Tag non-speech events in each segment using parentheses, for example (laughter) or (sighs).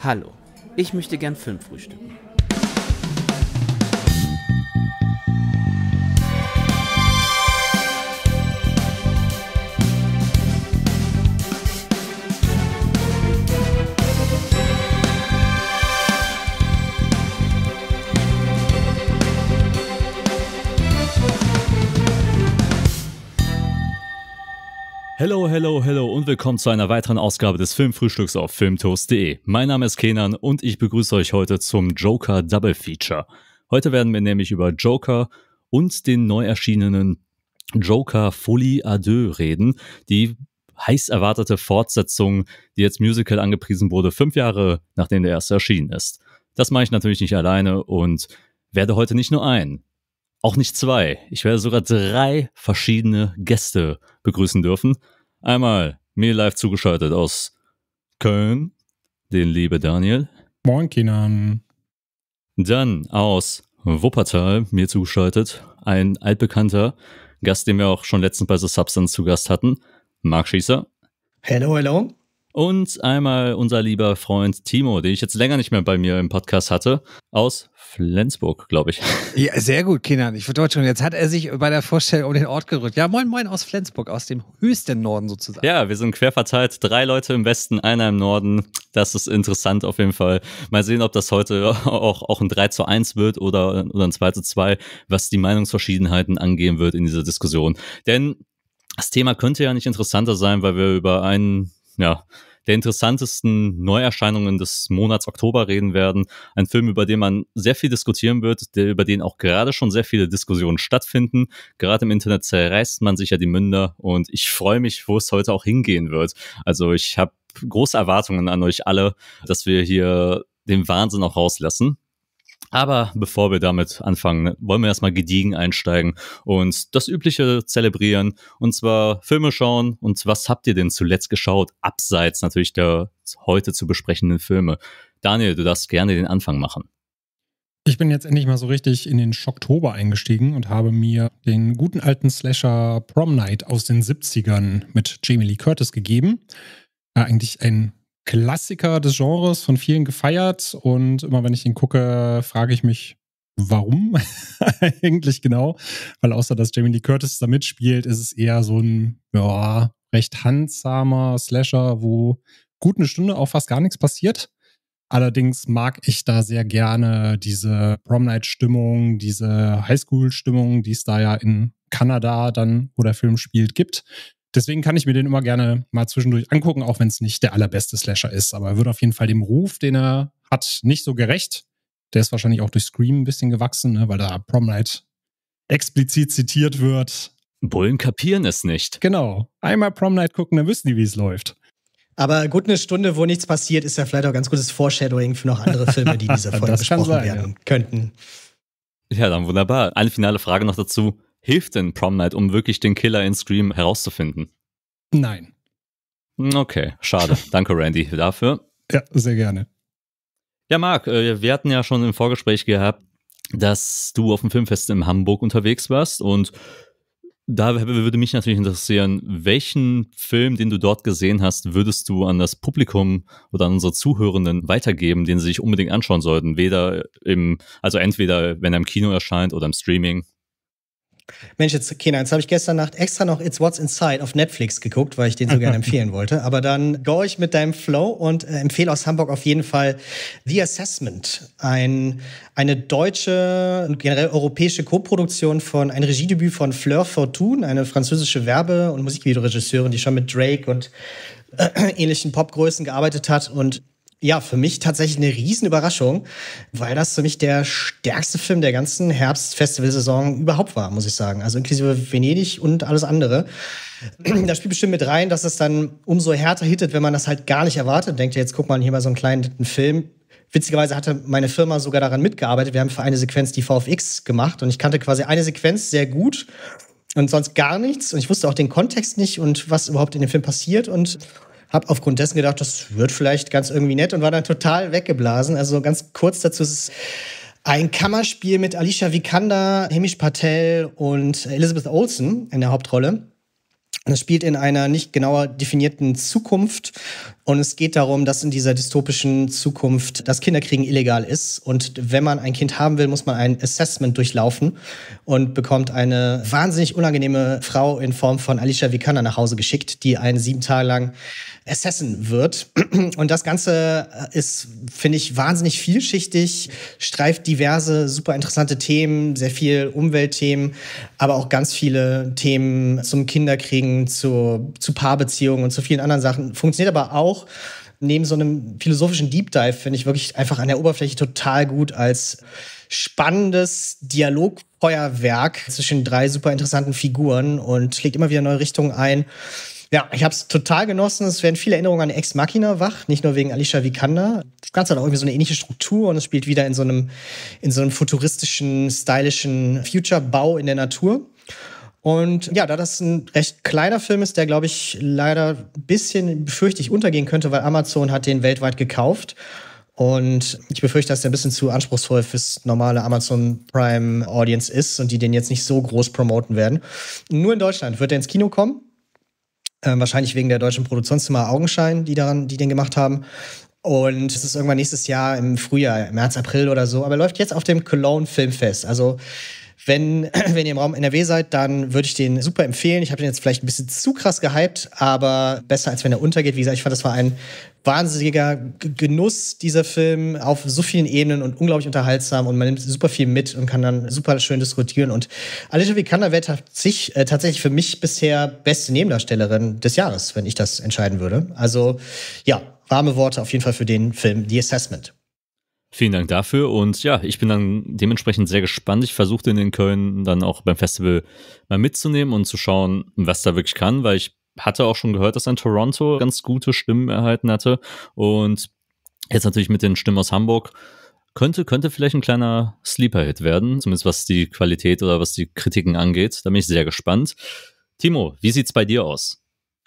Hallo, ich möchte gern Film frühstücken. Hallo, hallo, hallo und willkommen zu einer weiteren Ausgabe des Filmfrühstücks auf filmtoast.de. Mein Name ist Kenan und ich begrüße euch heute zum Joker Double Feature. Heute werden wir nämlich über Joker und den neu erschienenen Joker Folie à deux reden, die heiß erwartete Fortsetzung, die jetzt Musical angepriesen wurde, fünf Jahre nachdem der erste erschienen ist. Das mache ich natürlich nicht alleine und werde heute nicht nur einen, auch nicht zwei. Ich werde sogar drei verschiedene Gäste begrüßen dürfen. Einmal mir live zugeschaltet aus Köln, den liebe Daniel. Moin, Kinan. Dann aus Wuppertal, mir zugeschaltet, ein altbekannter Gast, den wir auch schon letztens bei The Substance zu Gast hatten, Marc Schießer. Hello, hello. Und einmal unser lieber Freund Timo, den ich jetzt länger nicht mehr bei mir im Podcast hatte, aus Flensburg, glaube ich. (laughs) Ja, sehr gut, Kindern. Ich verdeutsche schon, jetzt hat er sich bei der Vorstellung um den Ort gerückt. Ja, moin, moin aus Flensburg, aus dem höchsten Norden sozusagen. Ja, wir sind quer verteilt. Drei Leute im Westen, einer im Norden. Das ist interessant auf jeden Fall. Mal sehen, ob das heute auch, auch ein 3 zu 1 wird oder, oder ein 2 zu 2, was die Meinungsverschiedenheiten angehen wird in dieser Diskussion. Denn das Thema könnte ja nicht interessanter sein, weil wir über einen, ja, der interessantesten Neuerscheinungen des Monats Oktober reden werden. Ein Film, über den man sehr viel diskutieren wird, der, über den auch gerade schon sehr viele Diskussionen stattfinden. Gerade im Internet zerreißt man sich ja die Münder und ich freue mich, wo es heute auch hingehen wird. Also ich habe große Erwartungen an euch alle, dass wir hier den Wahnsinn auch rauslassen. Aber bevor wir damit anfangen, wollen wir erstmal gediegen einsteigen und das Übliche zelebrieren. Und zwar Filme schauen. Und was habt ihr denn zuletzt geschaut? Abseits natürlich der heute zu besprechenden Filme. Daniel, du darfst gerne den Anfang machen. Ich bin jetzt endlich mal so richtig in den Schocktober eingestiegen und habe mir den guten alten Slasher Prom Night aus den 70ern mit Jamie Lee Curtis gegeben. War eigentlich ein Klassiker des Genres, von vielen gefeiert. Und immer wenn ich ihn gucke, frage ich mich, warum (laughs) eigentlich genau? Weil außer dass Jamie Lee Curtis da mitspielt, ist es eher so ein ja, recht handsamer Slasher, wo gut eine Stunde auch fast gar nichts passiert. Allerdings mag ich da sehr gerne diese Prom-Night-Stimmung, diese Highschool-Stimmung, die es da ja in Kanada dann, wo der Film spielt, gibt. Deswegen kann ich mir den immer gerne mal zwischendurch angucken, auch wenn es nicht der allerbeste Slasher ist. Aber er wird auf jeden Fall dem Ruf, den er hat, nicht so gerecht. Der ist wahrscheinlich auch durch Scream ein bisschen gewachsen, ne, weil da Prom Night explizit zitiert wird. Bullen kapieren es nicht. Genau. Einmal Prom Night gucken, dann wissen die, wie es läuft. Aber gut eine Stunde, wo nichts passiert, ist ja vielleicht auch ganz gutes Foreshadowing für noch andere Filme, die in dieser (laughs) Folge besprochen sein, werden ja. könnten. Ja, dann wunderbar. Eine finale Frage noch dazu. Hilft denn Prom Night, um wirklich den Killer in Scream herauszufinden? Nein. Hm, okay, schade. (laughs) Danke, Randy, dafür. Ja, sehr gerne. Ja, Marc, äh, wir hatten ja schon im Vorgespräch gehabt, dass du auf dem Filmfest in Hamburg unterwegs warst und da würde mich natürlich interessieren, welchen Film, den du dort gesehen hast, würdest du an das Publikum oder an unsere Zuhörenden weitergeben, den sie sich unbedingt anschauen sollten? Weder im, also entweder wenn er im Kino erscheint oder im Streaming. Mensch, jetzt, Kenan, jetzt habe ich gestern Nacht extra noch It's What's Inside auf Netflix geguckt, weil ich den so gerne (laughs) empfehlen wollte. Aber dann go ich mit deinem Flow und äh, empfehle aus Hamburg auf jeden Fall The Assessment. Ein, eine deutsche und generell europäische Koproduktion von, ein Regiedebüt von Fleur Fortune, eine französische Werbe- und Musikvideoregisseurin, die schon mit Drake und äh, ähnlichen Popgrößen gearbeitet hat und ja, für mich tatsächlich eine Riesenüberraschung, weil das für mich der stärkste Film der ganzen Herbstfestivalsaison überhaupt war, muss ich sagen. Also inklusive Venedig und alles andere. Da spielt bestimmt mit rein, dass es dann umso härter hittet, wenn man das halt gar nicht erwartet. Denkt ihr, jetzt guck mal hier mal so einen kleinen Film. Witzigerweise hatte meine Firma sogar daran mitgearbeitet. Wir haben für eine Sequenz die VFX gemacht und ich kannte quasi eine Sequenz sehr gut und sonst gar nichts. Und ich wusste auch den Kontext nicht und was überhaupt in dem Film passiert. Und habe aufgrund dessen gedacht, das wird vielleicht ganz irgendwie nett und war dann total weggeblasen. Also ganz kurz dazu ist es ein Kammerspiel mit Alicia Vikander, Hemish Patel und Elizabeth Olsen in der Hauptrolle. Und es spielt in einer nicht genauer definierten Zukunft. Und es geht darum, dass in dieser dystopischen Zukunft das Kinderkriegen illegal ist. Und wenn man ein Kind haben will, muss man ein Assessment durchlaufen und bekommt eine wahnsinnig unangenehme Frau in Form von Alicia Vikander nach Hause geschickt, die einen sieben Tage lang assessen wird. (clears throat) Und das Ganze ist, finde ich, wahnsinnig vielschichtig, streift diverse super interessante Themen, sehr viel Umweltthemen, aber auch ganz viele Themen zum Kinderkriegen, zu, zu Paarbeziehungen und zu vielen anderen Sachen. Funktioniert aber auch auch neben so einem philosophischen Deep Dive finde ich wirklich einfach an der Oberfläche total gut als spannendes Dialogfeuerwerk zwischen drei super interessanten Figuren und legt immer wieder neue Richtungen ein. Ja, ich habe es total genossen. Es werden viele Erinnerungen an Ex Machina wach, nicht nur wegen Alicia Vikander. Das Ganze hat auch irgendwie so eine ähnliche Struktur und es spielt wieder in so einem, in so einem futuristischen, stylischen Future-Bau in der Natur. Und ja, da das ein recht kleiner Film ist, der, glaube ich, leider ein bisschen, befürchte ich, untergehen könnte, weil Amazon hat den weltweit gekauft. Und ich befürchte, dass der ein bisschen zu anspruchsvoll fürs normale Amazon Prime Audience ist und die den jetzt nicht so groß promoten werden. Nur in Deutschland wird er ins Kino kommen. Ähm, wahrscheinlich wegen der deutschen Produktionszimmer Augenschein, die daran, die den gemacht haben. Und es ist irgendwann nächstes Jahr im Frühjahr, März, April oder so. Aber er läuft jetzt auf dem Cologne Filmfest. Also wenn, (clears throat) wenn ihr im Raum NRW seid, dann würde ich den super empfehlen. Ich habe den jetzt vielleicht ein bisschen zu krass gehypt, aber besser als wenn er untergeht. Wie gesagt, ich fand, das war ein wahnsinniger Genuss, dieser Film, auf so vielen Ebenen und unglaublich unterhaltsam und man nimmt super viel mit und kann dann super schön diskutieren. Und Alicia Vikander wäre äh, tatsächlich für mich bisher beste Nebendarstellerin des Jahres, wenn ich das entscheiden würde. Also ja, warme Worte auf jeden Fall für den Film The Assessment. Vielen Dank dafür und ja, ich bin dann dementsprechend sehr gespannt. Ich versuche den in Köln dann auch beim Festival mal mitzunehmen und zu schauen, was da wirklich kann, weil ich hatte auch schon gehört, dass ein Toronto ganz gute Stimmen erhalten hatte und jetzt natürlich mit den Stimmen aus Hamburg könnte, könnte vielleicht ein kleiner Sleeper-Hit werden, zumindest was die Qualität oder was die Kritiken angeht. Da bin ich sehr gespannt. Timo, wie sieht's bei dir aus?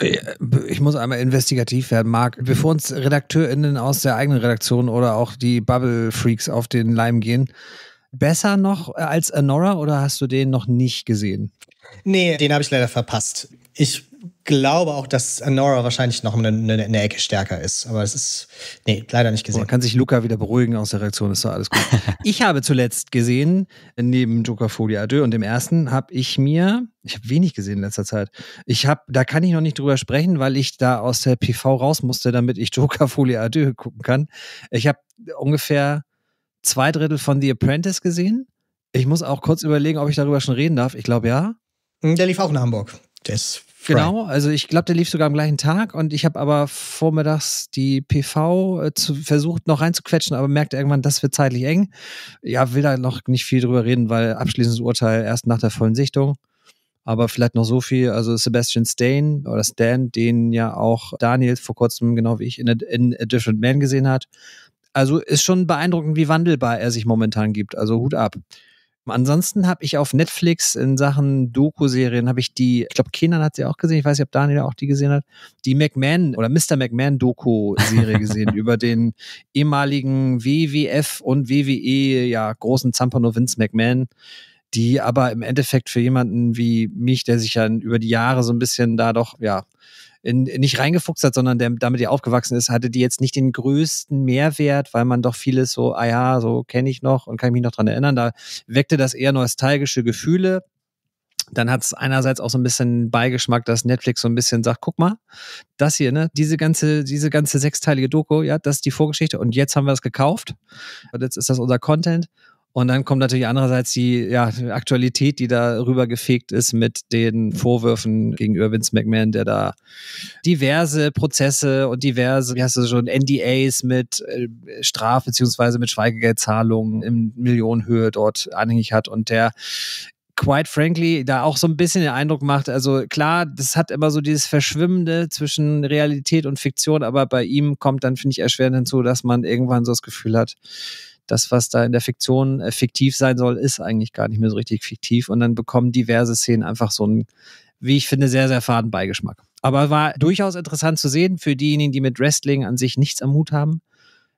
Äh, ich muss einmal investigativ werden, Marc. Bevor uns RedakteurInnen aus der eigenen Redaktion oder auch die Bubble-Freaks auf den Leim gehen, besser noch als Anora oder hast du den noch nicht gesehen? Nee, den habe ich leider verpasst. Ich glaube auch, dass Nora wahrscheinlich noch eine, eine, eine Ecke stärker ist. Aber es ist, nee, leider nicht gesehen. Man kann sich Luca wieder beruhigen aus der Reaktion, ist doch alles gut. (laughs) ich habe zuletzt gesehen, neben Joker Folie Adieu und dem ersten, habe ich mir, ich habe wenig gesehen in letzter Zeit, ich habe, da kann ich noch nicht drüber sprechen, weil ich da aus der PV raus musste, damit ich Joker Folie Adieu gucken kann. Ich habe ungefähr zwei Drittel von The Apprentice gesehen. Ich muss auch kurz überlegen, ob ich darüber schon reden darf. Ich glaube ja. Der lief auch in Hamburg. Das ist Genau, also ich glaube, der lief sogar am gleichen Tag und ich habe aber vormittags die PV äh, zu, versucht noch reinzuquetschen, aber merkte irgendwann, das wird zeitlich eng. Ja, will da noch nicht viel drüber reden, weil abschließendes Urteil erst nach der vollen Sichtung. Aber vielleicht noch so viel, also Sebastian Stain oder Stan, den ja auch Daniel vor kurzem, genau wie ich, in A, in A Different Man gesehen hat. Also ist schon beeindruckend, wie wandelbar er sich momentan gibt. Also Hut ab. Ansonsten habe ich auf Netflix in Sachen Doku-Serien habe ich die, ich glaube, Kenan hat sie auch gesehen, ich weiß nicht, ob Daniel auch die gesehen hat, die McMahon oder Mr. McMahon Doku-Serie (laughs) gesehen über den ehemaligen WWF und WWE, ja, großen Zampano Vince McMahon, die aber im Endeffekt für jemanden wie mich, der sich ja über die Jahre so ein bisschen da doch, ja, in, nicht reingefuchst hat, sondern der damit ja aufgewachsen ist, hatte die jetzt nicht den größten Mehrwert, weil man doch vieles so, ah ja, so kenne ich noch und kann ich mich noch dran erinnern. Da weckte das eher nostalgische Gefühle dann hat es einerseits auch so ein bisschen Beigeschmack, dass Netflix so ein bisschen sagt, guck mal, das hier, ne, diese ganze, diese ganze sechsteilige Doku, ja, das ist die Vorgeschichte und jetzt haben wir es gekauft und jetzt ist das unser Content und dann kommt natürlich andererseits die ja, Aktualität, die da rübergefegt ist mit den Vorwürfen gegenüber Vince McMahon, der da diverse Prozesse und diverse, wie hast du schon, NDAs mit äh, Straf- bzw. mit Schweigegeldzahlungen in Millionenhöhe dort anhängig hat und der quite frankly da auch so ein bisschen den Eindruck macht, also klar, das hat immer so dieses Verschwimmende zwischen Realität und Fiktion, aber bei ihm kommt dann, finde ich, erschwerend hinzu, dass man irgendwann so das Gefühl hat, das, was da in der Fiktion äh, fiktiv sein soll, ist eigentlich gar nicht mehr so richtig fiktiv. Und dann bekommen diverse Szenen einfach so einen, wie ich finde, sehr, sehr faden Beigeschmack. Aber war durchaus interessant zu sehen für diejenigen, die mit Wrestling an sich nichts am Hut haben.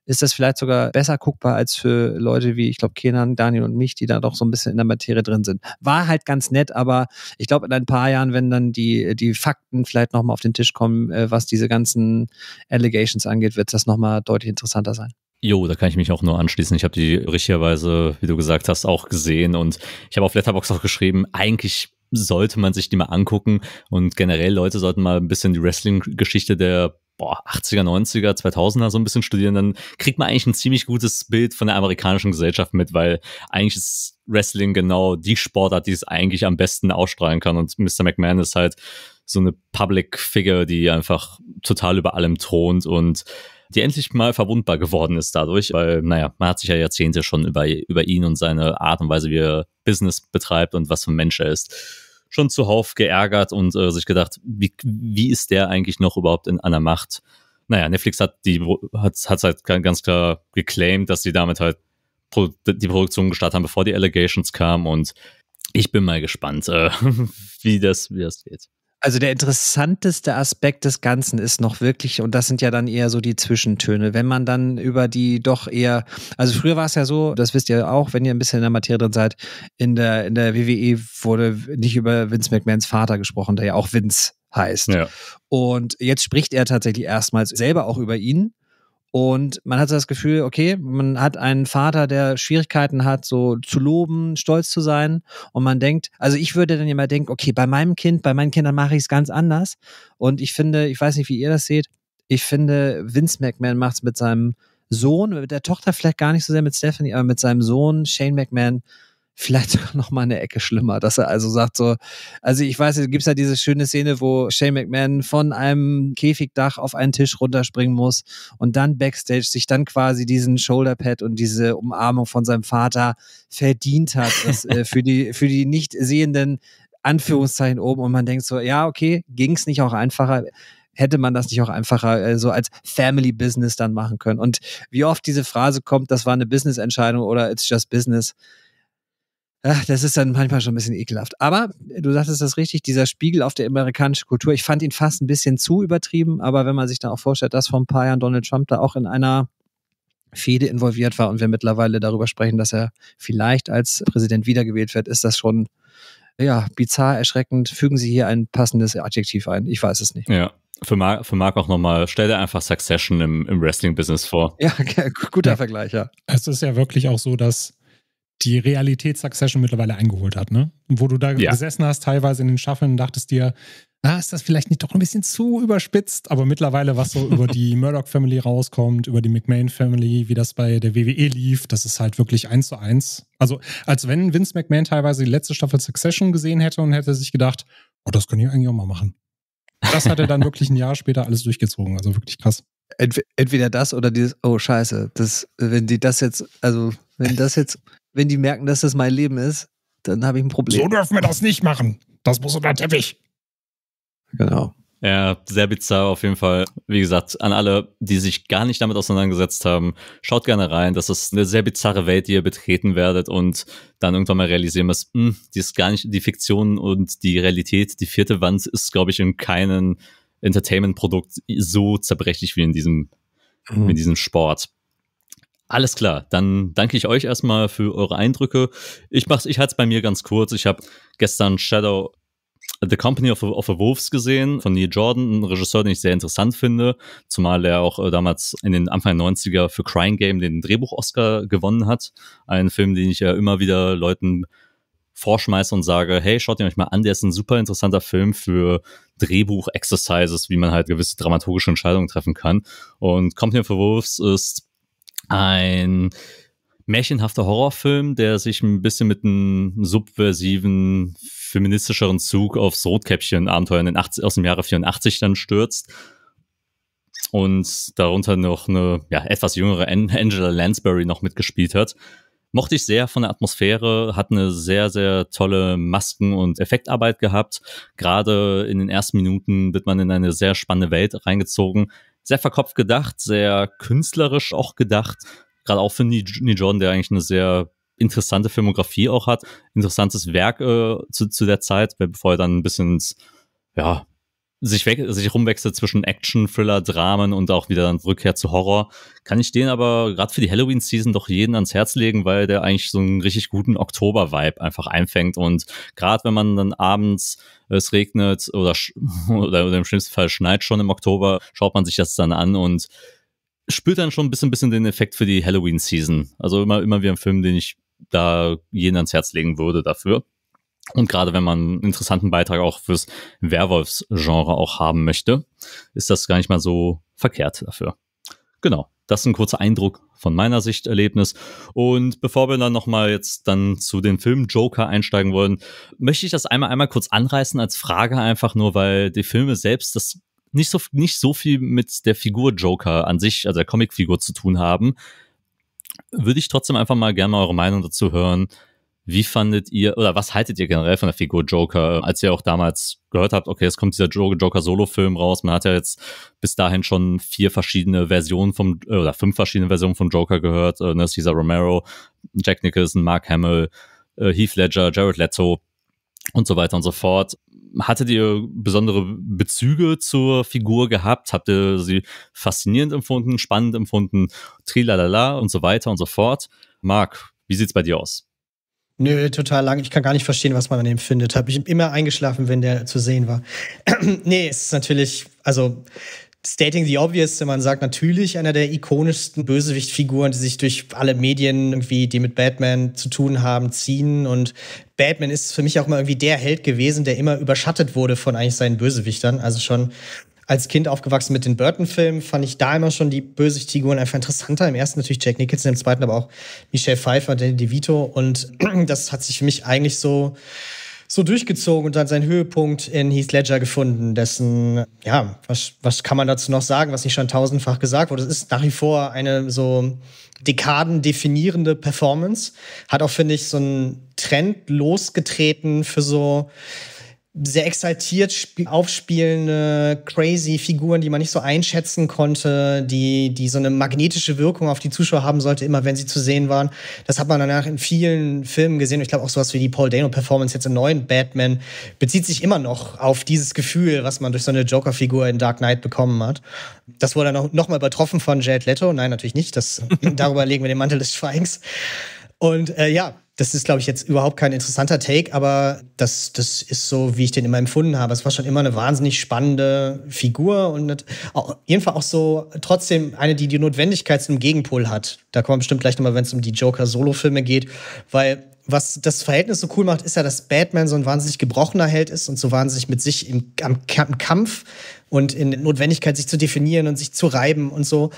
Ist das vielleicht sogar besser guckbar als für Leute wie, ich glaube, Kenan, Daniel und mich, die da doch so ein bisschen in der Materie drin sind. War halt ganz nett, aber ich glaube, in ein paar Jahren, wenn dann die, die Fakten vielleicht nochmal auf den Tisch kommen, äh, was diese ganzen Allegations angeht, wird das nochmal deutlich interessanter sein. Jo, da kann ich mich auch nur anschließen. Ich habe die richtigerweise, wie du gesagt hast, auch gesehen und ich habe auf Letterbox auch geschrieben, eigentlich sollte man sich die mal angucken und generell Leute sollten mal ein bisschen die Wrestling-Geschichte der boah, 80er, 90er, 2000er so ein bisschen studieren, dann kriegt man eigentlich ein ziemlich gutes Bild von der amerikanischen Gesellschaft mit, weil eigentlich ist Wrestling genau die Sportart, die es eigentlich am besten ausstrahlen kann und Mr. McMahon ist halt so eine Public Figure, die einfach total über allem thront und die endlich mal verwundbar geworden ist dadurch, weil, naja, man hat sich ja Jahrzehnte schon über, über ihn und seine Art und Weise, wie er Business betreibt und was für ein Mensch er ist, schon zuhauf geärgert und äh, sich gedacht, wie, wie ist der eigentlich noch überhaupt in einer Macht? Naja, Netflix hat die hat hat halt ganz klar geclaimed, dass sie damit halt pro, die Produktion gestartet haben, bevor die Allegations kamen und ich bin mal gespannt, äh, (laughs) wie das wie das geht. Also der interessanteste Aspekt des Ganzen ist noch wirklich, und das sind ja dann eher so die Zwischentöne, wenn man dann über die doch eher, also früher war es ja so, das wisst ihr auch, wenn ihr ein bisschen in der Materie drin seid, in der, in der WWE wurde nicht über Vince McMahons Vater gesprochen, der ja auch Vince heißt. Ja. Und jetzt spricht er tatsächlich erstmals selber auch über ihn und man hat so das Gefühl, okay, man hat einen Vater, der Schwierigkeiten hat, so zu loben, stolz zu sein. Und man denkt, also ich würde dann immer denken, okay, bei meinem Kind, bei meinen Kindern mache ich es ganz anders. Und ich finde, ich weiß nicht, wie ihr das seht, ich finde, Vince McMahon macht es mit seinem Sohn, mit der Tochter vielleicht gar nicht so sehr mit Stephanie, aber mit seinem Sohn Shane McMahon vielleicht sogar noch mal eine Ecke schlimmer, dass er also sagt so, also ich weiß, es gibt ja diese schöne Szene, wo Shane McMahon von einem Käfigdach auf einen Tisch runterspringen muss und dann backstage sich dann quasi diesen Shoulderpad und diese Umarmung von seinem Vater verdient hat, das, äh, für die für die nicht sehenden Anführungszeichen oben und man denkt so, ja, okay, ging es nicht auch einfacher? hätte man das nicht auch einfacher äh, so als Family Business dann machen können? Und wie oft diese Phrase kommt, das war eine Business-Entscheidung oder it's just business, Ach, das ist dann manchmal schon ein bisschen ekelhaft. Aber du sagtest das richtig, dieser Spiegel auf der amerikanischen Kultur, ich fand ihn fast ein bisschen zu übertrieben, aber wenn man sich dann auch vorstellt, dass vor ein paar Jahren Donald Trump da auch in einer Fehde involviert war und wir mittlerweile darüber sprechen, dass er vielleicht als Präsident wiedergewählt wird, ist das schon ja, bizarr, erschreckend. Fügen Sie hier ein passendes Adjektiv ein. Ich weiß es nicht. Ja, für Marc, für Marc auch nochmal, stell dir einfach Succession im, im Wrestling-Business vor. Ja, (laughs) guter ja. Vergleich, ja. Es ist ja wirklich auch so, dass die Realität Succession mittlerweile eingeholt hat, ne? Wo du da ja. gesessen hast, teilweise in den Staffeln und dachtest dir, na, ah, ist das vielleicht nicht doch ein bisschen zu überspitzt, aber mittlerweile, was so über die (laughs) Murdoch Family rauskommt, über die McMahon Family, wie das bei der WWE lief, das ist halt wirklich eins zu eins. Also, als wenn Vince McMahon teilweise die letzte Staffel Succession gesehen hätte und hätte sich gedacht, oh, das können ich eigentlich auch mal machen. Das hat er dann (laughs) wirklich ein Jahr später alles durchgezogen, also wirklich krass entweder das oder dieses, oh scheiße, das, wenn die das jetzt, also wenn das jetzt wenn die merken, dass das mein Leben ist, dann habe ich ein Problem. So dürfen wir das nicht machen. Das muss unter Teppich. Genau. Ja, sehr bizarr auf jeden Fall. Wie gesagt, an alle, die sich gar nicht damit auseinandergesetzt haben, schaut gerne rein. Das ist eine sehr bizarre Welt, die ihr betreten werdet und dann irgendwann mal realisieren müsst, mh, hm, die ist gar nicht, die Fiktion und die Realität, die vierte Wand ist, glaube ich, in keinem Entertainment-Produkt so zerbrechlich wie in diesem, mhm. in diesem Sport. Alles klar, dann danke ich euch erstmal für eure Eindrücke. Ich mach's, ich halte bei mir ganz kurz. Ich habe gestern Shadow The Company of, of the Wolves gesehen von Neil Jordan, ein Regisseur, den ich sehr interessant finde, zumal er auch äh, damals in den Anfang 90er für Crying Game den Drehbuch-Oscar gewonnen hat. Ein Film, den ich ja immer wieder Leuten vorschmeiße und sage, hey, schaut ihn euch mal an, der ist ein super interessanter Film für Drehbuch-Exercises, wie man halt gewisse dramaturgische Entscheidungen treffen kann. Und Company of the Wolves ist ein märchenhafter Horrorfilm, der sich ein bisschen mit einem subversiven, feministischeren Zug aufs Rotkäppchen-Abenteuer aus dem Jahre 84 dann stürzt. Und darunter noch eine ja, etwas jüngere Angela Lansbury noch mitgespielt hat. Mochte ich sehr von der Atmosphäre, hat eine sehr, sehr tolle Masken- und Effektarbeit gehabt. Gerade in den ersten Minuten wird man in eine sehr spannende Welt reingezogen, sehr verkopft gedacht, sehr künstlerisch auch gedacht. Gerade auch für Nee Jordan, der eigentlich eine sehr interessante Filmografie auch hat, interessantes Werk äh, zu, zu der Zeit, bevor er dann ein bisschen ins, ja, sich, weg, sich rumwechselt zwischen Action, Thriller, Dramen und auch wieder dann Rückkehr zu Horror, kann ich den aber gerade für die Halloween-Season doch jeden ans Herz legen, weil der eigentlich so einen richtig guten Oktober-Vibe einfach einfängt. Und gerade wenn man dann abends es regnet oder, oder, (laughs) oder im schlimmsten Fall schneit schon im Oktober, schaut man sich das dann an und spürt dann schon ein bisschen, bisschen den Effekt für die Halloween-Season. Also immer, immer wie ein Film, den ich da jeden ans Herz legen würde dafür. Und gerade wenn man einen interessanten Beitrag auch fürs Werwolfs-Genre auch haben möchte, ist das gar nicht mal so verkehrt dafür. Genau, das ist ein kurzer Eindruck von meiner Sicht Erlebnis. Und bevor wir dann nochmal jetzt dann zu den Film Joker einsteigen wollen, möchte ich das einmal einmal kurz anreißen als Frage einfach nur, weil die Filme selbst das nicht so, nicht so viel mit der Figur Joker an sich, also der Comicfigur zu tun haben. Würde ich trotzdem einfach mal gerne mal eure Meinung dazu hören wie fandet ihr oder was haltet ihr generell von der Figur Joker, als ihr auch damals gehört habt, okay, es kommt dieser Joker-Solo-Film raus. Man hat ja jetzt bis dahin schon vier verschiedene Versionen vom äh, oder fünf verschiedene Versionen vom Joker gehört. Äh, ne, Cesar Romero, Jack Nicholson, Mark Hamill, äh, Heath Ledger, Jared Leto und so weiter und so fort. Hattet ihr besondere Bezüge zur Figur gehabt? Habt ihr sie faszinierend empfunden, spannend empfunden, trilalala und so weiter und so fort? Mark, wie sieht's bei dir aus? Nö, total lang. Ich kann gar nicht verstehen, was man an dem findet. Habe ich immer eingeschlafen, wenn der zu sehen war. (clears throat) nee, es ist natürlich, also stating the obvious, wenn man sagt, natürlich einer der ikonischsten Bösewichtfiguren, die sich durch alle Medien irgendwie, die mit Batman zu tun haben, ziehen. Und Batman ist für mich auch immer irgendwie der Held gewesen, der immer überschattet wurde von eigentlich seinen Bösewichtern. Also schon als Kind aufgewachsen mit den Burton-Filmen, fand ich da immer schon die Bösewicht-Figuren einfach interessanter. Im ersten natürlich Jack Nicholson, im zweiten aber auch Michelle Pfeiffer, Danny DeVito. Und (clears throat) das hat sich für mich eigentlich so, so durchgezogen und dann seinen Höhepunkt in Heath Ledger gefunden, dessen, ja, was, was kann man dazu noch sagen, was nicht schon tausendfach gesagt wurde. Es ist nach wie vor eine so Dekaden definierende Performance. Hat auch, finde ich, so einen Trend losgetreten für so sehr exaltiert aufspielende, crazy Figuren, die man nicht so einschätzen konnte, die, die so eine magnetische Wirkung auf die Zuschauer haben sollte, immer wenn sie zu sehen waren. Das hat man danach in vielen Filmen gesehen. ich glaube auch sowas wie die Paul Dano-Performance jetzt im neuen Batman bezieht sich immer noch auf dieses Gefühl, was man durch so eine Joker-Figur in Dark Knight bekommen hat. Das wurde dann noch mal übertroffen von Jared Leto. Nein, natürlich nicht. Das, (laughs) darüber legen wir den Mantel des Schweigens. Und äh, ja, das ist, glaube ich, jetzt überhaupt kein interessanter Take, aber das, das ist so, wie ich den immer empfunden habe. Es war schon immer eine wahnsinnig spannende Figur und auch, jedenfalls auch so trotzdem eine, die die Notwendigkeit zum Gegenpol hat. Da kommen wir bestimmt gleich nochmal, wenn es um die Joker-Solo-Filme geht, weil was das Verhältnis so cool macht, ist ja, dass Batman so ein wahnsinnig gebrochener Held ist und so wahnsinnig mit sich im, am, am Kampf und in Notwendigkeit, sich zu definieren und sich zu reiben und so.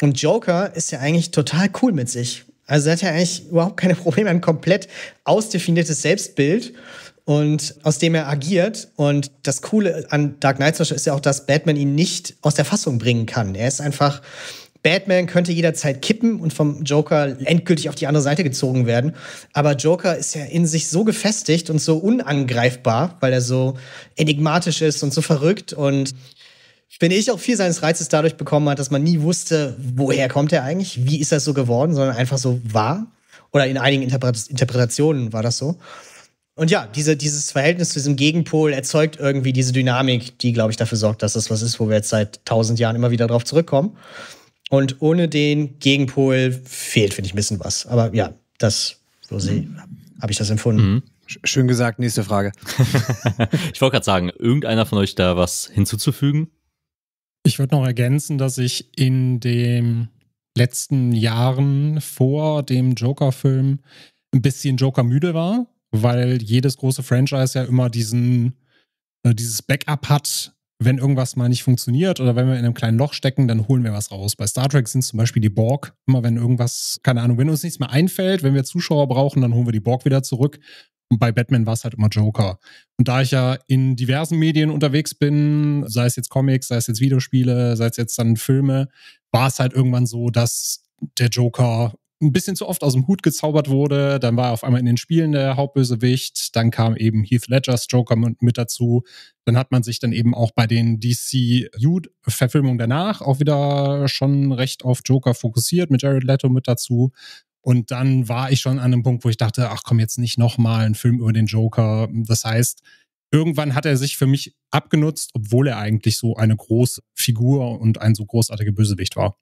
Und Joker ist ja eigentlich total cool mit sich also er hat ja eigentlich überhaupt keine Probleme, ein komplett ausdefiniertes Selbstbild und aus dem er agiert. Und das Coole an Dark Knight zum ist ja auch, dass Batman ihn nicht aus der Fassung bringen kann. Er ist einfach Batman könnte jederzeit kippen und vom Joker endgültig auf die andere Seite gezogen werden. Aber Joker ist ja in sich so gefestigt und so unangreifbar, weil er so enigmatisch ist und so verrückt und finde ich, auch viel seines Reizes dadurch bekommen hat, dass man nie wusste, woher kommt er eigentlich, wie ist das so geworden, sondern einfach so war. Oder in einigen Interpret Interpretationen war das so. Und ja, diese, dieses Verhältnis zu diesem Gegenpol erzeugt irgendwie diese Dynamik, die, glaube ich, dafür sorgt, dass das was ist, wo wir jetzt seit tausend Jahren immer wieder drauf zurückkommen. Und ohne den Gegenpol fehlt, finde ich, ein bisschen was. Aber ja, das, so mhm. habe ich das empfunden. Mhm. Schön gesagt, nächste Frage. (laughs) ich wollte gerade sagen, irgendeiner von euch da was hinzuzufügen? Ich würde noch ergänzen, dass ich in den letzten Jahren vor dem Joker-Film ein bisschen Joker müde war, weil jedes große Franchise ja immer diesen, äh, dieses Backup hat, wenn irgendwas mal nicht funktioniert oder wenn wir in einem kleinen Loch stecken, dann holen wir was raus. Bei Star Trek sind zum Beispiel die Borg. Immer wenn irgendwas, keine Ahnung, wenn uns nichts mehr einfällt, wenn wir Zuschauer brauchen, dann holen wir die Borg wieder zurück. Und bei Batman war es halt immer Joker. Und da ich ja in diversen Medien unterwegs bin, sei es jetzt Comics, sei es jetzt Videospiele, sei es jetzt dann Filme, war es halt irgendwann so, dass der Joker ein bisschen zu oft aus dem Hut gezaubert wurde. Dann war er auf einmal in den Spielen der Hauptbösewicht. Dann kam eben Heath Ledgers Joker mit dazu. Dann hat man sich dann eben auch bei den DCU-Verfilmungen danach auch wieder schon recht auf Joker fokussiert mit Jared Leto mit dazu. Und dann war ich schon an einem Punkt, wo ich dachte, ach komm, jetzt nicht nochmal ein Film über den Joker. Das heißt, irgendwann hat er sich für mich abgenutzt, obwohl er eigentlich so eine große Figur und ein so großartiger Bösewicht war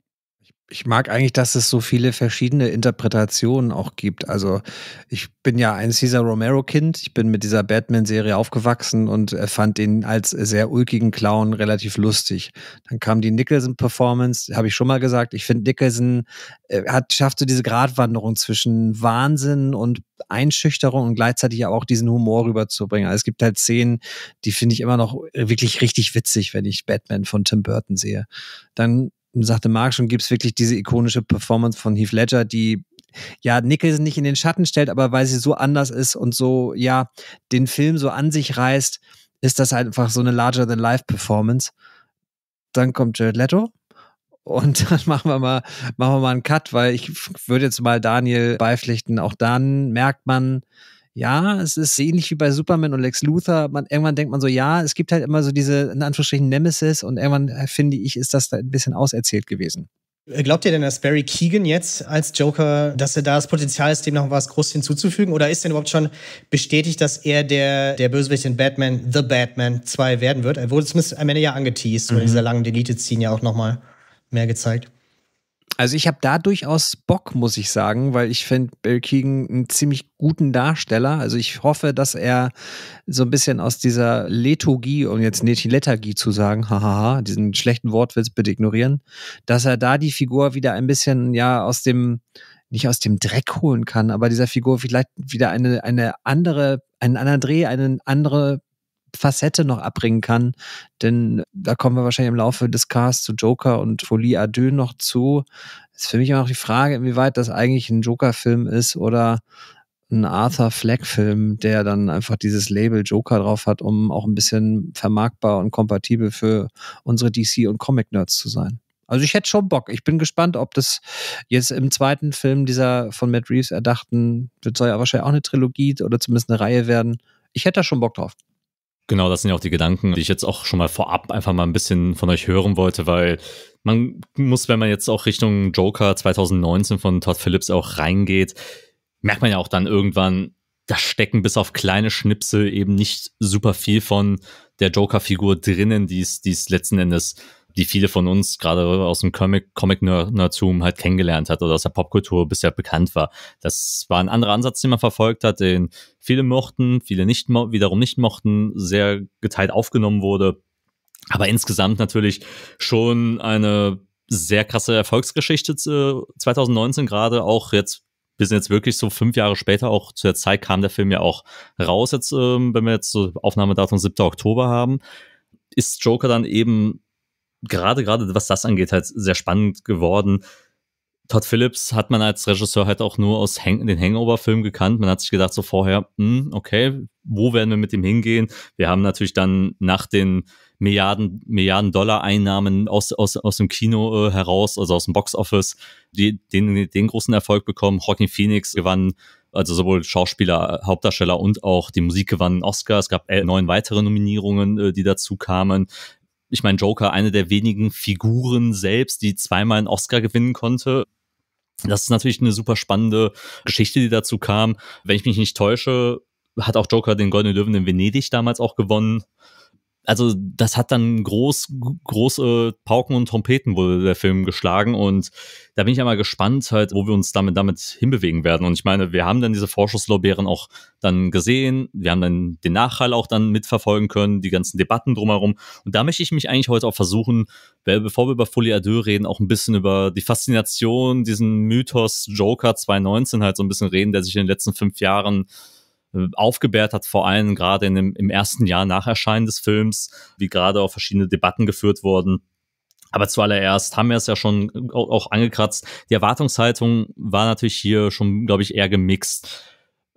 ich mag eigentlich, dass es so viele verschiedene Interpretationen auch gibt. Also ich bin ja ein Cesar Romero-Kind. Ich bin mit dieser Batman-Serie aufgewachsen und äh, fand ihn als sehr ulkigen Clown relativ lustig. Dann kam die Nicholson-Performance, habe ich schon mal gesagt. Ich finde, Nicholson äh, hat, schaffte diese Gratwanderung zwischen Wahnsinn und Einschüchterung und gleichzeitig aber auch diesen Humor rüberzubringen. Also es gibt halt Szenen, die finde ich immer noch wirklich richtig witzig, wenn ich Batman von Tim Burton sehe. Dann sagte Marc schon, gibt es wirklich diese ikonische Performance von Heath Ledger, die ja Nicholson nicht in den Schatten stellt, aber weil sie so anders ist und so, ja, den Film so an sich reißt, ist das halt einfach so eine Larger-than-Life-Performance. Dann kommt Jared Leto und (laughs) dann machen wir mal, machen wir mal einen Cut, weil ich würde jetzt mal Daniel beipflichten. Auch dann merkt man, ja, es ist ähnlich wie bei Superman und Lex Luthor. Man, irgendwann denkt man so, ja, es gibt halt immer so diese, in Anführungsstrichen, Nemesis und irgendwann, äh, finde ich, ist das da ein bisschen auserzählt gewesen. Äh, glaubt ihr denn, dass Barry Keegan jetzt als Joker, dass er da das Potenzial ist, dem noch was groß hinzuzufügen? Oder ist denn überhaupt schon bestätigt, dass er der, der Bösewicht in Batman, The Batman 2 werden wird? Er wurde zumindest am Ende ja angeteased mhm. und in dieser langen Delete-Scene ja auch nochmal mehr gezeigt. Also ich habe da durchaus Bock, muss ich sagen, weil ich finde Barry Keegan einen ziemlich guten Darsteller. Also ich hoffe, dass er so ein bisschen aus dieser Lethargie, um jetzt nicht Lethargie zu sagen, hahaha, diesen schlechten Wortwitz bitte ignorieren, dass er da die Figur wieder ein bisschen ja aus dem nicht aus dem Dreck holen kann, aber dieser Figur vielleicht wieder eine eine andere einen anderen Dreh, einen andere Facette noch abbringen kann. Denn da kommen wir wahrscheinlich im Laufe des Casts zu Joker und Folie à deux noch zu. Ist für mich immer noch die Frage, inwieweit das eigentlich ein Joker-Film ist oder ein Arthur Fleck-Film, der dann einfach dieses Label Joker drauf hat, um auch ein bisschen vermarktbar und kompatibel für unsere DC- und Comic-Nerds zu sein. Also ich hätte schon Bock. Ich bin gespannt, ob das jetzt im zweiten Film dieser von Matt Reeves erdachten, wird soll ja wahrscheinlich auch eine Trilogie oder zumindest eine Reihe werden. Ich hätte da schon Bock drauf. Genau, das sind ja auch die Gedanken, die ich jetzt auch schon mal vorab einfach mal ein bisschen von euch hören wollte, weil man muss, wenn man jetzt auch Richtung Joker 2019 von Todd Phillips auch reingeht, merkt man ja auch dann irgendwann, da stecken bis auf kleine Schnipsel eben nicht super viel von der Joker-Figur drinnen, die es letzten Endes die viele von uns gerade aus dem Comic, Comic Nerdzoom halt kennengelernt hat oder aus der Popkultur bisher bekannt war. Das war ein anderer Ansatz, den man verfolgt hat, den viele mochten, viele nicht, mo wiederum nicht mochten, sehr geteilt aufgenommen wurde. Aber insgesamt natürlich schon eine sehr krasse Erfolgsgeschichte 2019 äh, gerade auch jetzt wir sind jetzt wirklich so fünf Jahre später, auch zu der Zeit kam der Film ja auch raus, jetzt, ähm, wenn wir jetzt so Aufnahmedatum 7. Oktober haben, ist Joker dann eben gerade, gerade was das angeht, halt sehr spannend geworden. Todd Phillips hat man als Regisseur halt auch nur aus Hang den Hangover-Film gekannt. Man hat sich gedacht so vorher, mh, hm, okay, wo werden wir mit dem hingehen? Wir haben natürlich dann nach den Milliarden, Milliarden Dollar Einnahmen aus, aus, aus dem Kino äh, heraus, also aus dem Boxoffice, die, den, den großen Erfolg bekommen. Hawking Phoenix gewann, also sowohl Schauspieler, Hauptdarsteller und auch die Musik gewannen Oscar. Es gab äh, neun weitere Nominierungen, äh, die dazu kamen ich meine, Joker, eine der wenigen Figuren selbst, die zweimal einen Oscar gewinnen konnte. Das ist natürlich eine super spannende Geschichte, die dazu kam. Wenn ich mich nicht täusche, hat auch Joker den Goldenen Löwen in Venedig damals auch gewonnen also das hat dann groß, große Pauken und Trompeten wurde der Film geschlagen und da bin ich einmal gespannt halt, wo wir uns damit, damit hinbewegen werden. Und ich meine, wir haben dann diese Vorschusslorbeeren auch dann gesehen, wir haben dann den Nachhall auch dann mitverfolgen können, die ganzen Debatten drumherum. Und da möchte ich mich eigentlich heute auch versuchen, bevor wir über Folie à reden, auch ein bisschen über die Faszination, diesen Mythos Joker 2019 halt so ein bisschen reden, der sich in den letzten fünf Jahren äh, aufgebärt hat, vor allem gerade in dem, im ersten Jahr nach Erscheinen des Films, wie gerade auch verschiedene Debatten geführt wurden. Aber zuallererst haben wir es ja schon auch angekratzt. Die Erwartungshaltung war natürlich hier schon, glaube ich, eher gemixt.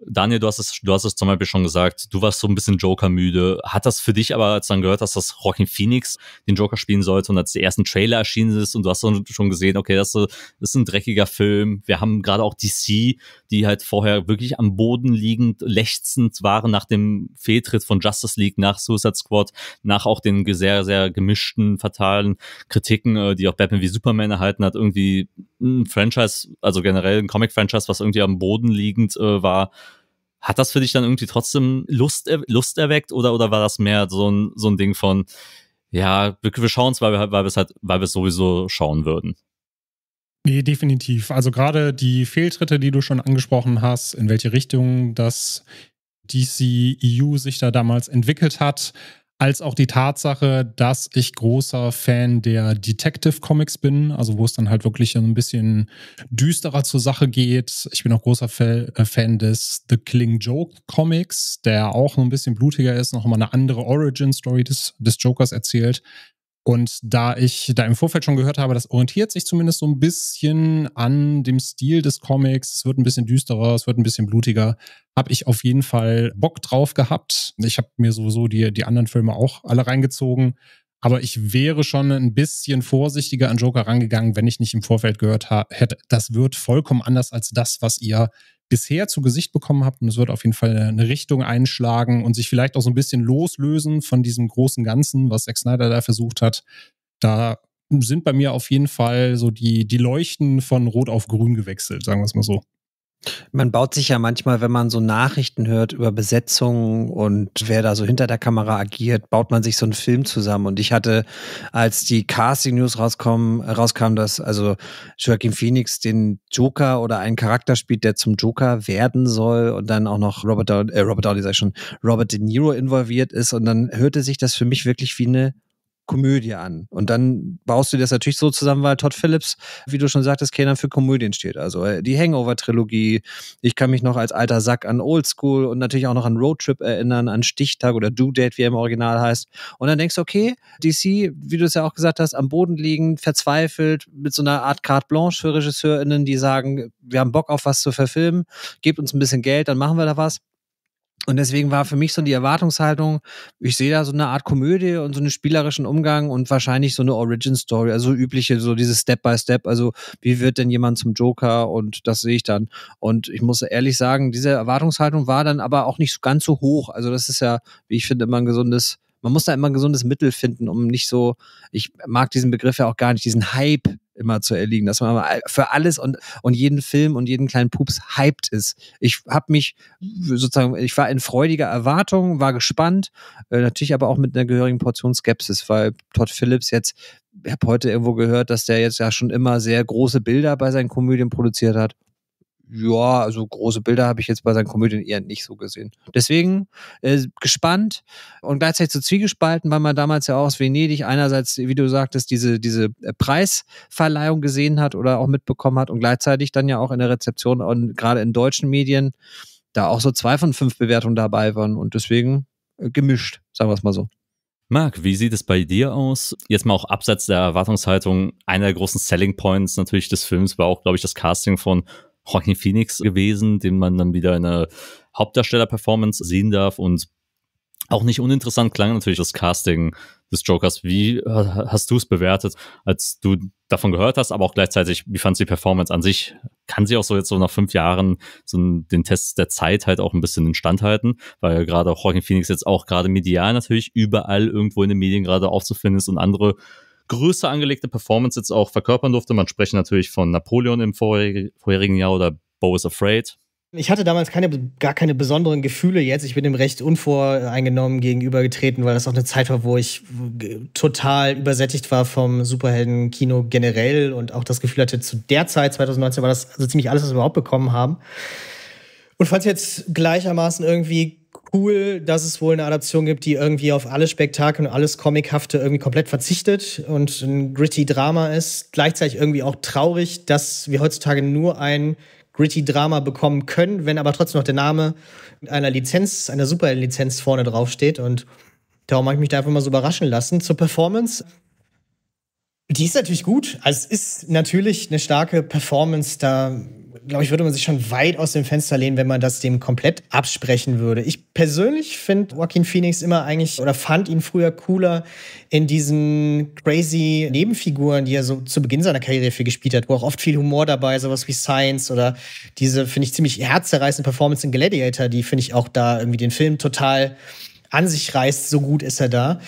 Daniel, du hast es, du hast es zum Beispiel schon gesagt, du warst so ein bisschen Joker müde. Hat das für dich aber, als dann gehört dass das Joaquin Phoenix den Joker spielen sollte und als der ersten Trailer erschienen ist und du hast schon gesehen, okay, das ist ein dreckiger Film. Wir haben gerade auch DC, die halt vorher wirklich am Boden liegend, lechzend waren nach dem Fehltritt von Justice League, nach Suicide Squad, nach auch den sehr, sehr gemischten, fatalen Kritiken, äh, die auch Batman wie Superman erhalten hat, irgendwie ein Franchise, also generell ein Comic-Franchise, was irgendwie am Boden liegend äh, war, hat das für dich dann irgendwie trotzdem Lust, Lust erweckt oder, oder war das mehr so ein, so ein Ding von, ja, wir, wir schauen es, weil wir halt, weil es halt, weil wir es sowieso schauen würden? Nee, definitiv. Also gerade die Fehltritte, die du schon angesprochen hast, in welche Richtung das DC EU sich da damals entwickelt hat, als auch die Tatsache, dass ich großer Fan der Detective Comics bin, also wo es dann halt wirklich ein bisschen düsterer zur Sache geht. Ich bin auch großer äh, Fan des The Killing Joke Comics, der auch ein bisschen blutiger ist, noch mal eine andere Origin Story des, des Jokers erzählt. Und da ich da im Vorfeld schon gehört habe, das orientiert sich zumindest so ein bisschen an dem Stil des Comics. Es wird ein bisschen düsterer, es wird ein bisschen blutiger. Habe ich auf jeden Fall Bock drauf gehabt. Ich habe mir sowieso die, die anderen Filme auch alle reingezogen. Aber ich wäre schon ein bisschen vorsichtiger an Joker rangegangen, wenn ich nicht im Vorfeld gehört hätte, das wird vollkommen anders als das, was ihr bisher zu Gesicht bekommen habt. Und es wird auf jeden Fall eine Richtung einschlagen und sich vielleicht auch so ein bisschen loslösen von diesem großen Ganzen, was Zack Snyder da versucht hat. Da sind bei mir auf jeden Fall so die, die Leuchten von Rot auf Grün gewechselt, sagen wir es mal so. Man baut sich ja manchmal, wenn man so Nachrichten hört über Besetzungen und wer da so hinter der Kamera agiert, baut man sich so einen Film zusammen. Und ich hatte, als die Casting News rauskommen, rauskam, dass also Joaquin Phoenix den Joker oder einen Charakter spielt, der zum Joker werden soll und dann auch noch Robert, äh, Robert Downey, sag ich schon, Robert De Niro involviert ist. Und dann hörte sich das für mich wirklich wie eine Komödie an. Und dann baust du das natürlich so zusammen, weil Todd Phillips, wie du schon sagtest, Kenan für Komödien steht. Also äh, die Hangover-Trilogie, ich kann mich noch als alter Sack an Oldschool und natürlich auch noch an Roadtrip erinnern, an Stichtag oder Due Date, wie er im Original heißt. Und dann denkst du, okay, DC, wie du es ja auch gesagt hast, am Boden liegen, verzweifelt, mit so einer Art Carte Blanche für RegisseurInnen, die sagen, wir haben Bock auf was zu verfilmen, gebt uns ein bisschen Geld, dann machen wir da was. Und deswegen war für mich so die Erwartungshaltung, ich sehe da so eine Art Komödie und so einen spielerischen Umgang und wahrscheinlich so eine Origin Story, also übliche, so dieses Step by Step, also wie wird denn jemand zum Joker und das sehe ich dann. Und ich muss ehrlich sagen, diese Erwartungshaltung war dann aber auch nicht ganz so hoch. Also das ist ja, wie ich finde, immer ein gesundes man muss da immer ein gesundes Mittel finden, um nicht so, ich mag diesen Begriff ja auch gar nicht, diesen Hype immer zu erliegen, dass man für alles und, und jeden Film und jeden kleinen Pups hyped ist. Ich habe mich sozusagen, ich war in freudiger Erwartung, war gespannt, äh, natürlich aber auch mit einer gehörigen Portion Skepsis, weil Todd Phillips jetzt, ich habe heute irgendwo gehört, dass der jetzt ja schon immer sehr große Bilder bei seinen Komödien produziert hat ja, also große Bilder habe ich jetzt bei seinen Komödien eher nicht so gesehen. Deswegen äh, gespannt und gleichzeitig zu so zwiegespalten, weil man damals ja auch aus Venedig einerseits, wie du sagtest, diese, diese äh, Preisverleihung gesehen hat oder auch mitbekommen hat und gleichzeitig dann ja auch in der Rezeption und gerade in deutschen Medien da auch so zwei von fünf Bewertungen dabei waren und deswegen äh, gemischt, sagen wir es mal so. Marc, wie sieht es bei dir aus? Jetzt mal auch abseits der Erwartungshaltung. Einer der großen Selling Points natürlich des Films war auch, glaube ich, das Casting von Joaquin Phoenix gewesen, den man dann wieder in einer Hauptdarsteller-Performance sehen darf und auch nicht uninteressant klang natürlich das Casting des Jokers. Wie hast du es bewertet, als du davon gehört hast, aber auch gleichzeitig, wie fandst du die Performance an sich? Kann sie auch so jetzt so nach fünf Jahren so den Test der Zeit halt auch ein bisschen instand halten, weil gerade auch Joaquin Phoenix jetzt auch gerade medial natürlich überall irgendwo in den Medien gerade aufzufinden ist und andere größer angelegte Performance jetzt auch verkörpern durfte. Man spricht natürlich von Napoleon im vorherigen Jahr oder Bo is Afraid. Ich hatte damals keine, gar keine besonderen Gefühle jetzt. Ich bin dem recht unvoreingenommen gegenübergetreten, weil das auch eine Zeit war, wo ich total übersättigt war vom Superhelden-Kino generell und auch das Gefühl hatte, zu der Zeit, 2019, war das so also ziemlich alles, was wir überhaupt bekommen haben. Und falls jetzt gleichermaßen irgendwie cool, dass es wohl eine Adaption gibt, die irgendwie auf alle Spektakel und alles Comichafte irgendwie komplett verzichtet und ein gritty Drama ist. Gleichzeitig irgendwie auch traurig, dass wir heutzutage nur ein gritty Drama bekommen können, wenn aber trotzdem noch der Name einer Lizenz, einer Superlizenz vorne drauf steht. Und darum habe ich mich da einfach mal so überraschen lassen. Zur Performance. Die ist natürlich gut. Also es ist natürlich eine starke Performance. Da glaube ich, würde man sich schon weit aus dem Fenster lehnen, wenn man das dem komplett absprechen würde. Ich persönlich finde Joaquin Phoenix immer eigentlich oder fand ihn früher cooler in diesen crazy Nebenfiguren, die er so zu Beginn seiner Karriere viel gespielt hat, wo auch oft viel Humor dabei, sowas wie Science oder diese, finde ich, ziemlich herzerreißende Performance in Gladiator, die finde ich auch da irgendwie den Film total an sich reißt, so gut ist er da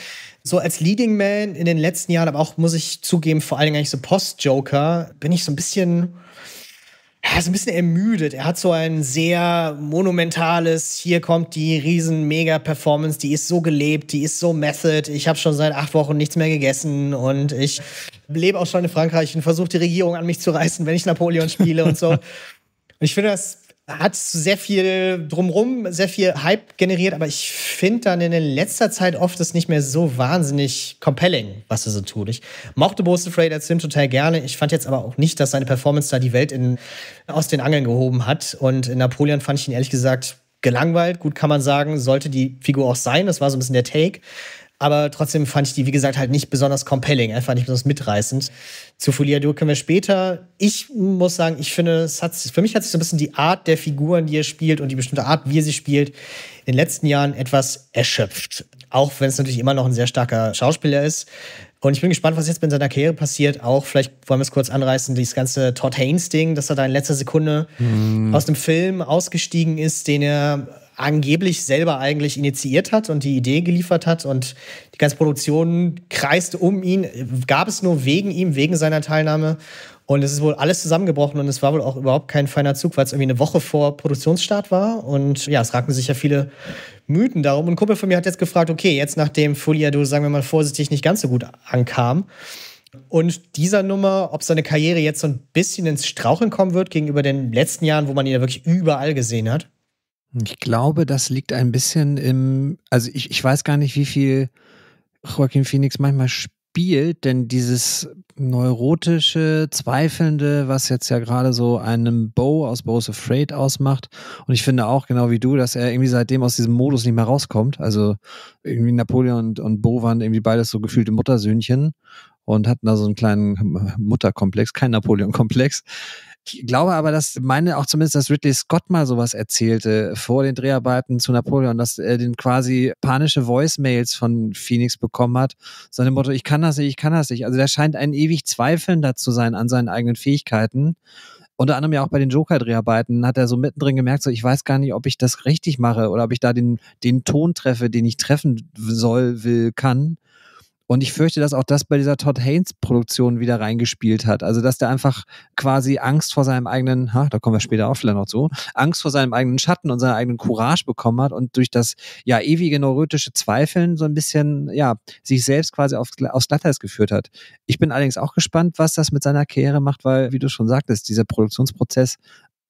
so als Leading Man in den letzten Jahren, aber auch, muss ich zugeben, vor allen Dingen eigentlich so Post-Joker, bin ich so ein bisschen er ist ein bisschen ermüdet. Er hat so ein sehr monumentales, hier kommt die riesen Mega-Performance, die ist so gelebt, die ist so Method. Ich habe schon seit acht Wochen nichts mehr gegessen und ich lebe auch schon in Frankreich und versuche die Regierung an mich zu reißen, wenn ich Napoleon spiele und so. (laughs) Und ich finde das hat sehr viel drumrum, sehr viel Hype generiert, aber ich finde dann in letzter Zeit oft das nicht mehr so wahnsinnig compelling, was er so tut. Ich mochte Boston Afraid als Film total gerne. Ich fand jetzt aber auch nicht, dass seine Performance da die Welt in, aus den Angeln gehoben hat. Und in Napoleon fand ich ihn ehrlich gesagt gelangweilt. Gut kann man sagen, sollte die Figur auch sein. Das war so ein bisschen der Take. Aber trotzdem fand ich die, wie gesagt, halt nicht besonders compelling, einfach nicht besonders mitreißend. Zu Folia Dur können wir später. Ich muss sagen, ich finde, es hat, für mich hat sich so ein bisschen die Art der Figuren, die er spielt und die bestimmte Art, wie er sie spielt, in den letzten Jahren etwas erschöpft. Auch wenn es natürlich immer noch ein sehr starker Schauspieler ist. Und ich bin gespannt, was jetzt mit seiner Karriere passiert. Auch vielleicht wollen wir es kurz anreißen, dieses ganze Todd Haynes-Ding, dass er da in letzter Sekunde mm. aus dem Film ausgestiegen ist, den er angeblich selber eigentlich initiiert hat und die Idee geliefert hat und die ganze Produktion kreiste um ihn, gab es nur wegen ihm, wegen seiner Teilnahme und es ist wohl alles zusammengebrochen und es war wohl auch überhaupt kein feiner Zug, weil es irgendwie eine Woche vor Produktionsstart war. Und ja, es ragten sich ja viele Mythen darum. Und ein Kumpel von mir hat jetzt gefragt, okay, jetzt nachdem Du, sagen wir mal vorsichtig, nicht ganz so gut ankam. Und dieser Nummer, ob seine Karriere jetzt so ein bisschen ins Straucheln kommen wird gegenüber den letzten Jahren, wo man ihn ja wirklich überall gesehen hat. Ich glaube, das liegt ein bisschen im, also ich, ich weiß gar nicht, wie viel Joaquin Phoenix manchmal spielt, denn dieses neurotische, zweifelnde, was jetzt ja gerade so einem Bo aus Bo's Afraid ausmacht. Und ich finde auch, genau wie du, dass er irgendwie seitdem aus diesem Modus nicht mehr rauskommt. Also irgendwie Napoleon und, und Bo waren irgendwie beides so gefühlte Muttersöhnchen und hatten da so einen kleinen Mutterkomplex, kein Napoleon-Komplex. Ich glaube aber, dass meine auch zumindest, dass Ridley Scott mal sowas erzählte vor den Dreharbeiten zu Napoleon, dass er den quasi panische Voicemails von Phoenix bekommen hat. So Motto, ich kann das nicht, ich kann das nicht. Also der scheint ein ewig zweifelnder zu sein an seinen eigenen Fähigkeiten. Unter anderem ja auch bei den Joker-Dreharbeiten hat er so mittendrin gemerkt, so ich weiß gar nicht, ob ich das richtig mache oder ob ich da den, den Ton treffe, den ich treffen soll, will, kann. Und ich fürchte, dass auch das bei dieser Todd Haynes-Produktion wieder reingespielt hat. Also, dass der einfach quasi Angst vor seinem eigenen, ha, da kommen wir später auch vielleicht noch zu, Angst vor seinem eigenen Schatten und seiner eigenen Courage bekommen hat und durch das ja ewige neurotische Zweifeln so ein bisschen, ja, sich selbst quasi auf, aufs Glatteis geführt hat. Ich bin allerdings auch gespannt, was das mit seiner Karriere macht, weil, wie du schon sagtest, dieser Produktionsprozess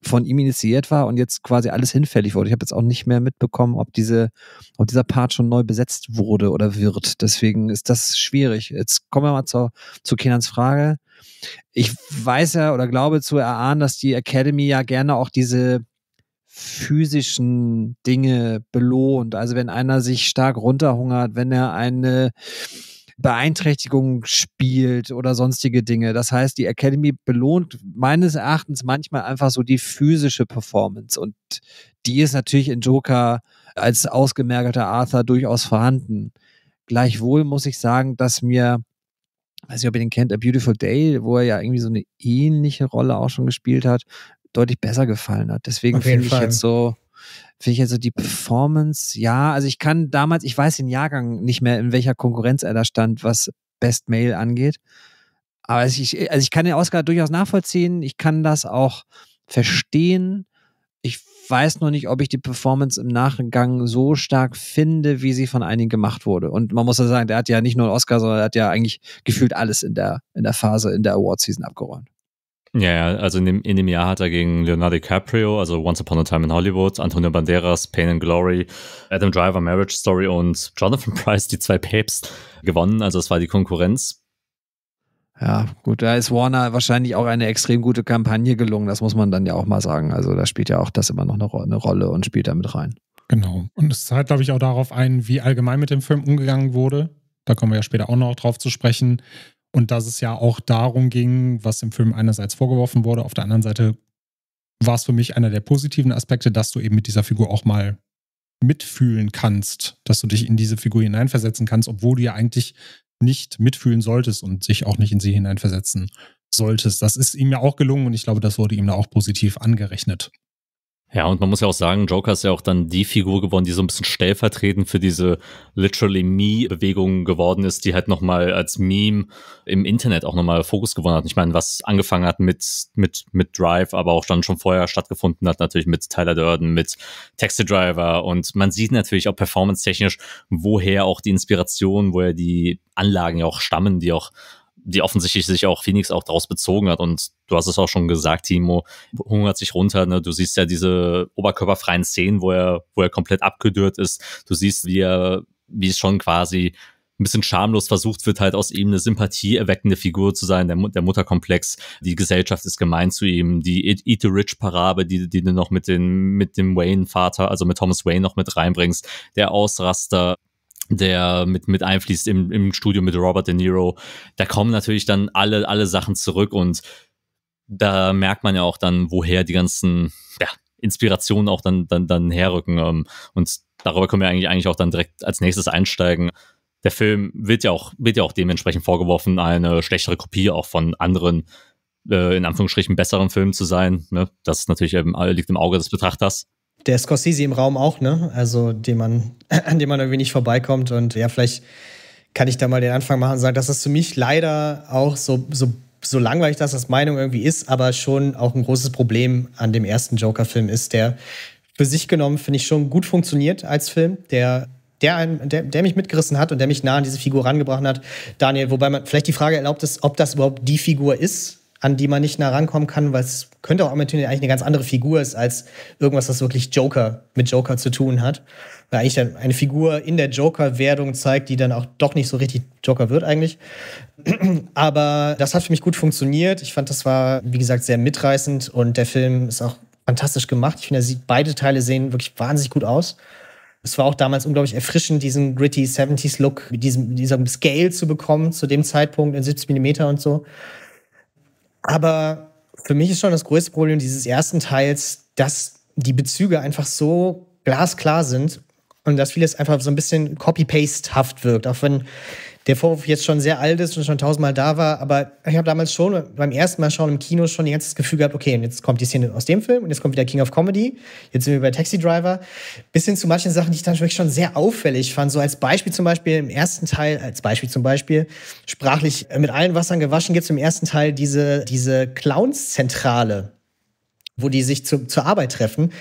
von ihm initiiert war und jetzt quasi alles hinfällig wurde. Ich habe jetzt auch nicht mehr mitbekommen, ob diese, ob dieser Part schon neu besetzt wurde oder wird. Deswegen ist das schwierig. Jetzt kommen wir mal zur, zu Kenans Frage. Ich weiß ja oder glaube zu erahnen, dass die Academy ja gerne auch diese physischen Dinge belohnt. Also wenn einer sich stark runterhungert, wenn er eine Beeinträchtigungen spielt oder sonstige Dinge. Das heißt, die Academy belohnt meines Erachtens manchmal einfach so die physische Performance und die ist natürlich in Joker als ausgemergelter Arthur durchaus vorhanden. Gleichwohl muss ich sagen, dass mir, weiß nicht, ob ihr den kennt, A Beautiful Day, wo er ja irgendwie so eine ähnliche Rolle auch schon gespielt hat, deutlich besser gefallen hat. Deswegen finde ich jetzt so, finde ich also die hm. Performance, ja, also ich kann damals, ich weiß den Jahrgang nicht mehr, in welcher Konkurrenz er da stand, was Best Male angeht. Aber also ich, also ich kann den Oscar durchaus nachvollziehen, ich kann das auch verstehen. Ich weiß nur nicht, ob ich die Performance im Nachgang so stark finde, wie sie von einigen gemacht wurde. Und man muss ja sagen, der hat ja nicht nur einen Oscar, sondern er hat ja eigentlich gefühlt alles in der, in der Phase, in der Award-Season abgeräumt. Ja, also in dem, in dem Jahr hat er gegen Leonardo DiCaprio, also Once Upon a Time in Hollywood, Antonio Banderas, Pain and Glory, Adam Driver, Marriage Story und Jonathan (laughs) Price, die zwei Päpst, gewonnen. Also es war die Konkurrenz. Ja, gut, da ist Warner wahrscheinlich auch eine extrem gute Kampagne gelungen, das muss man dann ja auch mal sagen. Also da spielt ja auch das immer noch eine, eine Rolle und spielt damit rein. Genau. Und es zahlt, glaube ich, auch darauf ein, wie allgemein mit dem Film umgegangen wurde. Da kommen wir ja später auch noch drauf zu sprechen. Und dass es ja auch darum ging, was im Film einerseits vorgeworfen wurde, auf der anderen Seite war es für mich einer der positiven Aspekte, dass du eben mit dieser Figur auch mal mitfühlen kannst, dass du dich in diese Figur hineinversetzen kannst, obwohl du ja eigentlich nicht mitfühlen solltest und sich auch nicht in sie hineinversetzen solltest. Das ist ihm ja auch gelungen und ich glaube, das wurde ihm da auch positiv angerechnet. Ja, und man muss ja auch sagen, Joker ist ja auch dann die Figur geworden, die so ein bisschen stellvertretend für diese Literally Me-Bewegung geworden ist, die halt nochmal als Meme im Internet auch nochmal Fokus gewonnen hat. Ich meine, was angefangen hat mit, mit, mit Drive, aber auch dann schon vorher stattgefunden hat, natürlich mit Tyler Durden, mit Taxi Driver. Und man sieht natürlich auch performance-technisch, woher auch die Inspiration, woher die Anlagen ja auch stammen, die auch die offensichtlich sich auch Phoenix auch daraus bezogen hat. Und du hast es auch schon gesagt, Timo hungert sich runter. Ne? Du siehst ja diese oberkörperfreien Szenen, wo er, wo er komplett abgedürrt ist. Du siehst, wie er, wie es schon quasi ein bisschen schamlos versucht wird, halt aus ihm eine sympathieerweckende Figur zu sein, der, der Mutterkomplex, die Gesellschaft ist gemein zu ihm, die Eat, Eat the Rich Parabe, die, die du noch mit, den, mit dem Wayne-Vater, also mit Thomas Wayne noch mit reinbringst, der Ausraster, der mit, mit einfließt im, im Studio mit Robert De Niro. Da kommen natürlich dann alle, alle Sachen zurück und da merkt man ja auch dann, woher die ganzen ja, Inspirationen auch dann, dann, dann herrücken. Ähm, und darüber können wir eigentlich, eigentlich auch dann direkt als nächstes einsteigen. Der Film wird ja auch, wird ja auch dementsprechend vorgeworfen, eine schlechtere Kopie auch von anderen, äh, in Anführungsstrichen, besseren Filmen zu sein. Ne? Das ist natürlich eben, liegt im Auge des Betrachters der Scorsese im Raum auch, ne? Also, den man, (clears throat) an dem man irgendwie nicht vorbeikommt. Und ja, vielleicht kann ich da mal den Anfang machen und sagen, dass das für mich leider auch so, so, so langweilig das Meinung irgendwie ist, aber schon auch ein großes Problem an dem ersten Joker-Film ist, der für sich genommen, finde ich, schon gut funktioniert als Film, der der, einen, der, der, mich mitgerissen hat und der mich nah an diese Figur rangebracht hat. Daniel, wobei man vielleicht die Frage erlaubt ist, ob das überhaupt die Figur ist, an die man nicht nah rankommen kann, weil es könnte auch Armageddon eigentlich eine ganz andere Figur ist als irgendwas, was wirklich Joker mit Joker zu tun hat. Weil eigentlich dann eine Figur in der Joker-Werdung zeigt, die dann auch doch nicht so richtig Joker wird eigentlich. (clears throat) Aber das hat für mich gut funktioniert. Ich fand, das war, wie gesagt, sehr mitreißend und der Film ist auch fantastisch gemacht. Ich finde, er sieht, beide Teile sehen wirklich wahnsinnig gut aus. Es war auch damals unglaublich erfrischend, diesen gritty 70s Look, diesen, dieser Scale zu bekommen zu dem Zeitpunkt in 70 mm und so. Aber für mich ist schon das größte Problem dieses ersten Teils, dass die Bezüge einfach so glasklar sind und dass vieles einfach so ein bisschen copy-paste-haft wirkt. Auch wenn der Vorwurf jetzt schon sehr alt ist und schon tausendmal da war, aber ich habe damals schon beim ersten Mal schauen im Kino schon ganz das Gefühl gehabt, okay, und jetzt kommt die Szene aus dem Film und jetzt kommt wieder King of Comedy, jetzt sind wir bei Taxi Driver, bis hin zu manchen Sachen, die ich dann wirklich schon sehr auffällig fand, so als Beispiel zum Beispiel im ersten Teil, als Beispiel zum Beispiel, sprachlich mit allen Wassern gewaschen gibt es im ersten Teil diese, diese Clowns-Zentrale, wo die sich zu, zur Arbeit treffen,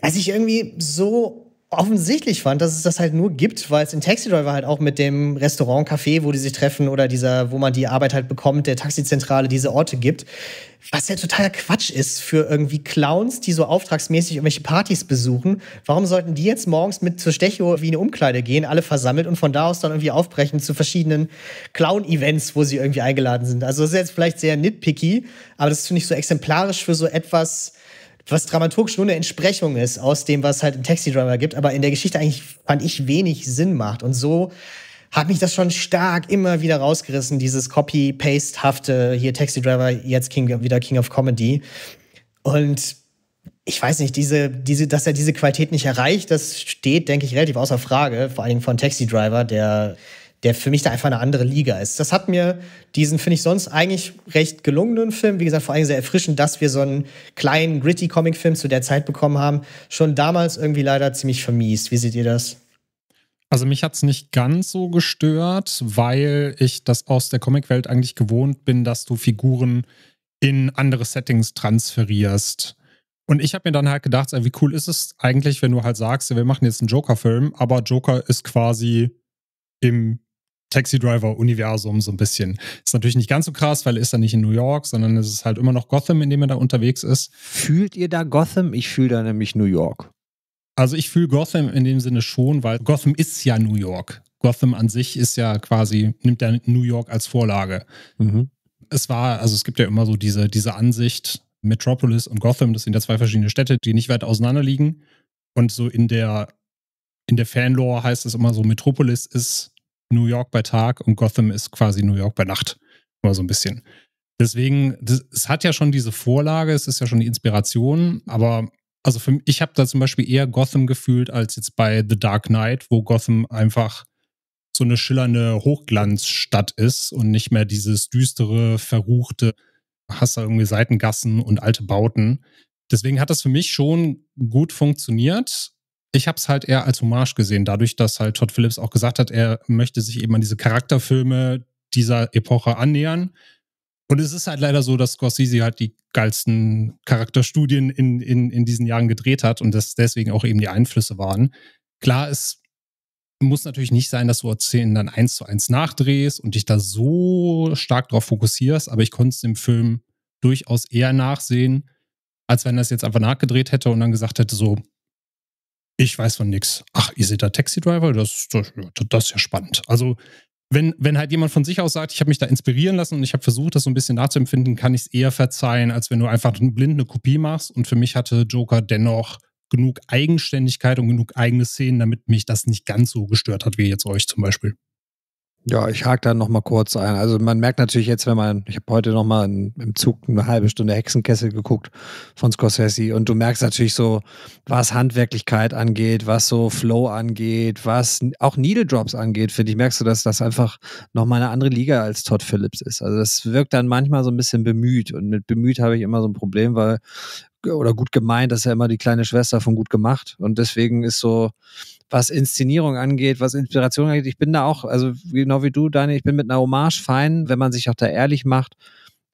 als ich irgendwie so offensichtlich fand, dass es das halt nur gibt, weil es in Taxi Driver halt auch mit dem Restaurant, Café, wo die sich treffen oder dieser, wo man die Arbeit halt bekommt, der Taxizentrale diese Orte gibt. Was ja totaler Quatsch ist für irgendwie Clowns, die so auftragsmäßig irgendwelche Partys besuchen. Warum sollten die jetzt morgens mit zur Stecho wie eine Umkleide gehen, alle versammelt und von da aus dann irgendwie aufbrechen zu verschiedenen Clown-Events, wo sie irgendwie eingeladen sind? Also das ist jetzt vielleicht sehr nitpicky, aber das finde ich so exemplarisch für so etwas, was dramaturgisch nur eine Entsprechung ist aus dem, was halt im Taxi Driver gibt, aber in der Geschichte eigentlich fand ich wenig Sinn macht. Und so hat mich das schon stark immer wieder rausgerissen, dieses Copy-Paste-hafte, hier Taxi Driver, jetzt King, wieder King of Comedy. Und ich weiß nicht, diese, diese, dass er diese Qualität nicht erreicht, das steht, denke ich, relativ außer Frage, vor allem von Taxi Driver, der der für mich da einfach eine andere Liga ist. Das hat mir diesen, finde ich, sonst eigentlich recht gelungenen Film, wie gesagt, vor allem sehr erfrischend, dass wir so einen kleinen, gritty Comic-Film zu der Zeit bekommen haben, schon damals irgendwie leider ziemlich vermiest. Wie seht ihr das? Also mich hat es nicht ganz so gestört, weil ich das aus der Comicwelt eigentlich gewohnt bin, dass du Figuren in andere Settings transferierst. Und ich habe mir dann halt gedacht, wie cool ist es eigentlich, wenn du halt sagst, wir machen jetzt einen Joker-Film, aber Joker ist quasi im Taxi Driver Universum so ein bisschen. Ist natürlich nicht ganz so krass, weil er ist er nicht in New York, sondern es ist halt immer noch Gotham, in dem er da unterwegs ist. Fühlt ihr da Gotham? Ich fühle da nämlich New York. Also ich fühle Gotham in dem Sinne schon, weil Gotham ist ja New York. Gotham an sich ist ja quasi, nimmt ja New York als Vorlage. Mhm. Es war, also es gibt ja immer so diese, diese Ansicht, Metropolis und Gotham, das sind ja zwei verschiedene Städte, die nicht weit auseinander liegen. Und so in der, in der Fanlore heißt es immer so, Metropolis ist New York bei Tag und Gotham ist quasi New York bei Nacht. Immer so ein bisschen. Deswegen, das, es hat ja schon diese Vorlage, es ist ja schon die Inspiration, aber also für, ich habe da zum Beispiel eher Gotham gefühlt als jetzt bei The Dark Knight, wo Gotham einfach so eine schillernde Hochglanzstadt ist und nicht mehr dieses düstere, verruchte, hast da irgendwie Seitengassen und alte Bauten. Deswegen hat das für mich schon gut funktioniert, ich habe es halt eher als Hommage gesehen, dadurch, dass halt Todd Phillips auch gesagt hat, er möchte sich eben an diese Charakterfilme dieser Epoche annähern. Und es ist halt leider so, dass Scorsese halt die geilsten Charakterstudien in, in, in diesen Jahren gedreht hat und dass deswegen auch eben die Einflüsse waren. Klar, es muss natürlich nicht sein, dass du Szenen dann eins zu eins nachdrehst und dich da so stark drauf fokussierst, aber ich konnte es im Film durchaus eher nachsehen, als wenn das jetzt einfach nachgedreht hätte und dann gesagt hätte, so, ich weiß von nichts. Ach, ihr seht da Taxi Driver? Das, das, das ist ja spannend. Also, wenn, wenn halt jemand von sich aus sagt, ich habe mich da inspirieren lassen und ich habe versucht, das so ein bisschen nachzuempfinden, kann ich es eher verzeihen, als wenn du einfach blind eine Kopie machst. Und für mich hatte Joker dennoch genug Eigenständigkeit und genug eigene Szenen, damit mich das nicht ganz so gestört hat wie jetzt euch zum Beispiel. Ja, ich hake da nochmal kurz ein. Also man merkt natürlich jetzt, wenn man, ich habe heute nochmal im Zug eine halbe Stunde Hexenkessel geguckt von Scorsese und du merkst natürlich so, was Handwerklichkeit angeht, was so Flow angeht, was auch Needle Drops angeht, finde ich, merkst du, dass das einfach nochmal eine andere Liga als Todd Phillips ist. Also das wirkt dann manchmal so ein bisschen bemüht und mit bemüht habe ich immer so ein Problem, weil oder gut gemeint, das ist ja immer die kleine Schwester von gut gemacht und deswegen ist so, was Inszenierung angeht, was Inspiration angeht. Ich bin da auch, also genau wie du, Daniel, ich bin mit einer Hommage fein, wenn man sich auch da ehrlich macht.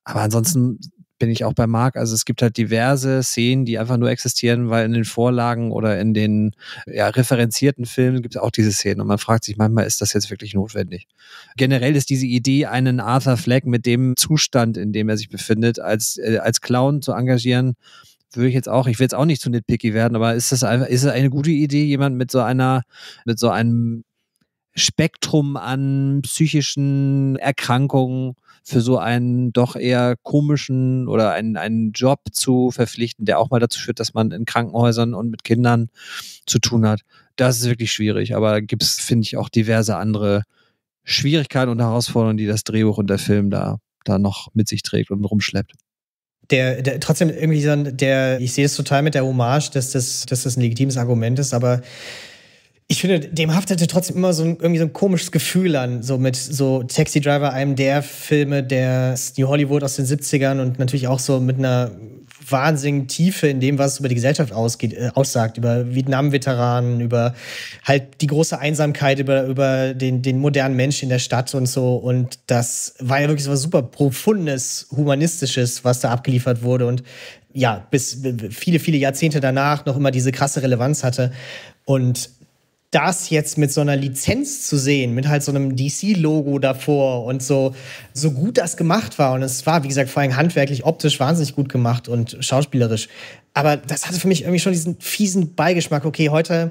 Aber ansonsten bin ich auch bei Marc. Also es gibt halt diverse Szenen, die einfach nur existieren, weil in den Vorlagen oder in den ja, referenzierten Filmen gibt es auch diese Szenen. Und man fragt sich manchmal, ist das jetzt wirklich notwendig? Generell ist diese Idee, einen Arthur Fleck mit dem Zustand, in dem er sich befindet, als, äh, als Clown zu engagieren, würde ich jetzt auch, ich will jetzt auch nicht zu nitpicky werden, aber ist das einfach, ist es eine gute Idee, jemand mit so einer, mit so einem Spektrum an psychischen Erkrankungen für so einen doch eher komischen oder einen, einen Job zu verpflichten, der auch mal dazu führt, dass man in Krankenhäusern und mit Kindern zu tun hat. Das ist wirklich schwierig, aber gibt es, finde ich, auch diverse andere Schwierigkeiten und Herausforderungen, die das Drehbuch und der Film da, da noch mit sich trägt und rumschleppt der, der, trotzdem irgendwie so ein, der, ich sehe es total mit der Hommage, dass das, dass das ein legitimes Argument ist, aber ich finde, dem haftete trotzdem immer so ein, irgendwie so ein komisches Gefühl an, so mit so Taxi Driver, einem der Filme der New Hollywood aus den 70ern und natürlich auch so mit einer wahnsinnigen Tiefe in dem, was über die Gesellschaft ausgeht, äh, aussagt, über Vietnam-Veteranen, über halt die große Einsamkeit, über, über den, den modernen Menschen in der Stadt und so. Und das war ja wirklich so was super Profundes, Humanistisches, was da abgeliefert wurde und ja, bis viele, viele Jahrzehnte danach noch immer diese krasse Relevanz hatte. Und das jetzt mit so einer Lizenz zu sehen, mit halt so einem DC-Logo davor und so, so gut das gemacht war. Und es war, wie gesagt, vor allem handwerklich, optisch wahnsinnig gut gemacht und schauspielerisch. Aber das hatte für mich irgendwie schon diesen fiesen Beigeschmack. Okay, heute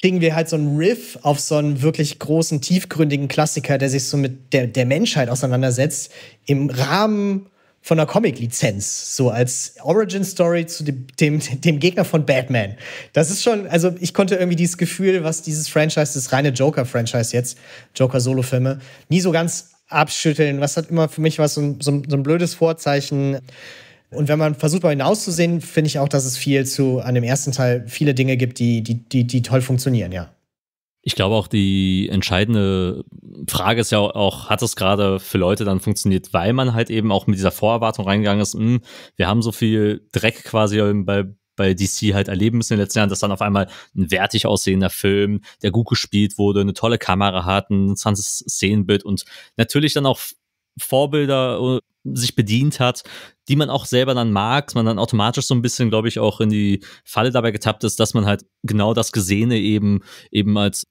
kriegen wir halt so einen Riff auf so einen wirklich großen, tiefgründigen Klassiker, der sich so mit der, der Menschheit auseinandersetzt, im Rahmen von der Comic-Lizenz, so als Origin-Story zu dem, dem, dem, Gegner von Batman. Das ist schon, also ich konnte irgendwie dieses Gefühl, was dieses Franchise, das reine Joker-Franchise jetzt, Joker-Solo-Filme, nie so ganz abschütteln. Was hat immer für mich was so, so, so ein blödes Vorzeichen. Und wenn man versucht, mal hinauszusehen, finde ich auch, dass es viel zu an dem ersten Teil viele Dinge gibt, die, die, die, die toll funktionieren, ja. Ich glaube auch die entscheidende Frage ist ja auch, hat es gerade für Leute dann funktioniert, weil man halt eben auch mit dieser Vorerwartung reingegangen ist, mh, hm, wir haben so viel Dreck quasi bei, bei DC halt erleben müssen in den letzten Jahren, dass dann auf einmal ein wertig aussehender Film, der gut gespielt wurde, eine tolle Kamera hat, ein 20 Szenenbild und natürlich dann auch Vorbilder äh, sich bedient hat, die man auch selber dann mag, man dann automatisch so ein bisschen, glaube ich, auch in die Falle dabei getappt ist, dass man halt genau das Gesehene eben eben als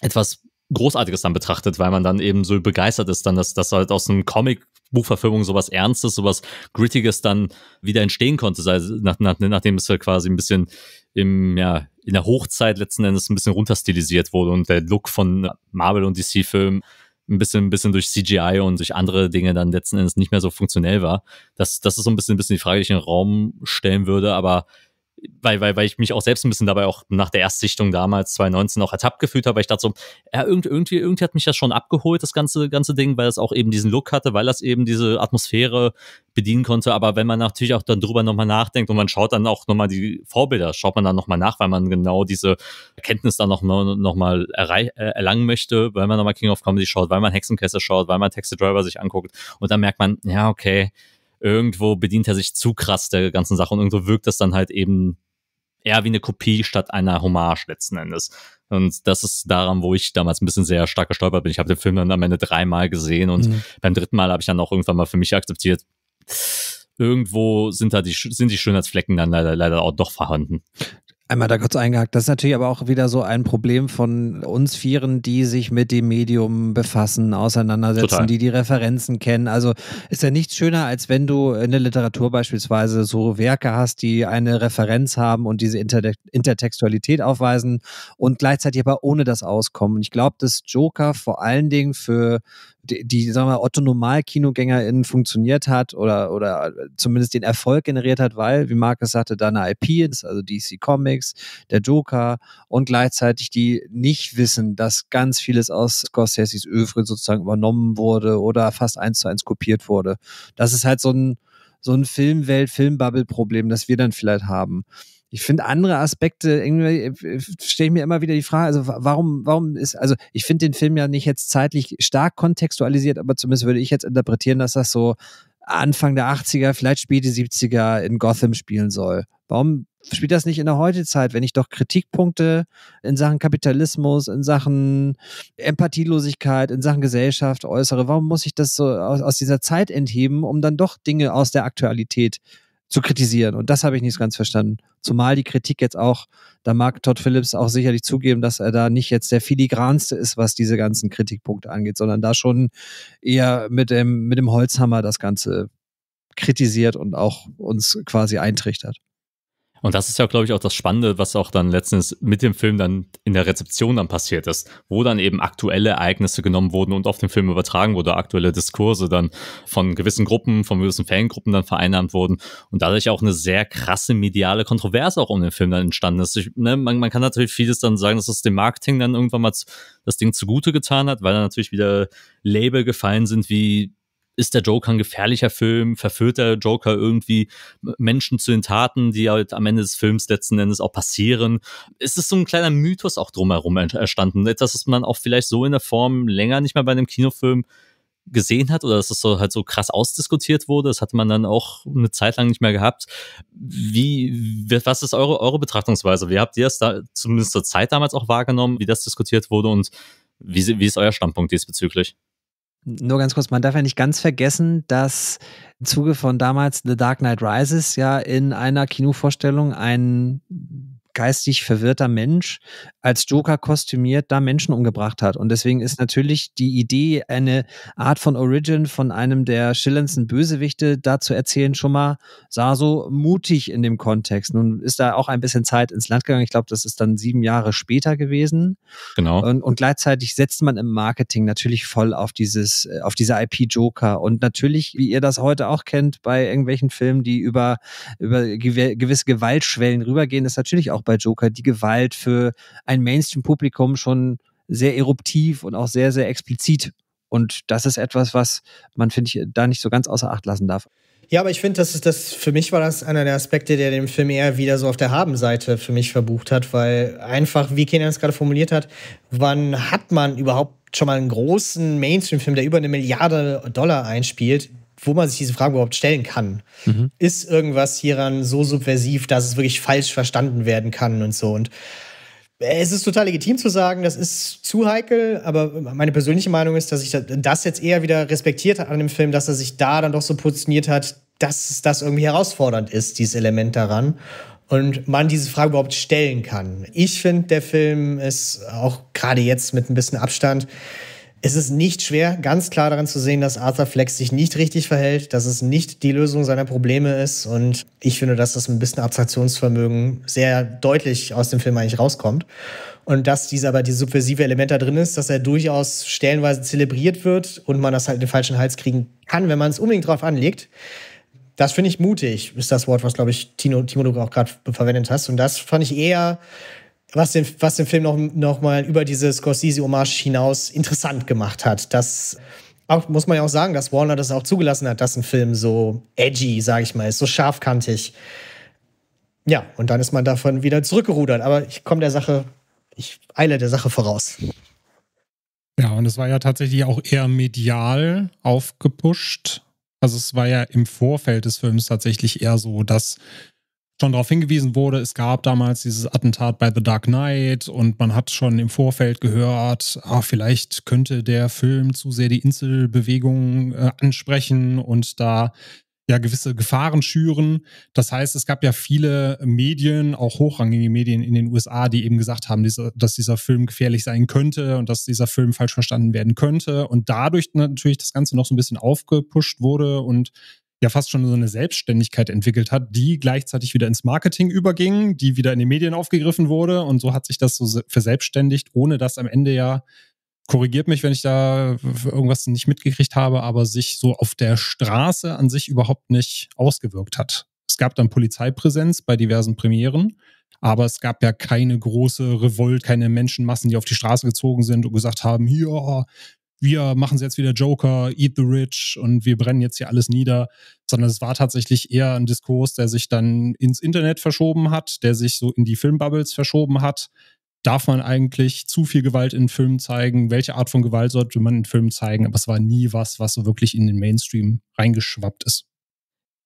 etwas Großartiges dann betrachtet, weil man dann eben so begeistert ist, dann, dass dass halt aus einem Comic Buchverfilmung sowas Ernstes, sowas Grittiges dann wieder entstehen konnte, sei, nach, nach, nachdem es ja quasi ein bisschen im, ja, in der Hochzeit letzten Endes ein bisschen runterstilisiert wurde und der Look von Marvel und DC-Filmen ein bisschen, ein bisschen durch CGI und durch andere Dinge dann letzten Endes nicht mehr so funktionell war. Das, das ist so ein bisschen, ein bisschen die Frage, die ich in den Raum stellen würde, aber weil, weil, weil ich mich auch selbst ein bisschen dabei auch nach der Erstsichtung damals 2019 auch ertappt gefühlt habe, weil ich dachte so, ja, irgendwie, irgendwie, irgendwie hat mich das schon abgeholt, das ganze, ganze Ding, weil es auch eben diesen Look hatte, weil das eben diese Atmosphäre bedienen konnte. Aber wenn man natürlich auch dann drüber nochmal nachdenkt und man schaut dann auch nochmal die Vorbilder, schaut man dann nochmal nach, weil man genau diese Erkenntnis dann nochmal noch mal erreich, äh, erlangen möchte, weil man nochmal King of Comedy schaut, weil man Hexenkessel schaut, weil man Taxi Driver sich anguckt und dann merkt man, ja, okay, irgendwo bedient er sich zu krass der ganzen Sache und irgendwo wirkt das dann halt eben eher wie eine Kopie statt einer Hommage letzten Endes. Und das ist daran, wo ich damals ein bisschen sehr stark gestolpert bin. Ich habe den Film dann am Ende dreimal gesehen und mhm. beim dritten Mal habe ich dann auch irgendwann mal für mich akzeptiert. Irgendwo sind da die, sind die Schönheitsflecken dann leider, leider auch doch vorhanden. Einmal da kurz eingehakt. Das ist natürlich aber auch wieder so ein Problem von uns Vieren, die sich mit dem Medium befassen, auseinandersetzen, Total. die die Referenzen kennen. Also ist ja nichts schöner, als wenn du in der Literatur beispielsweise so Werke hast, die eine Referenz haben und diese Inter Intertextualität aufweisen und gleichzeitig aber ohne das auskommen. Ich glaube, dass Joker vor allen Dingen für die, die sagen wir, Otto Normal-KinogängerInnen funktioniert hat oder, oder äh, zumindest den Erfolg generiert hat, weil, wie Markus sagte, da eine IP ist, also DC Comics, der Joker und gleichzeitig die nicht wissen, dass ganz vieles aus Scorsese's Övre sozusagen übernommen wurde oder fast eins zu eins kopiert wurde. Das ist halt so ein, so ein Filmwelt-Filmbubble-Problem, das wir dann vielleicht haben ich finde andere Aspekte, irgendwie äh, stelle ich mir immer wieder die Frage, also warum, warum ist, also ich finde den Film ja nicht jetzt zeitlich stark kontextualisiert, aber zumindest würde ich jetzt interpretieren, dass das so Anfang der 80er, vielleicht späte 70er in Gotham spielen soll. Warum spielt das nicht in der heutigen Zeit, wenn ich doch Kritikpunkte in Sachen Kapitalismus, in Sachen Empathielosigkeit, in Sachen Gesellschaft äußere? Warum muss ich das so aus, aus dieser Zeit entheben, um dann doch Dinge aus der Aktualität zu kritisieren. Und das habe ich nicht ganz verstanden. Zumal die Kritik jetzt auch, da mag Todd Phillips auch sicherlich zugeben, dass er da nicht jetzt der filigranste ist, was diese ganzen Kritikpunkte angeht, sondern da schon eher mit dem, mit dem Holzhammer das Ganze kritisiert und auch uns quasi eintrichtert. Und das ist ja, glaube ich, auch das Spannende, was auch dann letztens mit dem Film dann in der Rezeption dann passiert ist, wo dann eben aktuelle Ereignisse genommen wurden und auf den Film übertragen wurde, aktuelle Diskurse dann von gewissen Gruppen, von gewissen Fangruppen dann vereinnahmt wurden und dadurch auch eine sehr krasse mediale Kontroverse auch um den Film dann entstanden ist. Ich, ne, man, man, kann natürlich vieles dann sagen, dass es dem Marketing dann irgendwann mal das Ding zugute getan hat, weil dann natürlich wieder Label gefallen sind wie ist der Joker ein gefährlicher Film? Verführt der Joker irgendwie Menschen zu den Taten, die halt am Ende des Films letzten Endes auch passieren? Ist Es so ein kleiner Mythos auch drumherum entstanden. Etwas, was man auch vielleicht so in der Form länger nicht mehr bei einem Kinofilm gesehen hat oder dass es so halt so krass ausdiskutiert wurde. Das hatte man dann auch eine Zeit lang nicht mehr gehabt. Wie, was ist eure, eure Betrachtungsweise? Wie habt ihr es da zumindest zur Zeit damals auch wahrgenommen, wie das diskutiert wurde und wie, wie ist euer Standpunkt diesbezüglich? nur ganz kurz, man darf ja nicht ganz vergessen, dass im Zuge von damals The Dark Knight Rises ja in einer Kinovorstellung ein geistig verwirrter Mensch als Joker kostümiert da Menschen umgebracht hat. Und deswegen ist natürlich die Idee, eine Art von Origin von einem der schillerndsten Bösewichte da zu erzählen, schon mal sah so mutig in dem Kontext. Nun ist da auch ein bisschen Zeit ins Land gegangen. Ich glaube, das ist dann sieben Jahre später gewesen. Genau. Und, und gleichzeitig setzt man im Marketing natürlich voll auf dieses, äh, auf diese IP Joker. Und natürlich, wie ihr das heute auch kennt, bei irgendwelchen Filmen, die über, über gewisse Gewaltschwellen rübergehen, ist natürlich auch auch bei Joker die Gewalt für ein Mainstream-Publikum schon sehr eruptiv und auch sehr, sehr explizit. Und das ist etwas, was man, finde ich, da nicht so ganz außer Acht lassen darf. Ja, aber ich finde, das ist das, für mich war das einer der Aspekte, der den Film eher wieder so auf der Habenseite für mich verbucht hat, weil einfach, wie Kenan es gerade formuliert hat, wann hat man überhaupt schon mal einen großen Mainstream-Film, der über eine Milliarde Dollar einspielt, wo man sich diese Frage überhaupt stellen kann. Mhm. Ist irgendwas hieran so subversiv, dass es wirklich falsch verstanden werden kann und so. Und äh, es ist total legitim zu sagen, das ist zu heikel, aber meine persönliche Meinung ist, dass ich das jetzt eher wieder respektiert an dem Film, dass er sich da dann doch so positioniert hat, dass das irgendwie herausfordernd ist, dieses Element daran. Und man diese Frage überhaupt stellen kann. Ich finde, der Film ist auch gerade jetzt mit ein bisschen Abstand es ist nicht schwer, ganz klar daran zu sehen, dass Arthur Flex sich nicht richtig verhält, dass es nicht die Lösung seiner Probleme ist. Und ich finde, dass das ein bisschen Abstraktionsvermögen sehr deutlich aus dem Film eigentlich rauskommt. Und dass dieser aber die subversive Element da drin ist, dass er durchaus stellenweise zelebriert wird und man das halt in den falschen Hals kriegen kann, wenn man es unbedingt drauf anlegt. Das finde ich mutig, ist das Wort, was, glaube ich, Tino, Timo, du auch gerade verwendet hast. Und das fand ich eher was den, was den Film noch, noch mal über diese Scorsese-Hommage hinaus interessant gemacht hat. Das auch, muss man ja auch sagen, dass Warner das auch zugelassen hat, dass ein Film so edgy, sage ich mal, ist, so scharfkantig. Ja, und dann ist man davon wieder zurückgerudert. Aber ich komme der Sache, ich eile der Sache voraus. Ja, und es war ja tatsächlich auch eher medial aufgepusht. Also es war ja im Vorfeld des Films tatsächlich eher so, dass schon darauf hingewiesen wurde, es gab damals dieses Attentat bei The Dark Knight und man hat schon im Vorfeld gehört, ah, vielleicht könnte der Film zu sehr die Inselbewegung äh, ansprechen und da ja gewisse Gefahren schüren. Das heißt, es gab ja viele Medien, auch hochrangige Medien in den USA, die eben gesagt haben, diese, dass dieser Film gefährlich sein könnte und dass dieser Film falsch verstanden werden könnte. Und dadurch natürlich das Ganze noch so ein bisschen aufgepusht wurde und ja fast schon so eine Selbstständigkeit entwickelt hat, die gleichzeitig wieder ins Marketing überging, die wieder in den Medien aufgegriffen wurde und so hat sich das so verselbstständigt, ohne dass am Ende ja korrigiert mich, wenn ich da irgendwas nicht mitgekriegt habe, aber sich so auf der Straße an sich überhaupt nicht ausgewirkt hat. Es gab dann Polizeipräsenz bei diversen Premieren, aber es gab ja keine große Revolt, keine Menschenmassen, die auf die Straße gezogen sind und gesagt haben, hier, wir machen es jetzt wieder Joker, Eat the Rich und wir brennen jetzt hier alles nieder, sondern es war tatsächlich eher ein Diskurs, der sich dann ins Internet verschoben hat, der sich so in die Filmbubbles verschoben hat. Darf man eigentlich zu viel Gewalt in Filmen zeigen? Welche Art von Gewalt sollte man in Filmen zeigen? Aber es war nie was, was so wirklich in den Mainstream reingeschwappt ist.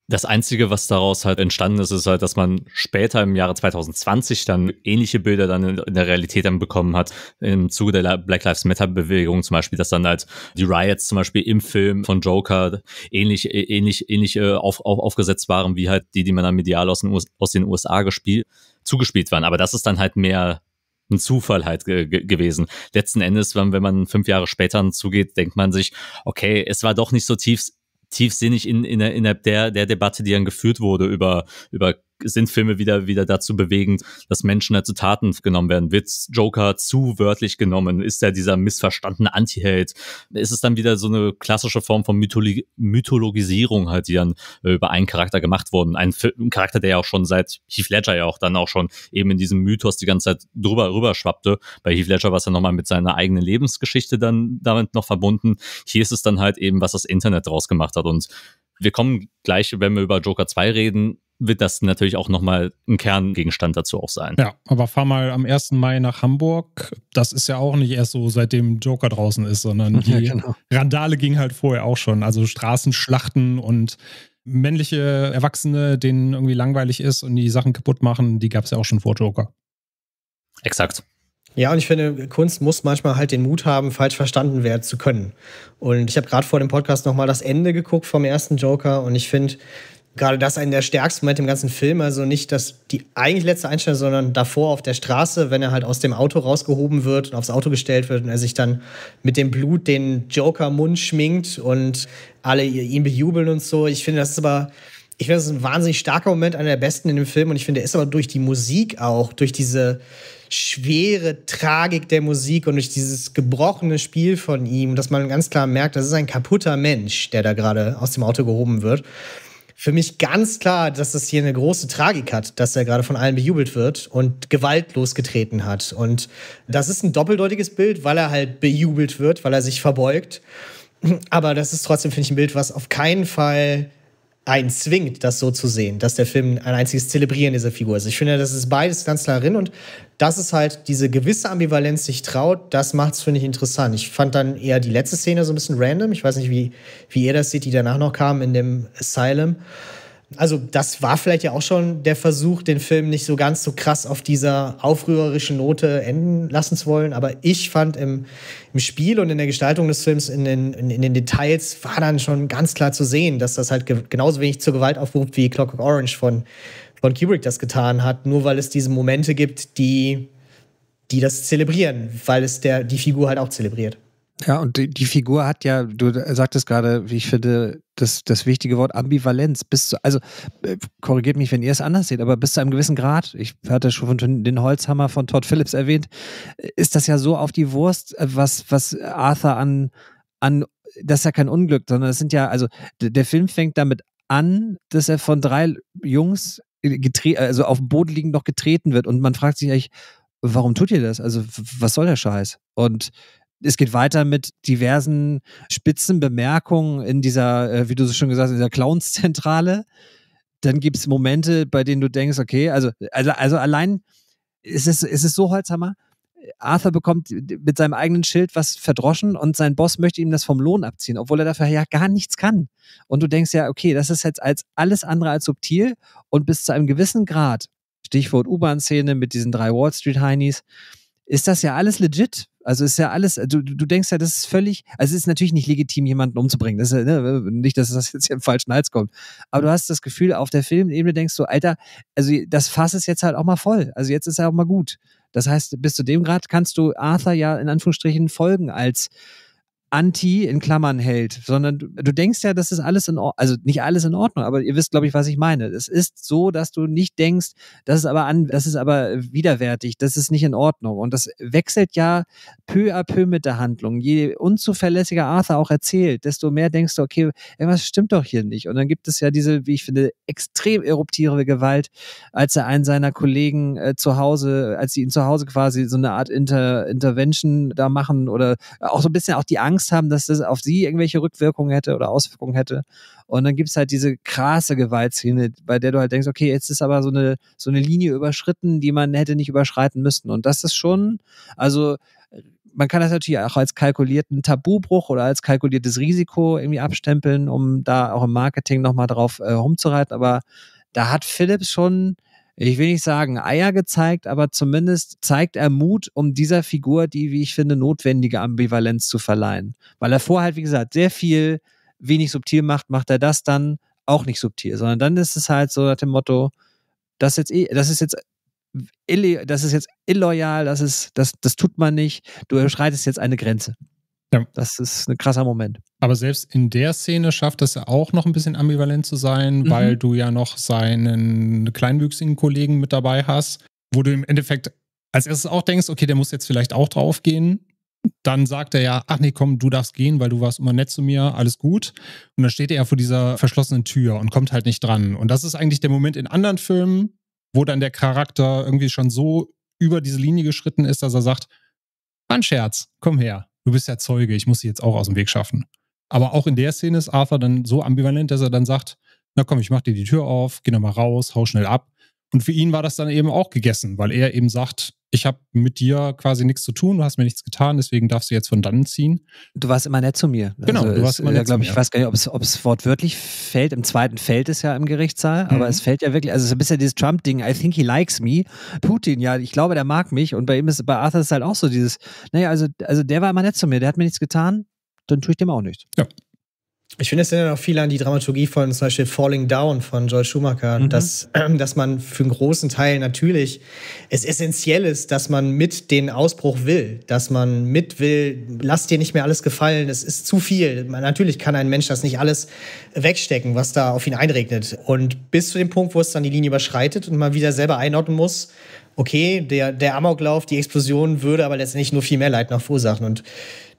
Das Einzige, was daraus halt entstanden ist, ist halt, dass man später im Jahre 2020 dann ähnliche Bilder dann in der Realität dann bekommen hat, im Zuge der Black Lives Matter Bewegung zum Beispiel, dass dann halt die Riots zum Beispiel im Film von Joker ähnlich, ähnlich, ähnlich äh, auf, auf, aufgesetzt waren, wie halt die, die man dann medial aus den, US, aus den USA gespielt, zugespielt waren. Aber das ist dann halt mehr ein Zufall halt ge gewesen. Letzten Endes, wenn, wenn man fünf Jahre später zugeht, denkt man sich, okay, es war doch nicht so tief tiefsinnig in, in, innerhalb der, der Debatte, die dann geführt wurde über, über sind Filme wieder, wieder dazu bewegend, dass Menschen zu Taten genommen werden. Wird Joker zu wörtlich genommen? Ist er dieser missverstandene Anti-Held? Ist es dann wieder so eine klassische Form von Mytholo Mythologisierung halt, die dann äh, über einen Charakter gemacht wurden? Ein, ein, Charakter, der ja auch schon seit Heath Ledger ja auch dann auch schon eben in diesem Mythos die ganze Zeit drüber rüber schwappte. Bei Heath Ledger war es ja nochmal mit seiner eigenen Lebensgeschichte dann damit noch verbunden. Hier ist es dann halt eben, was das Internet draus gemacht hat und wir kommen gleich, wenn wir über Joker 2 reden, wird das natürlich auch nochmal ein Kerngegenstand dazu auch sein. Ja, aber fahr mal am 1. Mai nach Hamburg. Das ist ja auch nicht erst so, seitdem Joker draußen ist, sondern (laughs) die ja, genau. Randale ging halt vorher auch schon. Also Straßenschlachten und männliche Erwachsene, denen irgendwie langweilig ist und die Sachen kaputt machen, die gab es ja auch schon vor Joker. Exakt. Ja, und ich finde, Kunst muss manchmal halt den Mut haben, falsch verstanden werden zu können. Und ich habe gerade vor dem Podcast nochmal das Ende geguckt vom ersten Joker und ich finde, gerade das einen der stärksten Momente im ganzen Film. Also nicht dass die eigentlich letzte Einstellung, sondern davor auf der Straße, wenn er halt aus dem Auto rausgehoben wird und aufs Auto gestellt wird und er sich dann mit dem Blut den Joker-Mund schminkt und alle ihn bejubeln und so. Ich finde, das ist aber. Ich finde, das ist ein wahnsinnig starker Moment, einer der besten in dem Film. Und ich finde, er ist aber durch die Musik auch, durch diese schwere Tragik der Musik und durch dieses gebrochene Spiel von ihm, dass man ganz klar merkt, das ist ein kaputter Mensch, der da gerade aus dem Auto gehoben wird für mich ganz klar, dass das hier eine große Tragik hat, dass er gerade von allen bejubelt wird und gewaltlos getreten hat. Und das ist ein doppeldeutiges Bild, weil er halt bejubelt wird, weil er sich verbeugt. Aber das ist trotzdem, finde ich, ein Bild, was auf keinen Fall einen zwingt, das so zu sehen, dass der Film ein einziges Zelebrieren dieser Figur ist. Ich finde, das ist beides ganz klar drin und dass es halt diese gewisse Ambivalenz sich traut, das macht es, finde ich, interessant. Ich fand dann eher die letzte Szene so ein bisschen random. Ich weiß nicht, wie, wie ihr das seht, die danach noch kam in dem Asylum also das war vielleicht ja auch schon der Versuch, den Film nicht so ganz so krass auf dieser aufrührerischen Note enden lassen zu wollen. Aber ich fand im, im Spiel und in der Gestaltung des Films, in den, in, in den Details, war dann schon ganz klar zu sehen, dass das halt ge genauso wenig zur Gewalt aufruft wie Clockwork Orange von, von Kubrick das getan hat, nur weil es diese Momente gibt, die, die das zelebrieren, weil es der, die Figur halt auch zelebriert. Ja, und die, die, Figur hat ja, du sagtest gerade, wie ich finde, das, das wichtige Wort Ambivalenz. Bis zu, also äh, korrigiert mich, wenn ihr es anders seht, aber bis zu einem gewissen Grad, ich hatte schon den Holzhammer von Todd Phillips erwähnt, ist das ja so auf die Wurst, was, was Arthur an, an, das ist ja kein Unglück, sondern es sind ja, also der Film fängt damit an, dass er von drei Jungs äh, also auf dem Boden liegend noch getreten wird und man fragt sich eigentlich, warum tut ihr das? Also was soll der Scheiß? Und es geht weiter mit diversen Spitzenbemerkungen in dieser, äh, wie du so schon gesagt hast, in dieser Clownszentrale. Dann gibt es Momente, bei denen du denkst, okay, also, also, also allein ist es, ist es so, Holzhammer, Arthur bekommt mit seinem eigenen Schild was verdroschen und sein Boss möchte ihm das vom Lohn abziehen, obwohl er dafür ja gar nichts kann. Und du denkst ja, okay, das ist jetzt als alles andere als subtil und bis zu einem gewissen Grad, Stichwort U-Bahn-Szene mit diesen drei Wall Street Heinis, ist das ja alles legit, also ist ja alles, äh, du, du denkst ja, das ist völlig, also es ist natürlich nicht legitim, jemanden umzubringen. Das ist ja, ne, nicht, dass das jetzt hier im falschen Hals kommt. Aber du mhm. hast das Gefühl, auf der Filmebene denkst du, Alter, also das Fass ist jetzt halt auch mal voll. Also jetzt ist ja auch mal gut. Das heißt, bis zu dem Grad kannst du Arthur ja in Anführungsstrichen folgen als anti in Klammern hält, sondern du, du denkst ja, das ist alles in Ordnung, also nicht alles in Ordnung, aber ihr wisst, glaube ich, was ich meine. Es ist so, dass du nicht denkst, das ist aber an, das ist aber widerwärtig, das ist nicht in Ordnung. Und das wechselt ja peu à peu mit der Handlung. Je unzuverlässiger Arthur auch erzählt, desto mehr denkst du, okay, irgendwas stimmt doch hier nicht. Und dann gibt es ja diese, wie ich finde, extrem eruptierende Gewalt, als er einen seiner Kollegen äh, zu Hause, als sie ihn zu Hause quasi so eine Art Inter Intervention da machen oder auch so ein bisschen auch die Angst Angst haben, dass das auf sie irgendwelche Rückwirkungen hätte oder Auswirkungen hätte. Und dann gibt es halt diese krasse Gewaltszene, bei der du halt denkst, okay, jetzt ist aber so eine, so eine Linie überschritten, die man hätte nicht überschreiten müssen. Und das ist schon, also man kann das natürlich auch als kalkulierten Tabubruch oder als kalkuliertes Risiko irgendwie abstempeln, um da auch im Marketing nochmal drauf äh, rumzureiten. Aber da hat Philips schon ich will nicht sagen Eier gezeigt, aber zumindest zeigt er Mut, um dieser Figur die, wie ich finde, notwendige Ambivalenz zu verleihen. Weil er vorher halt, wie gesagt, sehr viel wenig subtil macht, macht er das dann auch nicht subtil, sondern dann ist es halt so nach dem Motto, das, jetzt, eh, das ist jetzt das ist jetzt illoyal, das ist, das, das tut man nicht, du überschreitest jetzt eine Grenze. Ja. Das ist ein krasser Moment. Aber selbst in der Szene schafft es ja auch noch ein bisschen ambivalent zu sein, mhm. weil du ja noch seinen kleinwüchsigen Kollegen mit dabei hast, wo du im Endeffekt als erstes auch denkst, okay, der muss jetzt vielleicht auch draufgehen. Dann sagt er ja, ach nee, komm, du darfst gehen, weil du warst immer nett zu mir, alles gut. Und dann steht er ja vor dieser verschlossenen Tür und kommt halt nicht dran. Und das ist eigentlich der Moment in anderen Filmen, wo dann der Charakter irgendwie schon so über diese Linie geschritten ist, dass er sagt, war ein Scherz, komm her du bist ja Zeuge, ich muss sie jetzt auch aus dem Weg schaffen. Aber auch in der Szene ist Arthur dann so ambivalent, dass er dann sagt, na komm, ich mach dir die Tür auf, geh nochmal raus, hau schnell ab. Und für ihn war das dann eben auch gegessen, weil er eben sagt, ich habe mit dir quasi nichts zu tun, du hast mir nichts getan, deswegen darfst du jetzt von dannen ziehen. Du warst immer nett zu mir. Genau, also du warst es, immer nett äh, glaub, zu mir. Ich weiß gar nicht, ob es wortwörtlich fällt. Im zweiten fällt es ja im Gerichtssaal, mhm. aber es fällt ja wirklich, also es ist ein bisschen dieses Trump-Ding, I think he likes me. Putin, ja, ich glaube, der mag mich. Und bei ihm ist, bei Arthur ist halt auch so dieses, naja, also, also der war immer nett zu mir, der hat mir nichts getan, dann tue ich dem auch nichts. Ja ich finde, es erinnert auch viel an die Dramaturgie von zum Beispiel Falling Down von Joel Schumacher, mhm. dass, ähm, dass man für einen großen Teil natürlich es essentiell ist, dass man mit den Ausbruch will, dass man mit will, lass dir nicht mehr alles gefallen, es ist zu viel. Man, natürlich kann ein Mensch das nicht alles wegstecken, was da auf ihn einregnet. Und bis zu dem Punkt, wo es dann die Linie überschreitet und man wieder selber einordnen muss, okay, der, der Amoklauf, die Explosion würde aber letztendlich nur viel mehr Leid noch verursachen. Und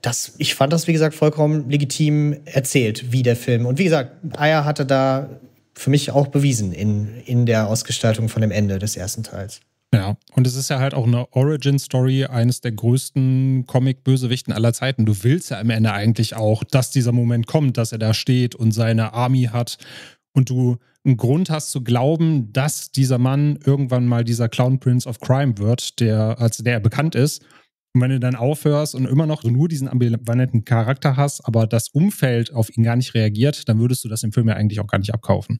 das, ich fand das, wie gesagt, vollkommen legitim erzählt, wie der Film. Und wie gesagt, Aya hatte da für mich auch bewiesen in, in der Ausgestaltung von dem Ende des ersten Teils. Ja, und es ist ja halt auch eine Origin-Story eines der größten Comic-Bösewichten aller Zeiten. Du willst ja am Ende eigentlich auch, dass dieser Moment kommt, dass er da steht und seine Army hat und du einen Grund hast zu glauben, dass dieser Mann irgendwann mal dieser Clown Prince of Crime wird, der, als der bekannt ist. Und wenn du dann aufhörst und immer noch nur diesen ambivalenten Charakter hast, aber das Umfeld auf ihn gar nicht reagiert, dann würdest du das im Film ja eigentlich auch gar nicht abkaufen.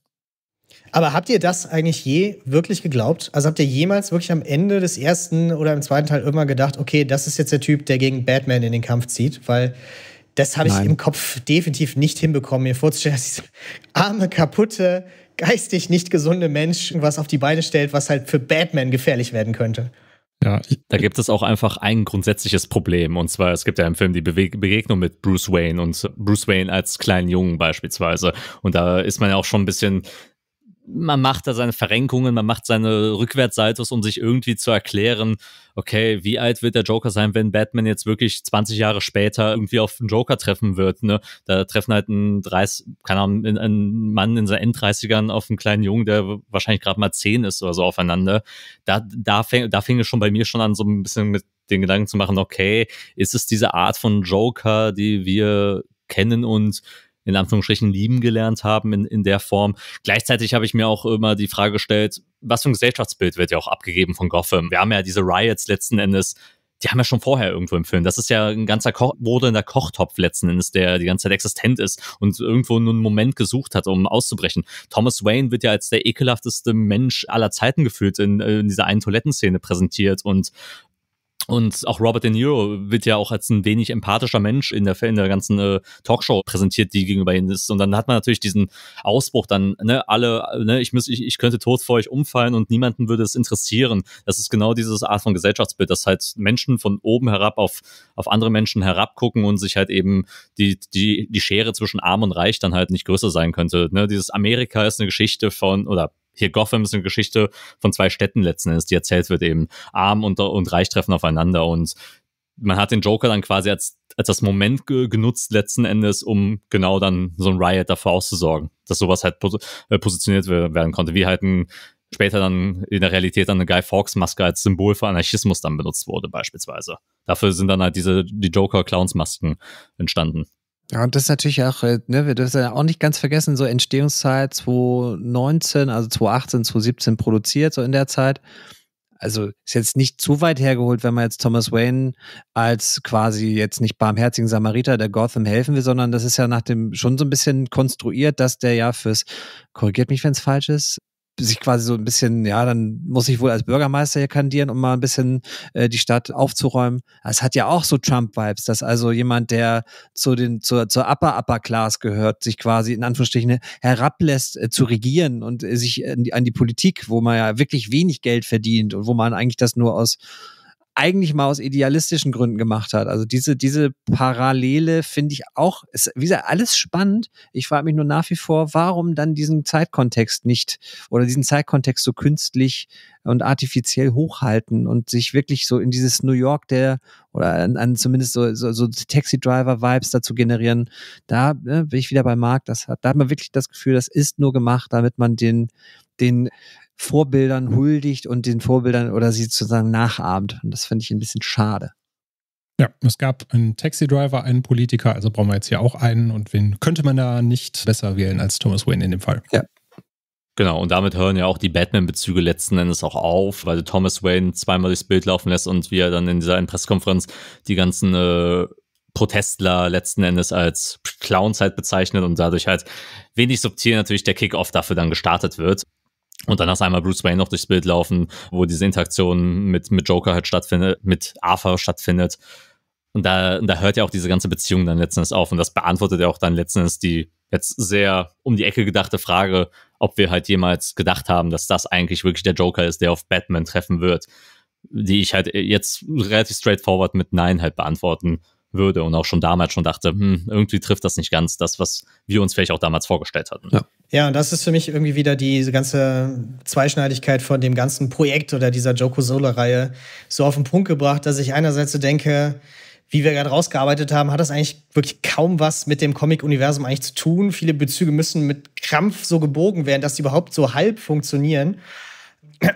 Aber habt ihr das eigentlich je wirklich geglaubt? Also habt ihr jemals wirklich am Ende des ersten oder im zweiten Teil immer gedacht, okay, das ist jetzt der Typ, der gegen Batman in den Kampf zieht? Weil das habe ich im Kopf definitiv nicht hinbekommen, mir vorzustellen, (laughs) dass dieser arme, kaputte, geistig nicht gesunde Mensch was auf die Beine stellt, was halt für Batman gefährlich werden könnte. Ja. Da gibt es auch einfach ein grundsätzliches Problem. Und zwar, es gibt ja im Film die Bewe Begegnung mit Bruce Wayne und Bruce Wayne als kleinen Jungen beispielsweise. Und da ist man ja auch schon ein bisschen man macht da seine Verrenkungen, man macht seine Rückwärtssaltos, um sich irgendwie zu erklären, okay, wie alt wird der Joker sein, wenn Batman jetzt wirklich 20 Jahre später irgendwie auf den Joker treffen wird, ne? Da treffen halt ein 30, keine Ahnung, ein Mann in seinen Enddreißigern auf einen kleinen Jungen, der wahrscheinlich gerade mal 10 ist oder so aufeinander. Da, da, fäng, da fing es schon bei mir schon an, so ein bisschen mit den Gedanken zu machen, okay, ist es diese Art von Joker, die wir kennen und in Anführungsstrichen lieben gelernt haben in, in der Form. Gleichzeitig habe ich mir auch immer die Frage gestellt, was für ein Gesellschaftsbild wird ja auch abgegeben von Gotham? Wir haben ja diese Riots letzten Endes die haben ja schon vorher irgendwo im Film. Das ist ja ein ganzer Ko der Kochtopf letzten Endes, der die ganze Zeit existent ist und irgendwo nur einen Moment gesucht hat, um auszubrechen. Thomas Wayne wird ja als der ekelhafteste Mensch aller Zeiten gefühlt in, in dieser einen Toilettenszene präsentiert und und auch Robert De Niro wird ja auch als ein wenig empathischer Mensch in der, in der ganzen äh, Talkshow präsentiert, die gegenüber ihm ist. Und dann hat man natürlich diesen Ausbruch dann, ne, alle, ne, ich, muss, ich, ich könnte tot vor euch umfallen und niemanden würde es interessieren. Das ist genau dieses Art von Gesellschaftsbild, dass halt Menschen von oben herab auf, auf andere Menschen herabgucken und sich halt eben die, die, die Schere zwischen Arm und Reich dann halt nicht größer sein könnte. Ne? Dieses Amerika ist eine Geschichte von, oder hier Gotham ist eine Geschichte von zwei Städten letzten Endes, die erzählt wird eben. Arm und, und reich treffen aufeinander und man hat den Joker dann quasi als, als das Moment ge genutzt, letzten Endes, um genau dann so ein Riot davor auszusorgen, dass sowas halt pos äh, positioniert werden konnte, wie halt ein, später dann in der Realität dann eine Guy Fawkes-Maske als Symbol für Anarchismus dann benutzt wurde, beispielsweise. Dafür sind dann halt diese, die Joker-Clowns-Masken entstanden. Ja, und das ist natürlich auch, äh, ne, wir dürfen ja auch nicht ganz vergessen, so Entstehungszeit 2019, also 2018, 2017 produziert, so in der Zeit. Also ist jetzt nicht zu weit hergeholt, wenn man jetzt Thomas Wayne als quasi jetzt nicht barmherzigen Samariter der Gotham helfen will, sondern das ist ja nach dem schon so ein bisschen konstruiert, dass der ja fürs, korrigiert mich, wenn es falsch ist, sich quasi so ein bisschen, ja, dann muss ich wohl als Bürgermeister hier kandieren, um mal ein bisschen äh, die Stadt aufzuräumen. Es hat ja auch so Trump-Vibes, dass also jemand, der zu den, zur, zur Upper Upper Class gehört, sich quasi in Anführungsstrichen herablässt äh, zu regieren und äh, sich an an die Politik, wo man ja wirklich wenig Geld verdient und wo man eigentlich das nur aus eigentlich mal aus idealistischen Gründen gemacht hat. Also diese, diese Parallele finde ich auch, ist, wie gesagt, alles spannend. Ich frage mich nur nach wie vor, warum dann diesen Zeitkontext nicht oder diesen Zeitkontext so künstlich und artifiziell hochhalten und sich wirklich so in dieses New York der oder an, an zumindest so, so, so Taxi-Driver-Vibes dazu generieren. Da ne, bin ich wieder bei Marc. Das hat, da hat man wirklich das Gefühl, das ist nur gemacht, damit man den, den Vorbildern huldigt und den Vorbildern oder sie sozusagen nachahmt. Und das finde ich ein bisschen schade. Ja, es gab einen Taxi-Driver, einen Politiker, also brauchen wir jetzt hier auch einen. Und wen könnte man da nicht besser wählen als Thomas Wayne in dem Fall? Ja. Genau, und damit hören ja auch die Batman-Bezüge letzten Endes auch auf, weil Thomas Wayne zweimal durchs Bild laufen lässt und wir dann in dieser Pressekonferenz die ganzen äh, Protestler letzten Endes als Clowns halt bezeichnet und dadurch halt wenig subtil natürlich der Kickoff dafür dann gestartet wird. Und danach einmal Bruce Wayne noch durchs Bild laufen, wo diese Interaktion mit, mit Joker halt stattfindet, mit Arthur stattfindet. Und da, da hört ja auch diese ganze Beziehung dann letztens auf. Und das beantwortet ja auch dann letztens die jetzt sehr um die Ecke gedachte Frage, ob wir halt jemals gedacht haben, dass das eigentlich wirklich der Joker ist, der auf Batman treffen wird. Die ich halt jetzt relativ straightforward mit Nein halt beantworten würde und auch schon damals schon dachte, hm, irgendwie trifft das nicht ganz das, was wir uns vielleicht auch damals vorgestellt hatten. Ja. ja, und das ist für mich irgendwie wieder diese ganze Zweischneidigkeit von dem ganzen Projekt oder dieser Joko Solar-Reihe so auf den Punkt gebracht, dass ich einerseits so denke, wie wir gerade rausgearbeitet haben, hat das eigentlich wirklich kaum was mit dem Comic-Universum eigentlich zu tun. Viele Bezüge müssen mit Krampf so gebogen werden, dass die überhaupt so halb funktionieren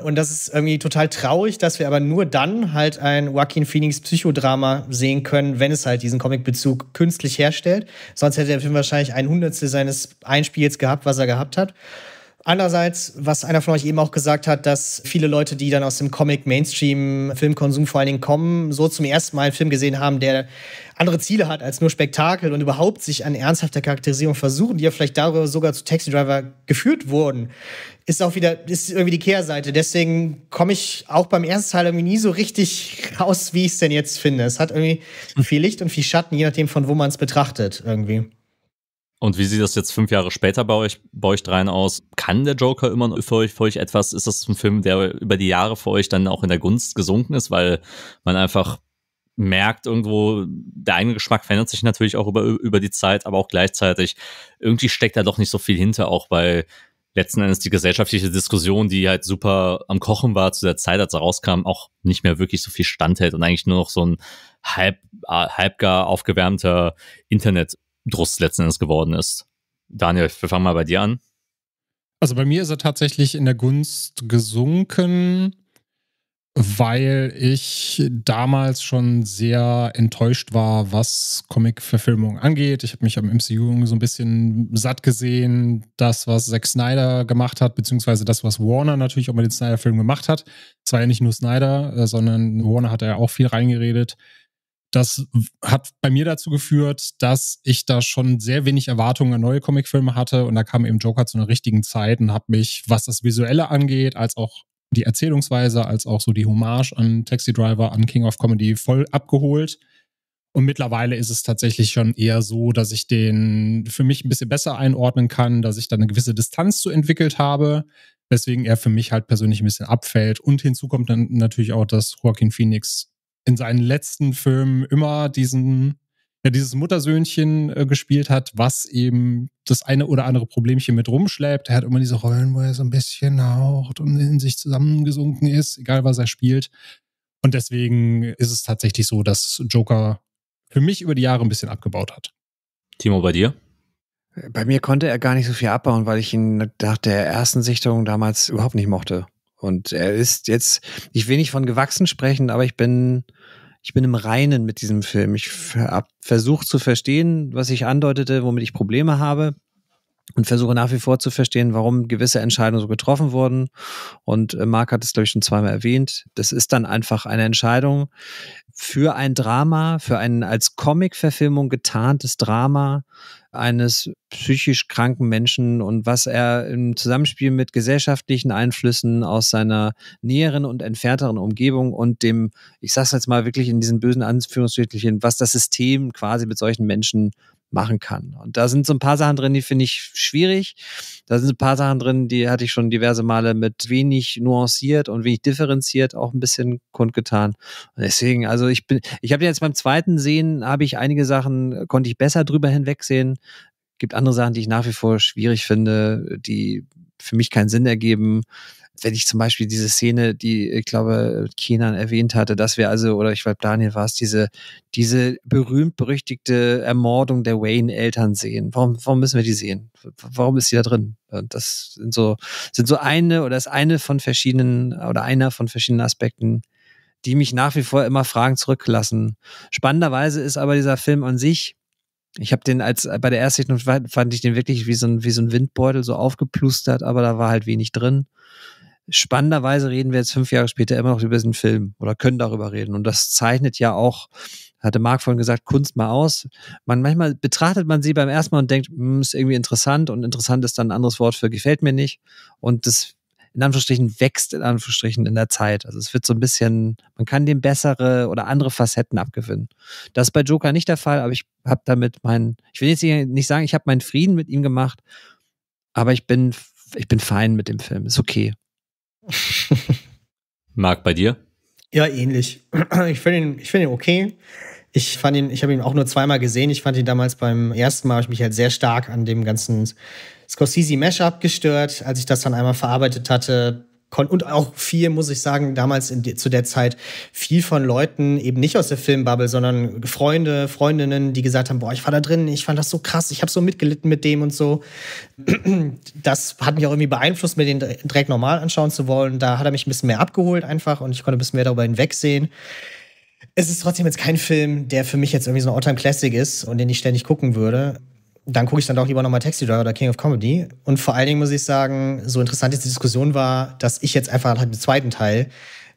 und das ist irgendwie total traurig, dass wir aber nur dann halt ein Joaquin Phoenix Psychodrama sehen können, wenn es halt diesen Comicbezug künstlich herstellt. Sonst hätte der Film wahrscheinlich ein Hundertstel seines Einspiels gehabt, was er gehabt hat. Einerseits, was einer von euch eben auch gesagt hat, dass viele Leute, die dann aus dem Comic-Mainstream-Filmkonsum vor allen Dingen kommen, so zum ersten Mal einen Film gesehen haben, der andere Ziele hat als nur Spektakel und überhaupt sich an ernsthafter Charakterisierung versuchen, die ja vielleicht darüber sogar zu Taxi Driver geführt wurden, ist auch wieder, ist irgendwie die Kehrseite. Deswegen komme ich auch beim ersten Teil irgendwie nie so richtig raus, wie ich es denn jetzt finde. Es hat irgendwie viel Licht und viel Schatten, je nachdem, von wo man es betrachtet, irgendwie. Und wie sieht das jetzt fünf Jahre später bei euch, bei euch dreien aus? Kann der Joker immer noch für euch, für euch etwas? Ist das ein Film, der über die Jahre für euch dann auch in der Gunst gesunken ist, weil man einfach merkt irgendwo, der eigene Geschmack verändert sich natürlich auch über, über die Zeit, aber auch gleichzeitig irgendwie steckt da doch nicht so viel hinter, auch weil letzten Endes die gesellschaftliche Diskussion, die halt super am Kochen war zu der Zeit, als er rauskam, auch nicht mehr wirklich so viel standhält und eigentlich nur noch so ein halb, halb gar aufgewärmter Internet Drust letzten Endes geworden ist. Daniel, wir fangen mal bei dir an. Also bei mir ist er tatsächlich in der Gunst gesunken, weil ich damals schon sehr enttäuscht war, was Comic-Verfilmung angeht. Ich habe mich am MCU so ein bisschen satt gesehen, das, was Zack Snyder gemacht hat, beziehungsweise das, was Warner natürlich auch mit den snyder filmen gemacht hat. Es war ja nicht nur Snyder, äh, sondern Warner hat ja auch viel reingeredet das hat bei mir dazu geführt, dass ich da schon sehr wenig Erwartungen an neue Comicfilme hatte und da kam eben Joker zu einer richtigen Zeit und hat mich, was das Visuelle angeht, als auch die Erzählungsweise, als auch so die Hommage an Taxi Driver, an King of Comedy voll abgeholt. Und mittlerweile ist es tatsächlich schon eher so, dass ich den für mich ein bisschen besser einordnen kann, dass ich da eine gewisse Distanz zu entwickelt habe, weswegen er für mich halt persönlich ein bisschen abfällt. Und hinzu kommt dann natürlich auch, dass Joaquin Phoenix in seinen letzten Filmen immer diesen, ja, dieses Muttersöhnchen äh, gespielt hat, was eben das eine oder andere Problemchen mit rumschleppt. Er hat immer diese Rollen, wo er so ein bisschen haucht und in sich zusammengesunken ist, egal was er spielt. Und deswegen ist es tatsächlich so, dass Joker für mich über die Jahre ein bisschen abgebaut hat. Timo, bei dir? Bei mir konnte er gar nicht so viel abbauen, weil ich ihn nach der ersten Sichtung damals überhaupt nicht mochte. Und er ist jetzt, ich will nicht von gewachsen sprechen, aber ich bin, ich bin im Reinen mit diesem Film. Ich versuche zu verstehen, was ich andeutete, womit ich Probleme habe und versuche nach wie vor zu verstehen, warum gewisse Entscheidungen so getroffen wurden. Und äh, Marc hat es, glaube ich, schon zweimal erwähnt. Das ist dann einfach eine Entscheidung für ein Drama, für ein als Comic-Verfilmung getarntes Drama eines psychisch kranken Menschen und was er im Zusammenspiel mit gesellschaftlichen Einflüssen aus seiner näheren und entfernteren Umgebung und dem, ich sage jetzt mal wirklich in diesen bösen Anführungsstrichen, was das System quasi mit solchen Menschen machen kann. Und da sind so ein paar Sachen drin, die finde ich schwierig. Da sind so ein paar Sachen drin, die hatte ich schon diverse Male mit wenig nuanciert und wenig differenziert auch ein bisschen kundgetan. Und deswegen, also ich bin, ich habe jetzt beim zweiten Sehen, habe ich einige Sachen, konnte ich besser drüber hinwegsehen. Gibt andere Sachen, die ich nach wie vor schwierig finde, die für mich keinen Sinn ergeben wenn ich zum Beispiel diese Szene, die ich glaube, Kenan erwähnt hatte, dass wir also, oder ich glaube, Daniel war es, diese, diese berühmt-berüchtigte Ermordung der Wayne-Eltern sehen. Warum, warum müssen wir die sehen? Warum ist die da drin? Und Das sind so, sind so eine oder ist eine von verschiedenen oder einer von verschiedenen Aspekten, die mich nach wie vor immer Fragen zurücklassen. Spannenderweise ist aber dieser Film an sich, ich habe den als bei der ersten fand ich den wirklich wie so ein, wie so ein Windbeutel so aufgeplustert, aber da war halt wenig drin spannenderweise reden wir jetzt fünf Jahre später immer noch über diesen Film oder können darüber reden. Und das zeichnet ja auch, hatte Marc vorhin gesagt, Kunst mal aus. Man, manchmal betrachtet man sie beim ersten Mal und denkt, hm, ist irgendwie interessant und interessant ist dann ein anderes Wort für gefällt mir nicht. Und das in Anführungsstrichen wächst in Anführungsstrichen in der Zeit. Also es wird so ein bisschen, man kann dem bessere oder andere Facetten abgewinnen. Das ist bei Joker nicht der Fall, aber ich habe damit meinen, ich will jetzt nicht sagen, ich habe meinen Frieden mit ihm gemacht, aber ich bin, ich bin fein mit dem Film. Ist okay. (laughs) Marc, bei dir? Ja, ähnlich. Ich finde ihn, find ihn okay. Ich fand ihn, ich habe ihn auch nur zweimal gesehen. Ich fand ihn damals beim ersten Mal, habe ich mich halt sehr stark an dem ganzen Scorsese Mashup gestört. Als ich das dann einmal verarbeitet hatte, und auch viel, muss ich sagen, damals die, zu der Zeit viel von Leuten eben nicht aus der Filmbubble, sondern Freunde, Freundinnen, die gesagt haben, boah, ich war da drin, ich fand das so krass, ich habe so mitgelitten mit dem und so. Das hat mich auch irgendwie beeinflusst, mir den Dreck normal anschauen zu wollen. Da hat er mich ein bisschen mehr abgeholt einfach und ich konnte ein bisschen mehr darüber hinwegsehen. Es ist trotzdem jetzt kein Film, der für mich jetzt irgendwie so ein Alltime Classic ist und den ich ständig gucken würde dann gucke ich dann doch lieber nochmal Taxi Driver oder King of Comedy. Und vor allen Dingen muss ich sagen, so interessant ist die Diskussion war, dass ich jetzt einfach halt dem zweiten Teil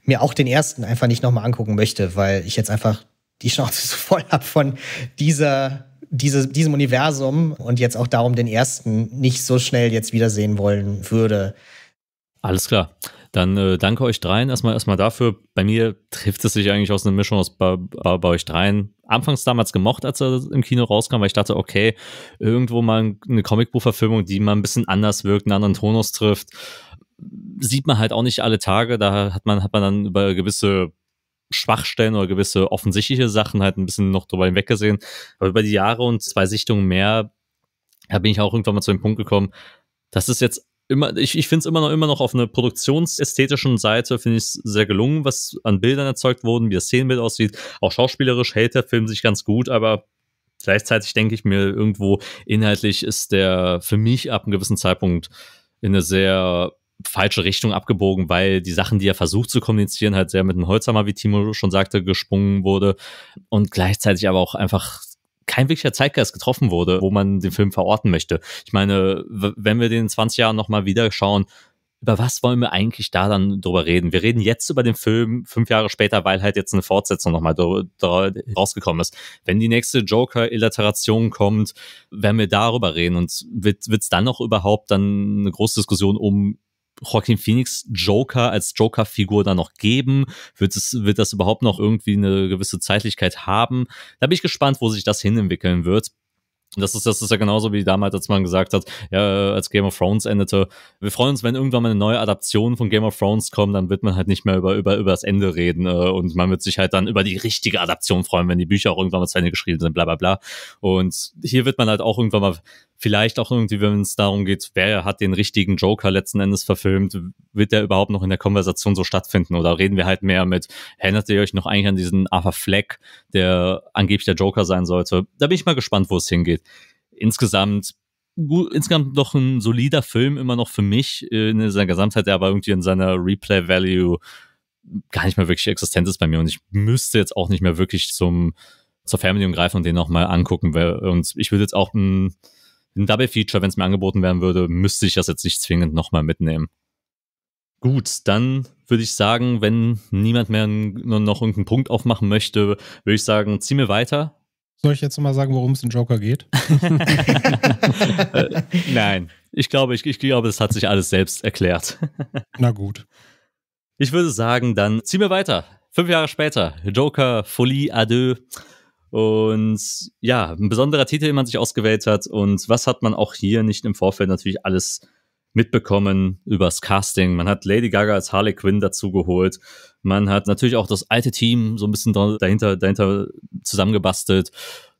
mir auch den ersten einfach nicht nochmal angucken möchte, weil ich jetzt einfach die Chance so (laughs) voll habe von dieser, diese, diesem Universum und jetzt auch darum den ersten nicht so schnell jetzt wiedersehen wollen würde. Alles klar. Dann äh, danke euch dreien erstmal erstmal dafür. Bei mir trifft es sich eigentlich aus einer Mischung aus bei, bei, bei euch dreien. Anfangs damals gemocht, als er im Kino rauskam, weil ich dachte, okay, irgendwo mal eine Comicbuchverfilmung, die mal ein bisschen anders wirkt, einen anderen Tonus trifft, sieht man halt auch nicht alle Tage. Da hat man hat man dann über gewisse Schwachstellen oder gewisse offensichtliche Sachen halt ein bisschen noch drüber hinweggesehen. Aber über die Jahre und zwei Sichtungen mehr, da bin ich auch irgendwann mal zu dem Punkt gekommen, das ist jetzt immer, ich, ich finde es immer noch, immer noch auf einer produktionsästhetischen Seite, finde ich es sehr gelungen, was an Bildern erzeugt wurden, wie das Szenenbild aussieht. Auch schauspielerisch hält der Film sich ganz gut, aber gleichzeitig denke ich mir irgendwo, inhaltlich ist der für mich ab einem gewissen Zeitpunkt in eine sehr falsche Richtung abgebogen, weil die Sachen, die er versucht zu kommunizieren, halt sehr mit dem Holzhammer, wie Timo schon sagte, gesprungen wurde und gleichzeitig aber auch einfach kein wirklicher Zeitgeist getroffen wurde, wo man den Film verorten möchte. Ich meine, wenn wir den 20 Jahren nochmal wieder schauen, über was wollen wir eigentlich da dann drüber reden? Wir reden jetzt über den Film fünf Jahre später, weil halt jetzt eine Fortsetzung nochmal rausgekommen ist. Wenn die nächste Joker-Illiteration kommt, werden wir darüber reden und wird es dann noch überhaupt dann eine große Diskussion um Joaquin Phoenix Joker als Joker-Figur da noch geben? Wird, es, wird das überhaupt noch irgendwie eine gewisse Zeitlichkeit haben? Da bin ich gespannt, wo sich das hinentwickeln wird. Das ist, das ist ja genauso wie damals, als man gesagt hat, ja, als Game of Thrones endete, wir freuen uns, wenn irgendwann mal eine neue Adaption von Game of Thrones kommt, dann wird man halt nicht mehr über, über, über das Ende reden äh, und man wird sich halt dann über die richtige Adaption freuen, wenn die Bücher auch irgendwann mal zu Ende geschrieben sind, bla bla bla. Und hier wird man halt auch irgendwann mal vielleicht auch irgendwie, wenn es darum geht, wer hat den richtigen Joker letzten Endes verfilmt, wird der überhaupt noch in der Konversation so stattfinden? Oder reden wir halt mehr mit, erinnert ihr euch noch eigentlich an diesen Arthur Fleck, der angeblich der Joker sein sollte? Da bin ich mal gespannt, wo es hingeht. Insgesamt, gut, insgesamt doch ein solider Film immer noch für mich äh, in seiner Gesamtheit, der aber irgendwie in seiner Replay Value gar nicht mehr wirklich existent ist bei mir und ich müsste jetzt auch nicht mehr wirklich zum zur Fernbedienung greifen und den nochmal angucken. Und ich würde jetzt auch ein ein Double-Feature, wenn es mir angeboten werden würde, müsste ich das jetzt nicht zwingend nochmal mitnehmen. Gut, dann würde ich sagen, wenn niemand mehr noch irgendeinen Punkt aufmachen möchte, würde ich sagen, zieh mir weiter. Soll ich jetzt mal sagen, worum es den Joker geht? (laughs) äh, nein, ich glaube, ich, ich glaube, es hat sich alles selbst erklärt. (laughs) Na gut. Ich würde sagen, dann zieh mir weiter. Fünf Jahre später, Joker, Folie Adieu. Und ja, ein besonderer Titel, den man sich ausgewählt hat. Und was hat man auch hier nicht im Vorfeld natürlich alles mitbekommen übers Casting. Man hat Lady Gaga als Harley Quinn dazugeholt. Man hat natürlich auch das alte Team so ein bisschen dahinter, dahinter zusammengebastelt.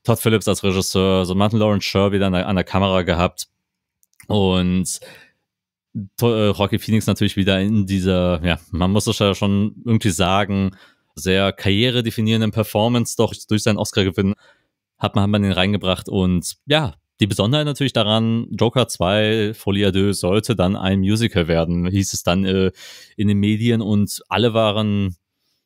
Todd Phillips als Regisseur, so Martin Lawrence Sher wieder an der, an der Kamera gehabt. Und Rocky äh, Phoenix natürlich wieder in dieser, ja, man muss es ja schon irgendwie sagen, sehr karrieredefinierenden Performance doch durch seinen oscar gewinnen, hat man, hat man den reingebracht und ja, die Besonderheit natürlich daran, Joker 2, Folie à deux, sollte dann ein Musical werden, hieß es dann äh, in den Medien und alle waren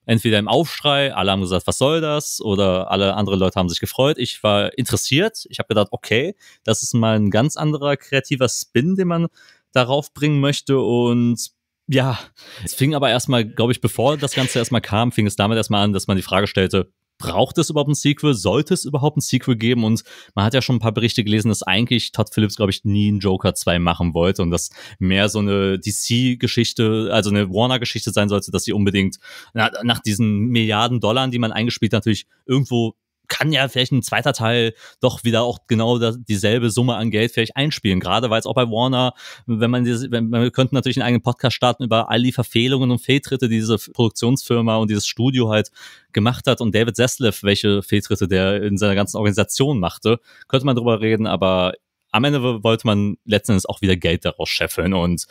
entweder im Aufschrei, alle haben gesagt, was soll das? Oder alle anderen Leute haben sich gefreut. Ich war interessiert. Ich habe gedacht, okay, das ist mal ein ganz anderer kreativer Spin, den man darauf bringen möchte. Und ja, es fing aber erstmal, glaube ich, bevor das Ganze erstmal kam, fing es damit erstmal an, dass man die Frage stellte, braucht es überhaupt ein Sequel? Sollte es überhaupt ein Sequel geben? Und man hat ja schon ein paar Berichte gelesen, dass eigentlich Todd Phillips, glaube ich, nie einen Joker 2 machen wollte und dass mehr so eine DC-Geschichte, also eine Warner-Geschichte sein sollte, dass sie unbedingt nach, nach diesen Milliarden Dollar, die man eingespielt hat, natürlich irgendwo kann ja vielleicht ein zweiter Teil doch wieder auch genau dieselbe Summe an Geld vielleicht einspielen. Gerade weil es auch bei Warner, wenn man diese, wenn, wir könnten natürlich einen eigenen Podcast starten über all die Verfehlungen und Fehltritte, die diese Produktionsfirma und dieses Studio halt gemacht hat und David Zeslev, welche Fehltritte der in seiner ganzen Organisation machte, könnte man drüber reden, aber am Ende wollte man letzten Endes auch wieder Geld daraus scheffeln und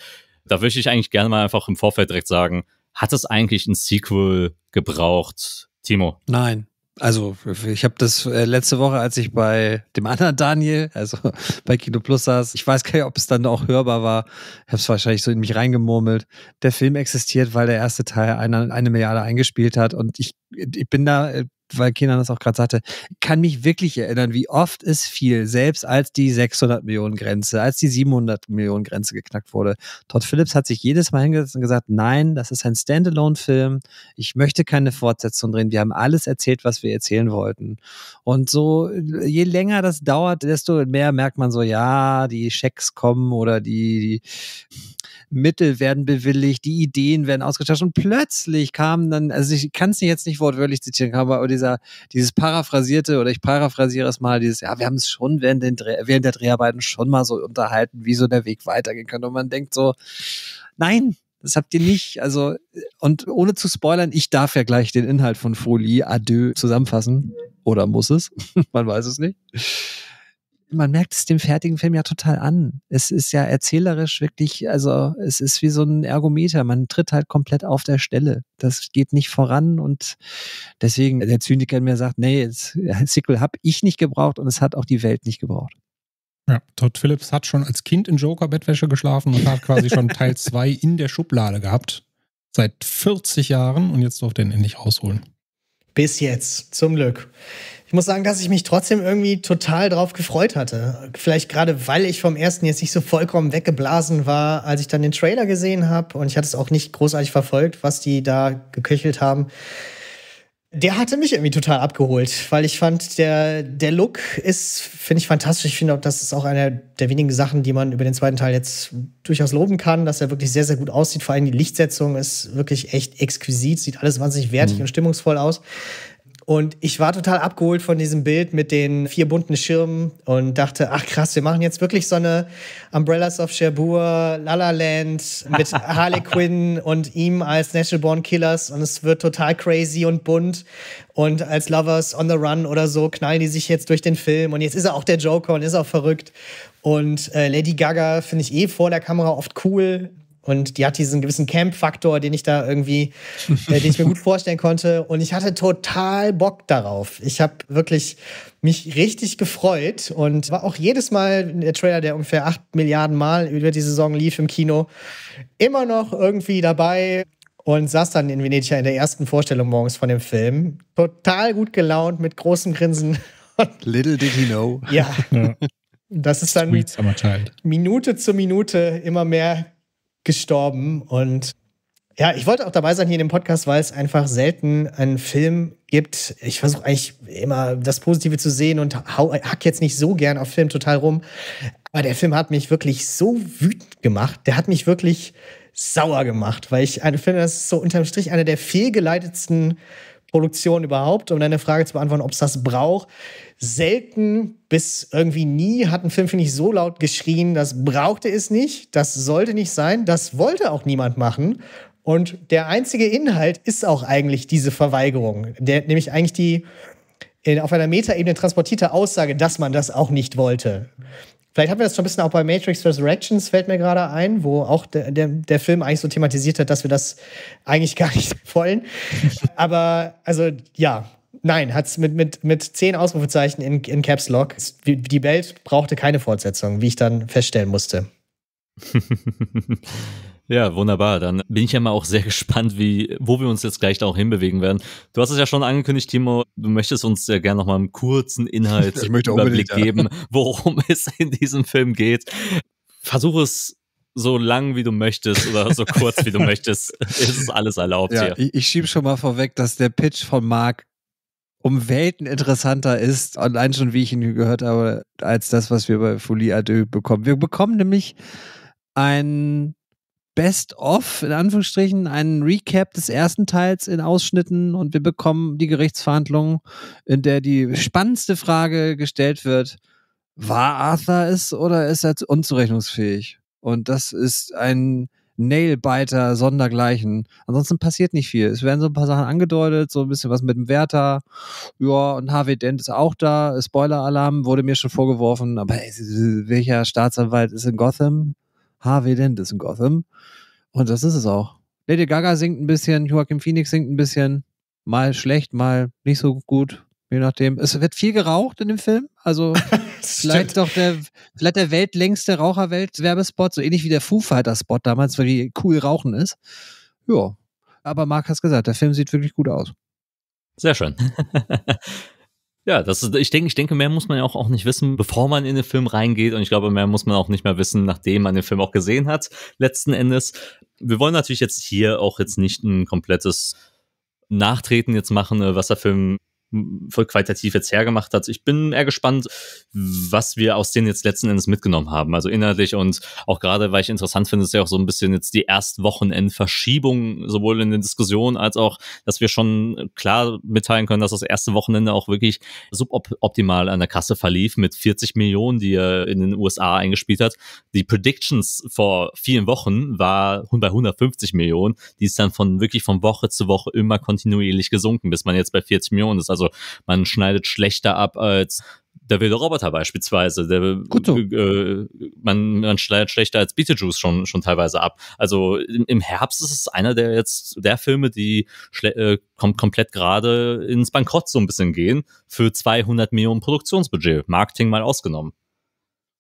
da würde ich eigentlich gerne mal einfach im Vorfeld direkt sagen, hat es eigentlich ein Sequel gebraucht? Timo. Nein. Also ich habe das äh, letzte Woche, als ich bei dem anderen Daniel, also (laughs) bei Kino Plus saß, ich weiß gar nicht, ob es dann auch hörbar war, ich habe es wahrscheinlich so in mich reingemurmelt. Der Film existiert, weil der erste Teil eine, eine Milliarde eingespielt hat und ich, ich bin da äh, weil Kenan das auch gerade sagte, kann mich wirklich erinnern, wie oft es fiel, selbst als die 600 Millionen Grenze, als die 700 Millionen Grenze geknackt wurde. Todd Phillips hat sich jedes Mal hingesetzt und gesagt, nein, das ist ein Standalone-Film. Ich möchte keine Fortsetzung drehen. Wir haben alles erzählt, was wir erzählen wollten. Und so, je länger das dauert, desto mehr merkt man so, ja, die Schecks kommen oder die, die Mittel werden bewilligt, die Ideen werden ausgetauscht und plötzlich kam dann, also ich kann es jetzt nicht wortwörtlich zitieren, kam aber dieser, dieses paraphrasierte oder ich paraphrasiere es mal, dieses, ja, wir haben es schon während, den Dreh, während der Dreharbeiten schon mal so unterhalten, wie so der Weg weitergehen könnte und man denkt so, nein, das habt ihr nicht. Also, und ohne zu spoilern, ich darf ja gleich den Inhalt von Folie Adieu zusammenfassen. Oder muss es? (laughs) Man weiß es nicht man merkt es dem fertigen Film ja total an. Es ist ja erzählerisch wirklich, also es ist wie so ein Ergometer. Man tritt halt komplett auf der Stelle. Das geht nicht voran und deswegen der Zyniker mir sagt, nee, das Sequel habe ich nicht gebraucht und es hat auch die Welt nicht gebraucht. Ja, Todd Phillips hat schon als Kind in Joker-Bettwäsche geschlafen und hat quasi schon Teil 2 (laughs) in der Schublade gehabt. Seit 40 Jahren und jetzt durfte er ihn endlich rausholen. Bis jetzt, zum Glück ich muss sagen, dass ich mich trotzdem irgendwie total drauf gefreut hatte. Vielleicht gerade, weil ich vom ersten jetzt nicht so vollkommen weggeblasen war, als ich dann den Trailer gesehen habe. Und ich hatte es auch nicht großartig verfolgt, was die da geköchelt haben. Der hatte mich irgendwie total abgeholt, weil ich fand, der, der Look ist, finde ich, fantastisch. Ich finde auch, das ist auch einer der wenigen Sachen, die man über den zweiten Teil jetzt durchaus loben kann, dass er wirklich sehr, sehr gut aussieht. Vor allem die Lichtsetzung ist wirklich echt exquisit, sieht alles wahnsinnig wertig mhm. und stimmungsvoll aus. Und ich war total abgeholt von diesem Bild mit den vier bunten Schirmen und dachte, ach krass, wir machen jetzt wirklich so eine Umbrellas of Cherbourg, La La Land mit (laughs) Harley Quinn und ihm als National Born Killers und es wird total crazy und bunt und als Lovers on the Run oder so knallen die sich jetzt durch den Film und jetzt ist er auch der Joker und ist auch verrückt und äh, Lady Gaga finde ich eh vor der Kamera oft cool, und die hat diesen gewissen Camp-Faktor, den ich da irgendwie, äh, den ich mir gut (laughs) vorstellen konnte. Und ich hatte total Bock darauf. Ich habe wirklich mich richtig gefreut und war auch jedes Mal der Trailer, der ungefähr acht Milliarden Mal über die Saison lief im Kino, immer noch irgendwie dabei und saß dann in Venedig in der ersten Vorstellung morgens von dem Film. Total gut gelaunt, mit großen Grinsen. (laughs) Little did he know. Ja. ja. (laughs) Das ist dann Minute zu Minute immer mehr gestorben. Und ja, ich wollte auch dabei sein hier in dem Podcast, weil es einfach selten einen Film gibt. Ich versuche eigentlich immer das Positive zu sehen und hack jetzt nicht so gern auf Film total rum. Aber der Film hat mich wirklich so wütend gemacht. Der hat mich wirklich sauer gemacht, weil ich finde, das ist so unterm Strich einer der fehlgeleiteten Produktion überhaupt, um deine Frage zu beantworten, ob es das braucht. Selten bis irgendwie nie hat ein Film, finde ich, so laut geschrien, das brauchte es nicht, das sollte nicht sein, das wollte auch niemand machen. Und der einzige Inhalt ist auch eigentlich diese Verweigerung, der, nämlich eigentlich die äh, auf einer Metaebene transportierte Aussage, dass man das auch nicht wollte. Vielleicht haben wir das schon ein bisschen auch bei Matrix Resurrections, fällt mir gerade ein, wo auch der, der, der Film eigentlich so thematisiert hat, dass wir das eigentlich gar nicht (laughs) wollen. Aber also ja, Nein, hat es mit, mit, mit zehn Ausrufezeichen in, in Caps Lock. Die Welt brauchte keine Fortsetzung, wie ich dann feststellen musste. (laughs) Ja, wunderbar. Dann bin ich ja mal auch sehr (laughs) gespannt, wie, wo wir uns jetzt gleich da auch hinbewegen werden. Du hast es ja schon angekündigt, Timo, du möchtest uns ja gerne nochmal einen kurzen Inhalt (laughs) Überblick geben, (laughs) worum es in diesem Film geht. Versuche es so lang wie du möchtest oder so kurz wie du möchtest. Es ist alles erlaubt ja, hier. Ich, ich schiebe schon mal vorweg, dass der Pitch von Marc um Welten interessanter ist, allein schon wie ich ihn gehört habe, als das, was wir bei Folie Adieu bekommen. Wir bekommen nämlich einen Best-of, in Anführungsstrichen, einen Recap des ersten Teils in Ausschnitten und wir bekommen die Gerichtsverhandlung, in der die spannendste Frage gestellt wird, war Arthur es oder ist er unzurechnungsfähig? Und das ist ein Nailbiter sondergleichen. Ansonsten passiert nicht viel. Es werden so ein paar Sachen angedeutet, so ein bisschen was mit dem Werther. Ja, und Harvey Dent ist auch da. Spoiler-Alarm wurde mir schon vorgeworfen. Aber ey, welcher Staatsanwalt ist in Gotham? Harvey Dent ist in Gotham. Und das ist es auch. Lady Gaga singt ein bisschen, Joachim Phoenix singt ein bisschen. Mal schlecht, mal nicht so gut. Je nachdem. Es wird viel geraucht in dem Film. Also (laughs) vielleicht doch der, vielleicht der weltlängste Raucherwelt-Werbespot, so ähnlich wie der Foo Fighter-Spot damals, weil die cool Rauchen ist. Ja. Aber Marc hat gesagt, der Film sieht wirklich gut aus. Sehr schön. (laughs) Ja, das ist, ich denke, ich denke, mehr muss man ja auch, auch nicht wissen, bevor man in den Film reingeht. Und ich glaube, mehr muss man auch nicht mehr wissen, nachdem man den Film auch gesehen hat, letzten Endes. Wir wollen natürlich jetzt hier auch jetzt nicht ein komplettes Nachtreten jetzt machen, äh, was der Film voll qualitativ jetzt hergemacht hat. Ich bin eher gespannt, was wir aus denen jetzt letzten Endes mitgenommen haben. Also inhaltlich und auch gerade, weil ich interessant finde, ist ja auch so ein bisschen jetzt die Erstwochenendverschiebung, sowohl in den Diskussionen als auch, dass wir schon klar mitteilen können, dass das erste Wochenende auch wirklich suboptimal an der Kasse verlief mit 40 Millionen, die er in den USA eingespielt hat. Die Predictions vor vielen Wochen war bei 150 Millionen. Die ist dann von wirklich von Woche zu Woche immer kontinuierlich gesunken, bis man jetzt bei 40 Millionen ist. Also also man schneidet schlechter ab als der wilde Roboter beispielsweise. Der, äh, man, man schneidet schlechter als Beetlejuice schon, schon teilweise ab. Also im, im, Herbst ist es einer der jetzt der Filme, die äh, kom komplett gerade ins Bankrott so ein bisschen gehen, für 200 Millionen Produktionsbudget, Marketing mal ausgenommen.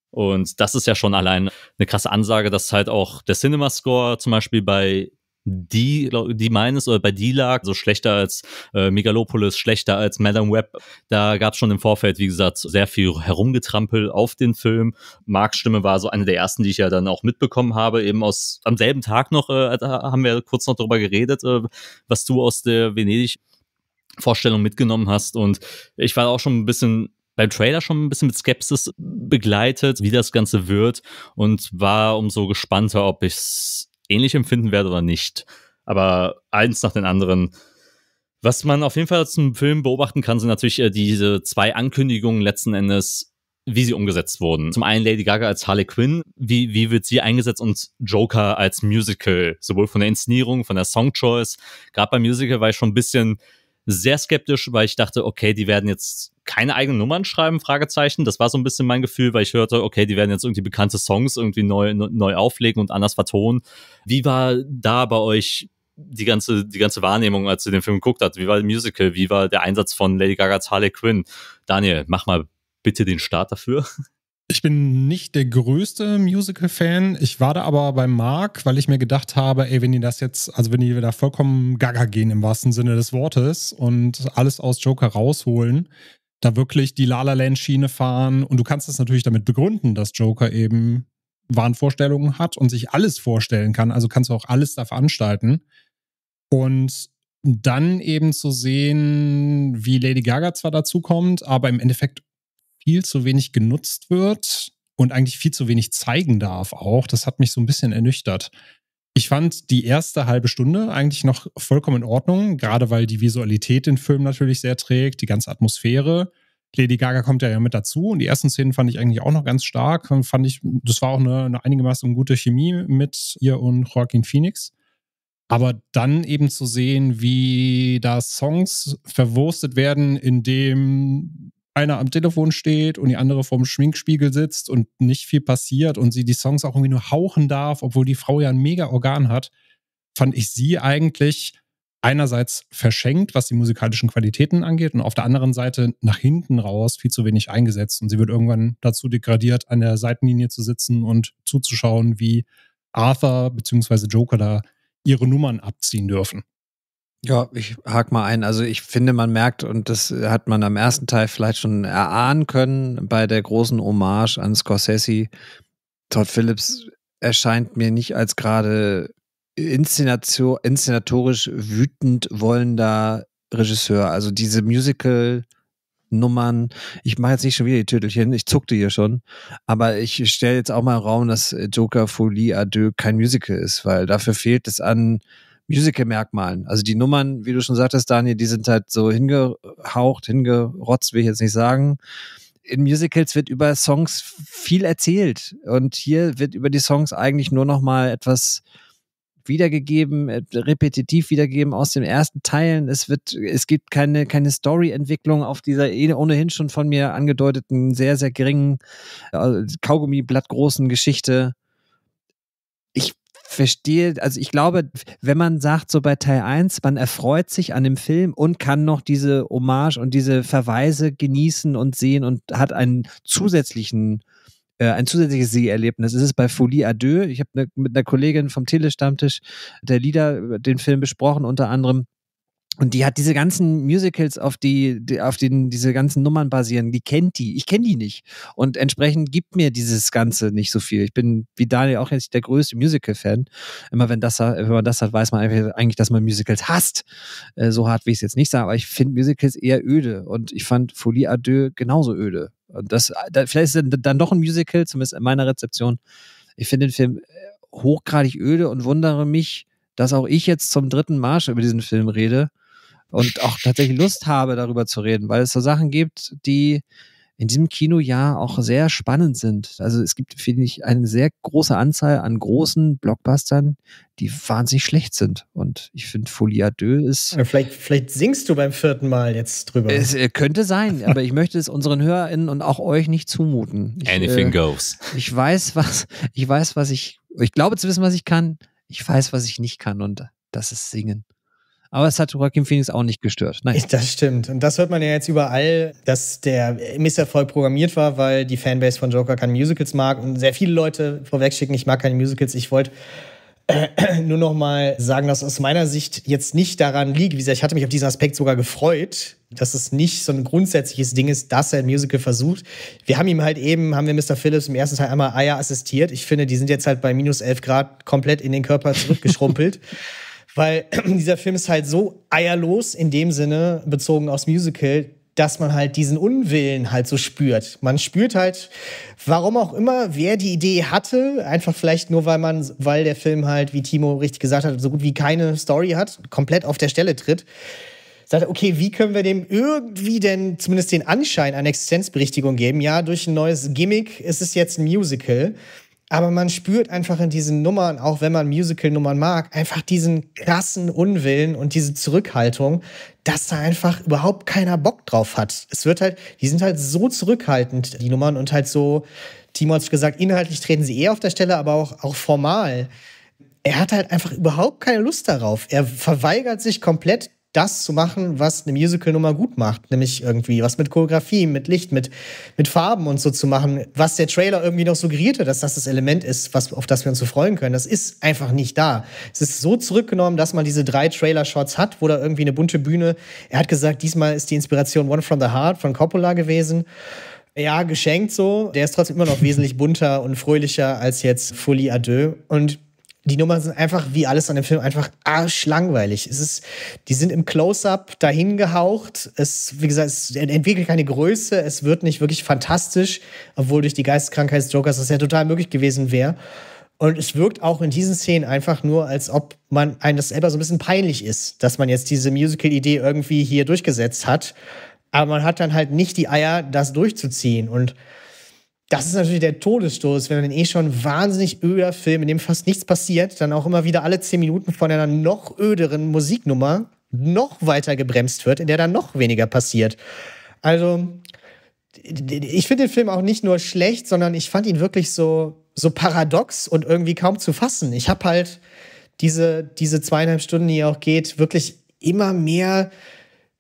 Und das ist ja schon allein eine krasse Ansage, dass halt auch der Cinema Score zum Beispiel bei die, die meines oder bei die lag, so schlechter als äh, Megalopolis, schlechter als Madame Web. Da gab es schon im Vorfeld, wie gesagt, sehr viel herumgetrampel auf den Film. Marks Stimme war so eine der ersten, die ich ja dann auch mitbekommen habe. Eben aus am selben Tag noch äh, da haben wir kurz noch darüber geredet, äh, was du aus der Venedig Vorstellung mitgenommen hast. Und ich war auch schon ein bisschen beim Trailer schon ein bisschen mit Skepsis begleitet, wie das Ganze wird und war umso gespannter, ob ich es ähnlich empfinden werde oder nicht. Aber eins nach den anderen. Was man auf jeden Fall zum Film beobachten kann, sind natürlich äh, diese zwei Ankündigungen letzten Endes, wie sie umgesetzt wurden. Zum einen Lady Gaga als Harley Quinn, wie, wie wird sie eingesetzt und Joker als Musical, sowohl von der Inszenierung, von der Song Choice. Gerade beim Musical war ich schon ein bisschen sehr skeptisch, weil ich dachte, okay, die werden jetzt keine eigenen Nummern schreiben, Fragezeichen. Das war so ein bisschen mein Gefühl, weil ich hörte, okay, die werden jetzt irgendwie bekannte Songs irgendwie neu, neu auflegen und anders vertonen. Wie war da bei euch die ganze, die ganze Wahrnehmung, als ihr den Film geguckt habt? Wie war das Musical? Wie war der Einsatz von Lady Gagas Harley Quinn? Daniel, mach mal bitte den Start dafür. Ich bin nicht der größte Musical-Fan. Ich war da aber bei Mark, weil ich mir gedacht habe, ey, wenn die das jetzt, also wenn die da vollkommen gaga gehen im wahrsten Sinne des Wortes und alles aus Joker rausholen, da wirklich die La La Land Schiene fahren und du kannst das natürlich damit begründen, dass Joker eben Wahnvorstellungen hat und sich alles vorstellen kann. Also kannst du auch alles da veranstalten. Und dann eben zu sehen, wie Lady Gaga zwar dazu kommt, aber im Endeffekt viel zu wenig genutzt wird und eigentlich viel zu wenig zeigen darf auch. Das hat mich so ein bisschen ernüchtert. Ich fand die erste halbe Stunde eigentlich noch vollkommen in Ordnung, gerade weil die Visualität den Film natürlich sehr trägt, die ganze Atmosphäre. Lady Gaga kommt ja mit dazu und die ersten Szenen fand ich eigentlich auch noch ganz stark. Fand ich, das war auch eine, eine einigermaßen gute Chemie mit ihr und Joaquin Phoenix. Aber dann eben zu sehen, wie da Songs verwurstet werden, indem einer am Telefon steht und die andere vorm Schminkspiegel sitzt und nicht viel passiert und sie die Songs auch irgendwie nur hauchen darf, obwohl die Frau ja ein mega Organ hat, fand ich sie eigentlich einerseits verschenkt, was die musikalischen Qualitäten angeht, und auf der anderen Seite nach hinten raus viel zu wenig eingesetzt. Und sie wird irgendwann dazu degradiert, an der Seitenlinie zu sitzen und zuzuschauen, wie Arthur bzw. Joker da ihre Nummern abziehen dürfen. Ja, ich hake mal ein. Also ich finde, man merkt, und das hat man am ersten Teil vielleicht schon erahnen können, bei der großen Hommage an Scorsese, Todd Phillips erscheint mir nicht als gerade inszenatorisch wütend wollender Regisseur. Also diese Musical- Nummern. Ich mache jetzt nicht schon wieder die Tüdelchen, ich zuckte hier schon. Aber ich stelle jetzt auch mal im Raum, dass Joker Folie à deux kein Musical ist, weil dafür fehlt es an Musical-Merkmalen. Also die Nummern, wie du schon sagtest, Daniel, die sind halt so hingehaucht, hingerotzt, will ich jetzt nicht sagen. In Musicals wird über Songs viel erzählt und hier wird über die Songs eigentlich nur noch mal etwas wiedergegeben, äh, repetitiv wiedergegeben aus den ersten Teilen. Es wird, es gibt keine, keine Story-Entwicklung auf dieser eh ohnehin schon von mir angedeuteten, sehr, sehr geringen, äh, Kaugummi-blattgroßen Geschichte. Ich verstehe, also ich glaube, wenn man sagt, so bei Teil 1, man erfreut sich an dem Film und kann noch diese Hommage und diese Verweise genießen und sehen und hat einen zusätzlichen äh, ein zusätzliches Seherlebnis. Es ist bei Folie à deux. Ich habe ne, mit einer Kollegin vom Telestammtisch der Lieder äh, den Film besprochen, unter anderem. Und die hat diese ganzen Musicals, auf die, die, auf denen diese ganzen Nummern basieren, die kennt die. Ich kenne die nicht. Und entsprechend gibt mir dieses Ganze nicht so viel. Ich bin wie Daniel auch jetzt der größte Musical-Fan. Immer wenn das, wenn man das hat, weiß man eigentlich, dass man Musicals hasst. Äh, so hart will ich es jetzt nicht sagen, aber ich finde Musicals eher öde. Und ich fand Folie à deux genauso öde. Und das, da, vielleicht ist es dann doch ein Musical, zumindest in meiner Rezeption. Ich finde den Film äh, hochgradig öde und wundere mich, dass auch ich jetzt zum dritten Marsch über diesen Film rede und auch tatsächlich Lust habe, darüber zu reden, weil es so Sachen gibt, die in diesem Kinojahr auch sehr spannend sind. Also es gibt, finde ich, eine sehr große Anzahl an großen Blockbustern, die wahnsinnig schlecht sind. Und ich finde, Folie deux ist. Vielleicht, vielleicht singst du beim vierten Mal jetzt drüber. Es äh, könnte sein, aber ich möchte es unseren HörerInnen und auch euch nicht zumuten. Ich, Anything äh, goes. Ich weiß, was, ich weiß, was ich, ich glaube zu wissen, was ich kann. Ich weiß, was ich nicht kann. Und das ist Singen. Aber es hat Joaquin Phoenix auch nicht gestört. Nein. (laughs) Das stimmt. Und das hört man ja jetzt überall, dass der Misserfolg programmiert war, weil die Fanbase von Joker keine Musicals mag. Und sehr viele Leute vorwegschicken, ich mag keine Musicals. Ich wollte äh, nur noch mal sagen, dass aus meiner Sicht jetzt nicht daran liegt, wie sehr ich hatte mich auf diesen Aspekt sogar gefreut, dass es nicht so ein grundsätzliches Ding ist, dass er ein Musical versucht. Wir haben ihm halt eben, haben wir Mr. Phillips im ersten Teil einmal Eier assistiert. Ich finde, die sind jetzt halt bei minus 11 Grad komplett in den Körper zurückgeschrumpelt. (laughs) Weil (clears throat) dieser Film ist halt so eierlos in dem Sinne, bezogen aufs Musical, dass man halt diesen Unwillen halt so spürt. Man spürt halt, warum auch immer, wer die Idee hatte, einfach vielleicht nur, weil man, weil der Film halt, wie Timo richtig gesagt hat, so gut wie keine Story hat, komplett auf der Stelle tritt. Sagt, okay, wie können wir dem irgendwie denn zumindest den Anschein an Existenzberichtigung geben? Ja, durch ein neues Gimmick ist es jetzt ein Musical. Aber man spürt einfach in diesen Nummern, auch wenn man Musical-Nummern mag, einfach diesen krassen Unwillen und diese Zurückhaltung, dass da einfach überhaupt keiner Bock drauf hat. Es wird halt, die sind halt so zurückhaltend, die Nummern, und halt so, Timo hat gesagt, inhaltlich treten sie eher auf der Stelle, aber auch, auch formal. Er hat halt einfach überhaupt keine Lust darauf. Er verweigert sich komplett das zu machen, was eine Musical-Nummer gut macht. Nämlich irgendwie was mit Choreografie, mit Licht, mit, mit Farben und so zu machen. Was der Trailer irgendwie noch suggerierte, dass das das Element ist, was, auf das wir uns so freuen können. Das ist einfach nicht da. Es ist so zurückgenommen, dass man diese drei Trailer-Shots hat, wo da irgendwie eine bunte Bühne. Er hat gesagt, diesmal ist die Inspiration One from the Heart von Coppola gewesen. Ja, geschenkt so. Der ist trotzdem immer noch wesentlich bunter und fröhlicher als jetzt Fully Adieu. Und die Nummern sind einfach, wie alles an dem Film, einfach arschlangweilig. Es ist, die sind im Close-Up dahingehaucht. Es, wie gesagt, es entwickelt keine Größe. Es wird nicht wirklich fantastisch, obwohl durch die Geisteskrankheit des Jokers das ja total möglich gewesen wäre. Und es wirkt auch in diesen Szenen einfach nur, als ob man einem das selber so ein bisschen peinlich ist, dass man jetzt diese Musical-Idee irgendwie hier durchgesetzt hat. Aber man hat dann halt nicht die Eier, das durchzuziehen. Und das ist natürlich der Todesstoß, wenn man eh schon wahnsinnig öder Film, in dem fast nichts passiert, dann auch immer wieder alle zehn Minuten von einer noch öderen Musiknummer noch weiter gebremst wird, in der dann noch weniger passiert. Also, ich finde den Film auch nicht nur schlecht, sondern ich fand ihn wirklich so, so paradox und irgendwie kaum zu fassen. Ich habe halt diese, diese zweieinhalb Stunden, die auch geht, wirklich immer mehr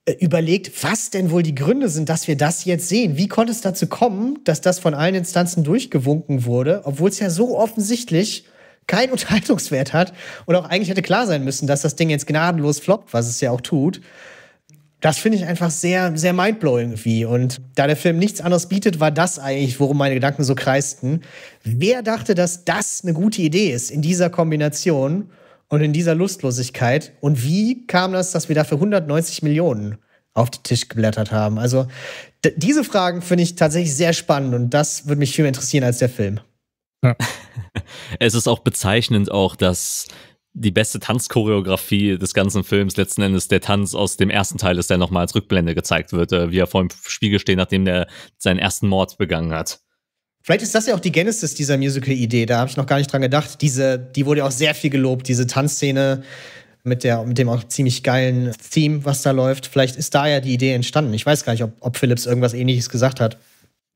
äh, überlegt, was denn wohl die Gründe sind, dass wir das jetzt sehen. Wie konnte es dazu kommen, dass das von allen Instanzen durchgewunken wurde, obwohl es ja so offensichtlich keinen (laughs) Unterhaltungswert hat und auch eigentlich hätte klar sein müssen, dass das Ding jetzt gnadenlos floppt, was es ja auch tut. Das finde ich einfach sehr, sehr mindblowing irgendwie. Und da der Film nichts anderes bietet, war das eigentlich, worum meine Gedanken so kreisten. Wer dachte, dass das eine gute Idee ist in dieser Kombination? und in dieser Lustlosigkeit. Und wie kam das, dass wir dafür 190 Millionen auf den Tisch geblättert haben? Also diese Fragen finde ich tatsächlich sehr spannend und das würde mich viel mehr interessieren als der Film. Ja. (laughs) es ist auch bezeichnend auch, dass die beste Tanzchoreografie des ganzen Films letzten Endes der Tanz aus dem ersten Teil ist, der nochmal als Rückblende gezeigt wird, äh, wie er vor dem Spiegel steht, nachdem er seinen ersten Mord begangen hat. Vielleicht ist das ja auch die Genesis dieser Musical-Idee, da habe ich noch gar nicht dran gedacht. Diese, die wurde auch sehr viel gelobt, diese Tanzszene mit, der, mit dem auch ziemlich geilen Theme, was da läuft. Vielleicht ist da ja die Idee entstanden. Ich weiß gar nicht, ob, ob Philips irgendwas ähnliches gesagt hat.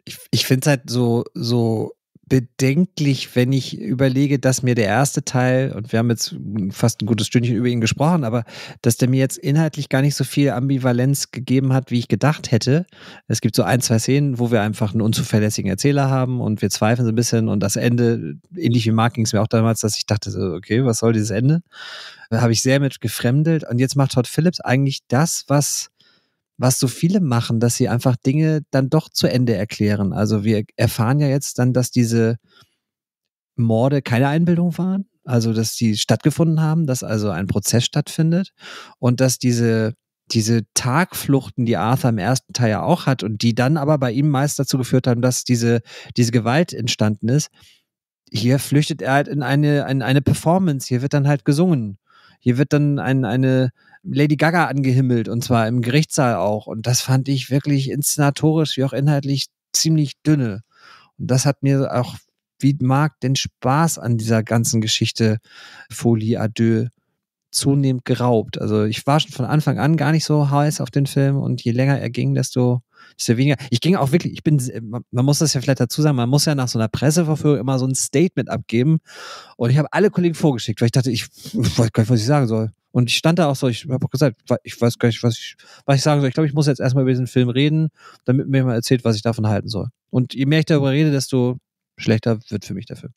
Ich, ich finde es halt so, so bedenklich, wenn ich überlege, dass mir der erste Teil, und wir haben jetzt fast ein gutes Stündchen über ihn gesprochen, aber dass der mir jetzt inhaltlich gar nicht so viel Ambivalenz gegeben hat, wie ich gedacht hätte. Es gibt so ein, zwei Szenen, wo wir einfach einen unzuverlässigen Erzähler haben und wir zweifeln so ein bisschen und das Ende, ähnlich wie Mark ging es mir auch damals, dass ich dachte, so, okay, was soll dieses Ende? Da habe ich sehr mit gefremdelt und jetzt macht Todd Phillips eigentlich das, was was so viele machen, dass sie einfach Dinge dann doch zu Ende erklären. Also wir erfahren ja jetzt dann, dass diese Morde keine Einbildung waren, also dass die stattgefunden haben, dass also ein Prozess stattfindet und dass diese diese Tagfluchten, die Arthur im ersten Teil ja auch hat und die dann aber bei ihm meist dazu geführt haben, dass diese, diese Gewalt entstanden ist. Hier flüchtet er halt in eine, in eine Performance, hier wird dann halt gesungen. Hier wird dann ein, eine, Lady Gaga angehimmelt und zwar im Gerichtssaal auch. Und das fand ich wirklich inszenatorisch wie auch inhaltlich ziemlich dünne. Und das hat mir auch wie Marc den Spaß an dieser ganzen Geschichte Folie Adieu zunehmend geraubt. Also ich war schon von Anfang an gar nicht so heiß auf den Film und je länger er ging, desto, desto weniger. Ich ging auch wirklich, ich bin, man muss das ja vielleicht dazu sagen, man muss ja nach so einer Presseverführung immer so ein Statement abgeben und ich habe alle Kollegen vorgeschickt, weil ich dachte, ich, ich weiß gar nicht, was ich sagen soll. Und ich stand da auch so, ich habe auch gesagt, ich weiß gar nicht, was ich, was ich sagen soll. Ich glaube, ich muss jetzt erstmal über diesen Film reden, damit mir mal erzählt, was ich davon halten soll. Und je mehr ich darüber rede, desto schlechter wird für mich der Film.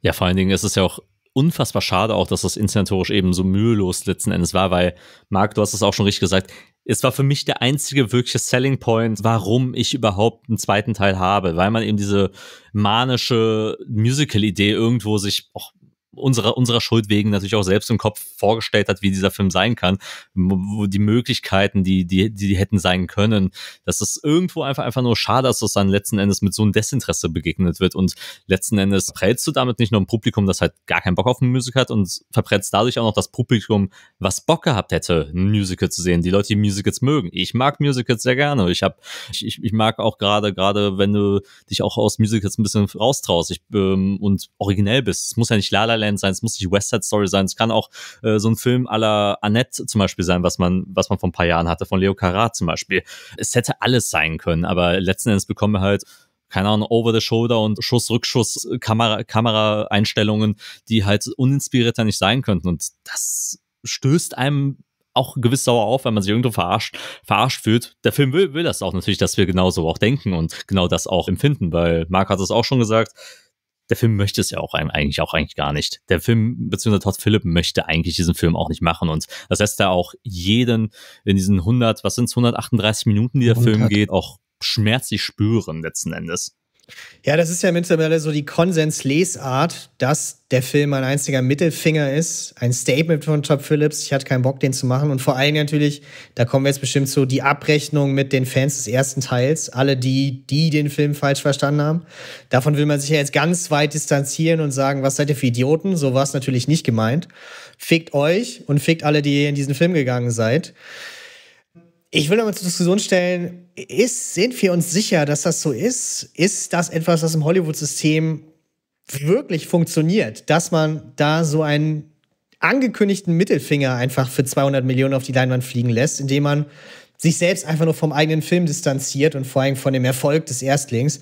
Ja, vor allen Dingen ist es ja auch unfassbar schade auch, dass das inszenatorisch eben so mühelos letzten Endes war, weil, Marc, du hast es auch schon richtig gesagt, es war für mich der einzige wirkliche Selling Point, warum ich überhaupt einen zweiten Teil habe, weil man eben diese manische Musical-Idee irgendwo sich auch unserer, unserer Schuld wegen natürlich auch selbst im Kopf vorgestellt hat, wie dieser Film sein kann, wo die Möglichkeiten, die, die, die hätten sein können. Das ist irgendwo einfach, einfach nur schade, ist, dass dann letzten Endes mit so einem Desinteresse begegnet wird und letzten Endes prellst du damit nicht nur ein Publikum, das halt gar keinen Bock auf ein Musical hat und verprellst dadurch auch noch das Publikum, was Bock gehabt hätte, ein Musical zu sehen. Die Leute, die Musicals mögen. Ich mag Musicals sehr gerne. Ich habe, ich, ich, mag auch gerade, gerade wenn du dich auch aus Musicals ein bisschen raustraust ich, ähm, und originell bist. Es muss ja nicht La La Land Homeland sein, es muss nicht West Side Story sein, es kann auch äh, so ein Film aller Annette zum Beispiel sein, was man, was man vor ein paar Jahren hatte, von Leo Carrat zum Beispiel. Es hätte alles sein können, aber letzten Endes bekommen wir halt keine Ahnung, over the shoulder und Schuss, Rückschuss, äh, Kamera, Kameraeinstellungen, die halt uninspirierter nicht sein könnten. Und das stößt einem auch gewiss sauer auf, wenn man sich irgendwo verarscht, verarscht fühlt. Der Film will, will das auch natürlich, dass wir genauso auch denken und genau das auch empfinden, weil Marc hat es auch schon gesagt, der Film möchte es ja auch eigentlich auch eigentlich gar nicht. Der Film, beziehungsweise Todd Philipp möchte eigentlich diesen Film auch nicht machen und das lässt er auch jeden in diesen 100, was sind 138 Minuten, die der Film geht, auch schmerzlich spüren letzten Endes. Ja, das ist ja mittlerweile so die Konsenslesart, dass der Film ein einziger Mittelfinger ist, ein Statement von Top Phillips. Ich hatte keinen Bock, den zu machen. Und vor allem natürlich, da kommen wir jetzt bestimmt zu, die Abrechnung mit den Fans des ersten Teils. Alle die, die den Film falsch verstanden haben. Davon will man sich ja jetzt ganz weit distanzieren und sagen, was seid ihr für Idioten? So war es natürlich nicht gemeint. Fickt euch und fickt alle, die ihr in diesen Film gegangen seid. Ich will aber zur Diskussion stellen, ist, sind wir uns sicher, dass das so ist? Ist das etwas, was im Hollywood-System wirklich funktioniert, dass man da so einen angekündigten Mittelfinger einfach für 200 Millionen auf die Leinwand fliegen lässt, indem man sich selbst einfach nur vom eigenen Film distanziert und vor allem von dem Erfolg des Erstlings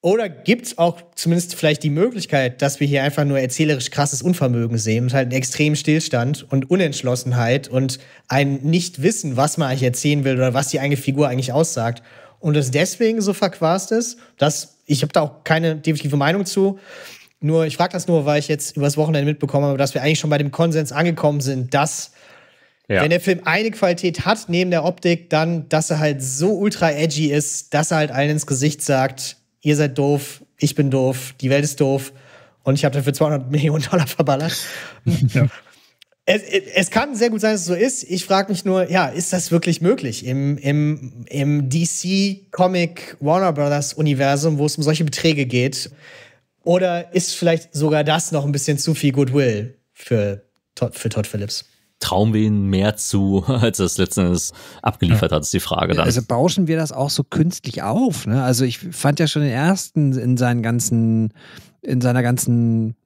oder gibt es auch zumindest vielleicht die Möglichkeit, dass wir hier einfach nur erzählerisch krasses Unvermögen sehen und halt einen extremen Stillstand und Unentschlossenheit und ein Nichtwissen, was man eigentlich erzählen will oder was die eigene Figur eigentlich aussagt. Und es deswegen so verquast ist, dass ich habe da auch keine definitive Meinung zu. Nur, ich frage das nur, weil ich jetzt übers Wochenende mitbekommen habe, dass wir eigentlich schon bei dem Konsens angekommen sind, dass ja. Wenn der Film eine Qualität hat neben der Optik, dann, dass er halt so ultra edgy ist, dass er halt allen ins Gesicht sagt, ihr seid doof, ich bin doof, die Welt ist doof und ich habe dafür 200 (laughs) Millionen Dollar verballert. (laughs) Ja. Es, es, kann sehr gut sein, dass es so ist. Ich frage mich nur, ja, ist das wirklich möglich im, im, im DC-Comic Warner Brothers-Universum, wo es um solche Beträge geht? Oder ist vielleicht sogar das noch ein bisschen zu viel Goodwill für für Todd Phillips? trauen wir ihnen mehr zu, (laughs) als das letzten abgeliefert hat, ist die Frage dann. Also bauschen wir das auch so künstlich auf. Ne? Also ich fand ja schon den ersten in seinen ganzen, in seiner ganzen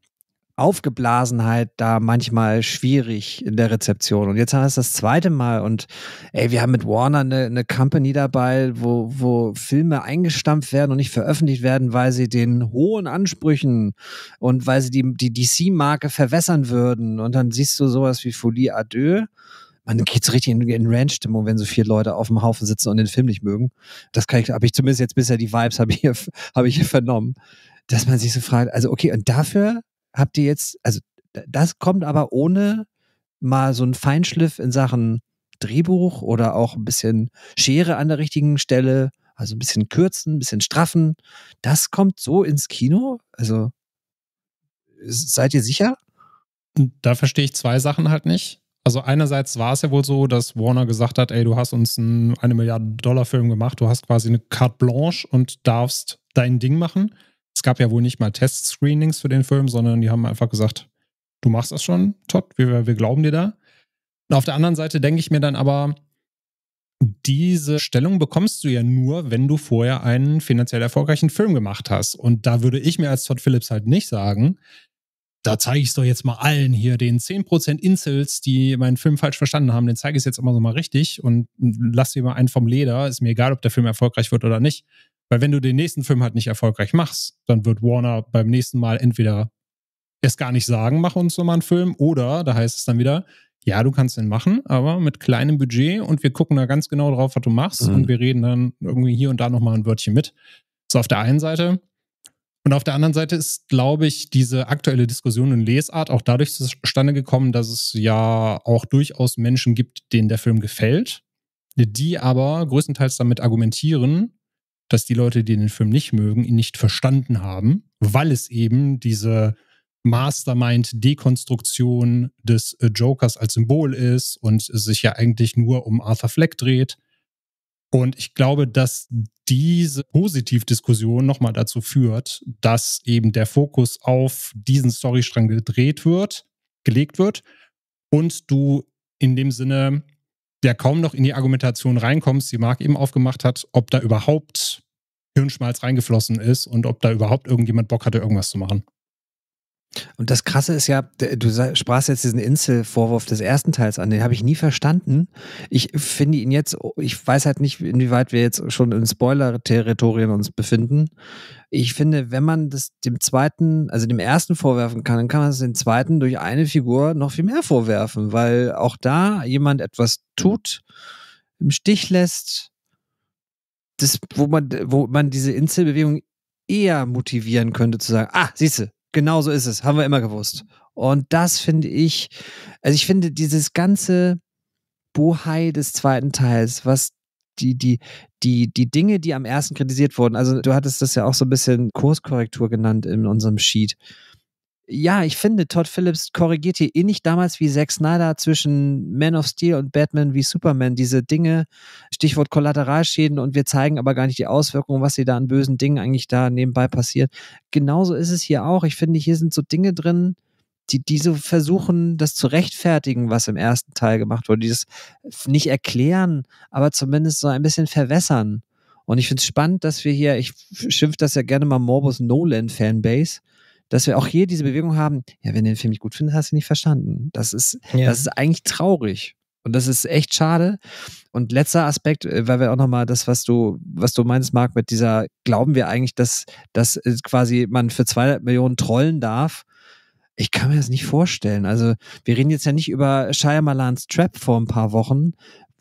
Aufgeblasenheit da manchmal schwierig in der Rezeption. Und jetzt haben wir es das zweite Mal und ey, wir haben mit Warner eine, eine Company dabei, wo, wo Filme eingestampft werden und nicht veröffentlicht werden, weil sie den hohen Ansprüchen und weil sie die, die DC-Marke verwässern würden. Und dann siehst du sowas wie Folie à deux man so richtig in, in Ranch-Stimmung, wenn so vier Leute auf dem Haufen sitzen und den Film nicht mögen. Das kann ich, habe ich zumindest jetzt bisher die Vibes habe ich, (laughs) hab ich hier vernommen, dass man sich so fragt, also okay, und dafür habt ihr jetzt, also das kommt aber ohne mal so einen Feinschliff in Sachen Drehbuch oder auch ein bisschen Schere an der richtigen Stelle, also ein bisschen kürzen, ein bisschen straffen. Das kommt so ins Kino? Also seid ihr sicher? Hm, da verstehe ich zwei Sachen halt nicht. Also einerseits war es ja wohl so, dass Warner gesagt hat, ey, du hast uns einen eine Milliarde Dollar Film gemacht, du hast quasi eine Carte Blanche und darfst dein Ding machen es gab ja wohl nicht mal Test-Screenings für den Film, sondern die haben einfach gesagt, du machst das schon, Todd, wir, wir glauben dir da. Und auf der anderen Seite denke ich mir dann aber, diese Stellung bekommst du ja nur, wenn du vorher einen finanziell erfolgreichen Film gemacht hast. Und da würde ich mir als Todd Phillips halt nicht sagen, da zeige ich es doch jetzt mal allen hier, den 10% Insels, die meinen Film falsch verstanden haben, den zeige ich jetzt immer so mal richtig und lass dir mal einen vom Leder. Ist mir egal, ob der Film erfolgreich wird oder nicht. Weil wenn du den nächsten Film halt nicht erfolgreich machst, dann wird Warner beim nächsten Mal entweder es gar nicht sagen, mach uns nochmal einen Film, oder da heißt es dann wieder, ja, du kannst den machen, aber mit kleinem Budget und wir gucken da ganz genau drauf, was du machst mhm. und wir reden dann irgendwie hier und da nochmal ein Wörtchen mit. So auf der einen Seite. Und auf der anderen Seite ist, glaube ich, diese aktuelle Diskussion in Lesart auch dadurch zustande gekommen, dass es ja auch durchaus Menschen gibt, denen der Film gefällt, die aber größtenteils damit argumentieren, dass die Leute, die den Film nicht mögen, ihn nicht verstanden haben, weil es eben diese Mastermind-Dekonstruktion des äh, Jokers als Symbol ist und sich ja eigentlich nur um Arthur Fleck dreht. Und ich glaube, dass diese Positivdiskussion nochmal dazu führt, dass eben der Fokus auf diesen Storystrang gedreht wird, gelegt wird und du in dem Sinne der kaum noch in die Argumentation reinkommst, die Marc eben aufgemacht hat, ob da überhaupt Hirnschmalz reingeflossen ist und ob da überhaupt irgendjemand Bock hatte, irgendwas zu machen. Und das Krasse ist ja, du sprachst jetzt diesen Inselvorwurf des ersten Teils an, den habe ich nie verstanden. Ich finde ihn jetzt, oh, ich weiß halt nicht, inwieweit wir jetzt schon in Spoiler-Territorien uns befinden. Ich finde, wenn man das dem zweiten, also dem ersten vorwerfen kann, dann kann man es dem zweiten durch eine Figur noch viel mehr vorwerfen, weil auch da jemand etwas tut, im Stich lässt, das, wo man, wo man diese Inselbewegung eher motivieren könnte, zu sagen, ah, siehst du, genau so ist es, haben wir immer gewusst. Und das finde ich, also ich finde dieses ganze Bohai des zweiten Teils, was die, die, die, die Dinge, die am ersten kritisiert wurden, also du hattest das ja auch so ein bisschen Kurskorrektur genannt in unserem Sheet ja, ich finde, Todd Phillips korrigiert hier ähnlich damals wie Zack Snyder zwischen Man of Steel und Batman wie Superman diese Dinge, Stichwort Kollateralschäden und wir zeigen aber gar nicht die Auswirkungen, was hier da an bösen Dingen eigentlich da nebenbei passiert. Genauso ist es hier auch. Ich finde, hier sind so Dinge drin, die, die so versuchen, das zu rechtfertigen, was im ersten Teil gemacht wurde. Dieses nicht erklären, aber zumindest so ein bisschen verwässern. Und ich finde es spannend, dass wir hier, ich schimpfe das ja gerne mal Morbus Nolan Fanbase, dass wir auch hier diese Bewegung haben, ja, wenn du den Film nicht gut findest, hast du ihn nicht verstanden. Das ist, ja. das ist eigentlich traurig. Und das ist echt schade. Und letzter Aspekt, äh, weil wir auch nochmal das, was du, was du meinst, Marc, mit dieser, glauben wir eigentlich, dass, dass äh, quasi man für 200 Millionen trollen darf? Ich kann mir das nicht vorstellen. Also, wir reden jetzt ja nicht über Shyamalans Trap vor ein paar Wochen,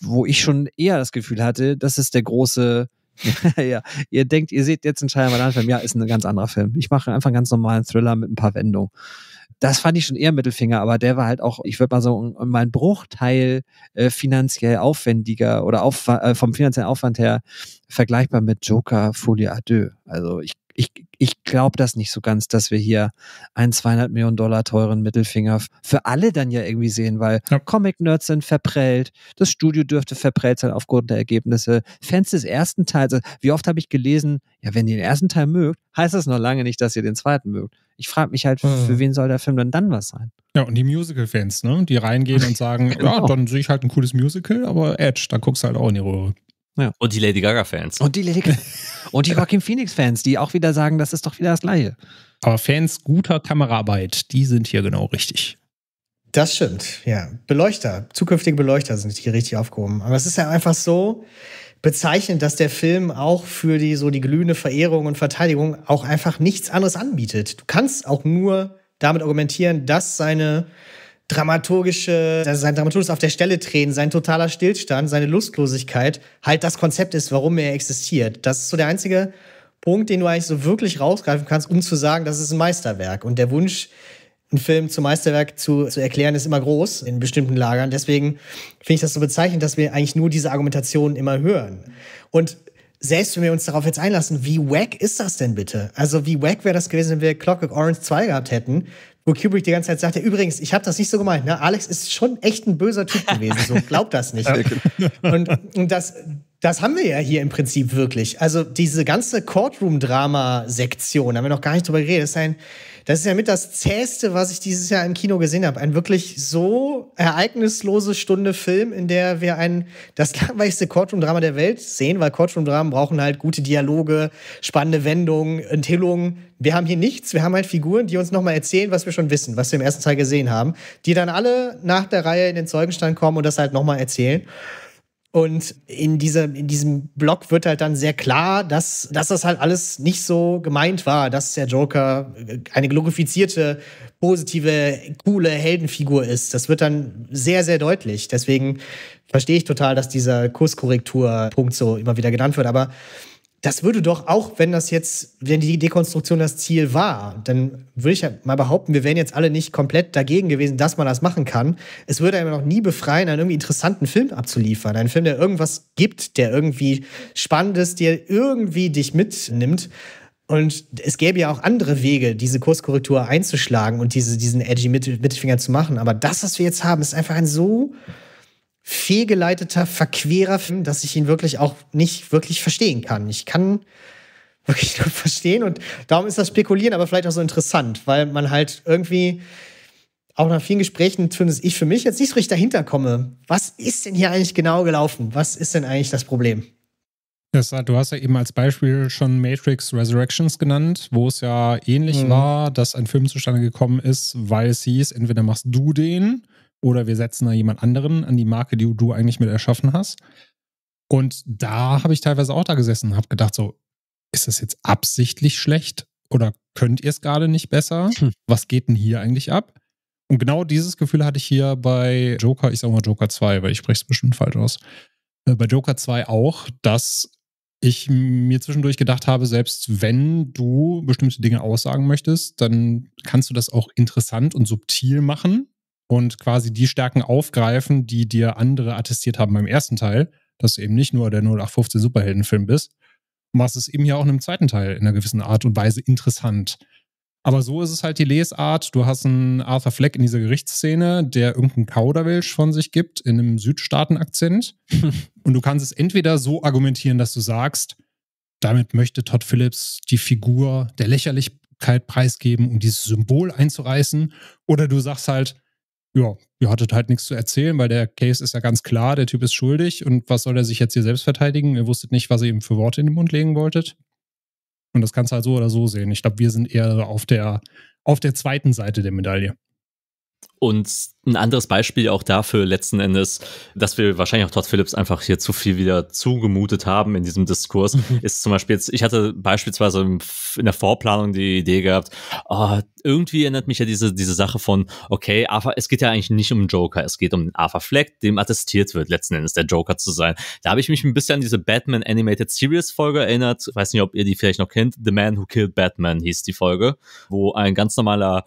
wo ich schon eher das Gefühl hatte, das ist der große, (laughs) ja, ihr denkt, ihr seht jetzt einen Shyamalan-Film. Ja, ist ein ganz anderer Film. Ich mache einfach einen ganz normalen Thriller mit ein paar Wendungen. Das fand ich schon eher Mittelfinger, aber der war halt auch, ich würde mal so um Bruchteil äh, finanziell aufwendiger oder auf, äh, vom finanziellen Aufwand her vergleichbar mit Joker Folie à Also ich ich, ich glaube das nicht so ganz, dass wir hier einen 200 Millionen Dollar teuren Mittelfinger für alle dann ja irgendwie sehen, weil ja. Comic-Nerds sind verprellt, das Studio dürfte verprellt sein aufgrund der Ergebnisse. Fans des ersten Teils, also, wie oft habe ich gelesen, ja, wenn ihr den ersten Teil mögt, heißt das noch lange nicht, dass ihr den zweiten mögt. Ich frage mich halt, hm. für wen soll der Film dann dann was sein? Ja, und die Musical-Fans, ne? Die reingehen und (laughs) sagen, genau. ja, dann sehe ich halt ein cooles Musical, aber Edge, da guckst du halt auch in die Röhre. Ja. Und die Lady Gaga-Fans. Und die Lady Gaga (laughs) Und die Joaquin Phoenix-Fans, die auch wieder sagen, das ist doch wieder das Gleiche. Aber Fans guter Kameraarbeit, die sind hier genau richtig. Das stimmt, ja. Beleuchter, zukünftige Beleuchter sind hier richtig aufgehoben. Aber es ist ja einfach so bezeichnend, dass der Film auch für die so die glühende Verehrung und Verteidigung auch einfach nichts anderes anbietet. Du kannst auch nur damit argumentieren, dass seine dramaturgische, äh, sein dramaturgisches auf der Stelle drehen, sein totaler Stillstand, seine Lustlosigkeit halt das Konzept ist, warum er existiert. Das ist so der einzige Punkt, den du eigentlich so wirklich rausgreifen kannst, um zu sagen, das ist ein Meisterwerk. Und der Wunsch, einen Film zum Meisterwerk zu, zu erklären, ist immer groß in bestimmten Lagern. Deswegen finde ich das so bezeichnend, dass wir eigentlich nur diese Argumentation immer hören. Und selbst wenn wir uns darauf jetzt einlassen, wie wack ist das denn bitte? Also wie wack wäre das gewesen, wenn wir Clockwork Orange 2 gehabt hätten, wo Kubrick die ganze Zeit sagte, übrigens, ich habe das nicht so gemeint. Ne? Alex ist schon echt ein böser Typ gewesen, so glaubt das nicht. Ne? (laughs) und, und das, das haben wir ja hier im Prinzip wirklich. Also diese ganze Courtroom-Drama-Sektion, da haben wir noch gar nicht drüber geredet, ist ein das ist ja mit das Zäheste, was ich dieses Jahr im Kino gesehen habe. Ein wirklich so ereignislose Stunde Film, in der wir ein, das (laughs) langweiligste Courtroom-Drama der Welt sehen, weil Courtroom-Dramen brauchen halt gute Dialoge, spannende Wendungen, Enthüllungen. Wir haben hier nichts, wir haben halt Figuren, die uns nochmal erzählen, was wir schon wissen, was wir im ersten Teil gesehen haben, die dann alle nach der Reihe in den Zeugenstand kommen und das halt nochmal erzählen. Und in, dieser, in diesem Blog wird halt dann sehr klar, dass, dass das halt alles nicht so gemeint war, dass der Joker eine glorifizierte, positive, coole Heldenfigur ist. Das wird dann sehr, sehr deutlich. Deswegen verstehe ich total, dass dieser Kurskorrekturpunkt so immer wieder genannt wird. Aber das würde doch auch, wenn das jetzt, wenn die Dekonstruktion das Ziel war, dann würde ich ja mal behaupten, wir wären jetzt alle nicht komplett dagegen gewesen, dass man das machen kann. Es würde einem noch nie befreien, einen irgendwie interessanten Film abzuliefern. Einen Film, der irgendwas gibt, der irgendwie spannend ist, der irgendwie dich mitnimmt. Und es gäbe ja auch andere Wege, diese Kurskorrektur einzuschlagen und diese, diesen edgy Mittelfinger zu machen. Aber das, was wir jetzt haben, ist einfach ein so fehlgeleiteter, verquerer Film, dass ich ihn wirklich auch nicht wirklich verstehen kann. Ich kann wirklich (laughs) nur verstehen und darum ist das Spekulieren aber vielleicht auch so interessant, weil man halt irgendwie auch nach vielen Gesprächen, zumindest ich für mich, jetzt nicht so richtig dahinter komme. Was ist denn hier eigentlich genau gelaufen? Was ist denn eigentlich das Problem? Das, du hast ja eben als Beispiel schon Matrix Resurrections genannt, wo es ja ähnlich mhm. war, dass ein Film zustande gekommen ist, weil es hieß, entweder machst du den oder wir setzen da jemand anderen an die Marke, die du eigentlich mit erschaffen hast. Und da habe ich teilweise auch da gesessen und habe gedacht, so, ist das jetzt absichtlich schlecht oder könnt ihr es gerade nicht besser? Hm. Was geht denn hier eigentlich ab? Und genau dieses Gefühl hatte ich hier bei Joker, ich sage mal Joker 2, weil ich spreche es bestimmt falsch aus. Äh, bei Joker 2 auch, dass ich mir zwischendurch gedacht habe, selbst wenn du bestimmte Dinge aussagen möchtest, dann kannst du das auch interessant und subtil machen, und quasi die Stärken aufgreifen, die dir andere attestiert haben beim ersten Teil, dass du eben nicht nur der 0815 Superheldenfilm bist, machst es eben hier auch in einem zweiten Teil in einer gewissen Art und Weise interessant. Aber so ist es halt die Lesart. Du hast einen Arthur Fleck in dieser Gerichtsszene, der irgendeinen Kauderwelsch von sich gibt in einem Südstaaten-Akzent. (laughs) und du kannst es entweder so argumentieren, dass du sagst, damit möchte Todd Phillips die Figur der Lächerlichkeit preisgeben, um dieses Symbol einzureißen. Oder du sagst halt, ja, ihr hattet halt nichts zu erzählen, weil der Case ist ja ganz klar, der Typ ist schuldig und was soll er sich jetzt hier selbst verteidigen? Ihr wusstet nicht, was ihr ihm für Worte in den Mund legen wolltet. Und das kannst du halt so oder so sehen. Ich glaube, wir sind eher auf der, auf der zweiten Seite der Medaille. Und ein anderes Beispiel auch dafür letzten Endes, dass wir wahrscheinlich auch Todd Phillips einfach hier zu viel wieder zugemutet haben in diesem Diskurs, mhm. ist zum Beispiel jetzt, ich hatte beispielsweise in der Vorplanung die Idee gehabt, oh, irgendwie erinnert mich ja diese, diese Sache von, okay, Arthur, es geht ja eigentlich nicht um Joker, es geht um Arthur Fleck, dem attestiert wird, letzten Endes der Joker zu sein. Da habe ich mich ein bisschen an diese Batman Animated Series Folge erinnert, weiß nicht, ob ihr die vielleicht noch kennt, The Man Who Killed Batman hieß die Folge, wo ein ganz normaler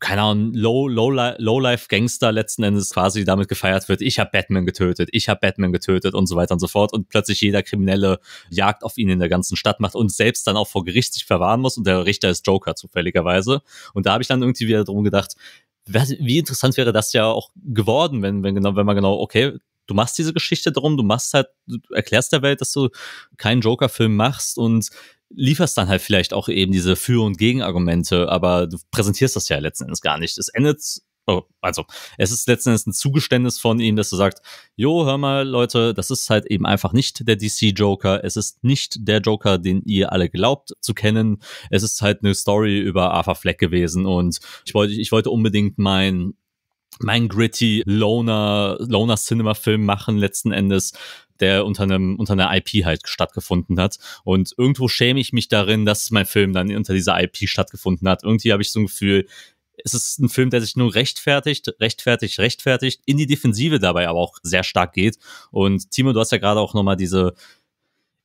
keine Ahnung, Low, Low, Lowlife Gangster letzten Endes quasi damit gefeiert wird, ich habe Batman getötet, ich habe Batman getötet und so weiter und so fort und plötzlich jeder Kriminelle Jagd auf ihn in der ganzen Stadt macht und selbst dann auch vor Gericht sich verwahren muss und der Richter ist Joker zufälligerweise und da habe ich dann irgendwie wieder drum gedacht, wie interessant wäre das ja auch geworden, wenn, wenn, genau, wenn man genau, okay, du machst diese Geschichte drum, du machst halt, du erklärst der Welt, dass du keinen Joker-Film machst und lieferst dann halt vielleicht auch eben diese Für- und Gegenargumente, aber du präsentierst das ja letzten Endes gar nicht. Es endet, oh, also es ist letzten Endes ein Zugeständnis von ihm, dass du sagst, jo, hör mal Leute, das ist halt eben einfach nicht der DC-Joker, es ist nicht der Joker, den ihr alle glaubt zu kennen, es ist halt eine Story über Arthur Fleck gewesen und ich wollte, ich wollte unbedingt mein mein gritty Loner, Loner Cinema Film machen letzten Endes, der unter einem, unter einer IP halt stattgefunden hat. Und irgendwo schäme ich mich darin, dass mein Film dann unter dieser IP stattgefunden hat. Irgendwie habe ich so ein Gefühl, es ist ein Film, der sich nur rechtfertigt, rechtfertigt, rechtfertigt, in die Defensive dabei aber auch sehr stark geht. Und Timo, du hast ja gerade auch nochmal diese,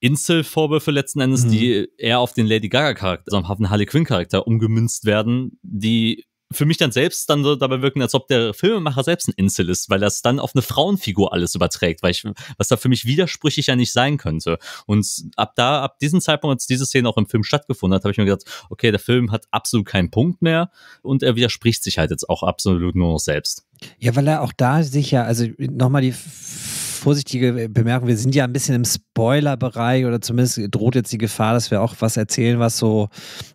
Insel-Vorwürfe letzten Endes, mhm. die eher auf den Lady Gaga-Charakter, also auf den Harley Quinn-Charakter umgemünzt werden, die für mich dann selbst dann so dabei wirken, als ob der Filmemacher selbst ein Insel ist, weil das dann auf eine Frauenfigur alles überträgt, weil ich, was da für mich widersprüchlich ja nicht sein könnte. Und ab da, ab diesem Zeitpunkt, als diese Szene auch im Film stattgefunden hat, habe ich mir gedacht, okay, der Film hat absolut keinen Punkt mehr und er widerspricht sich halt jetzt auch absolut nur noch selbst. Ja, weil er auch da sicher, also nochmal die vorsichtige Bemerkung, wir sind ja ein bisschen im Spoiler-Bereich oder zumindest droht jetzt die Gefahr, dass wir auch was erzählen, was so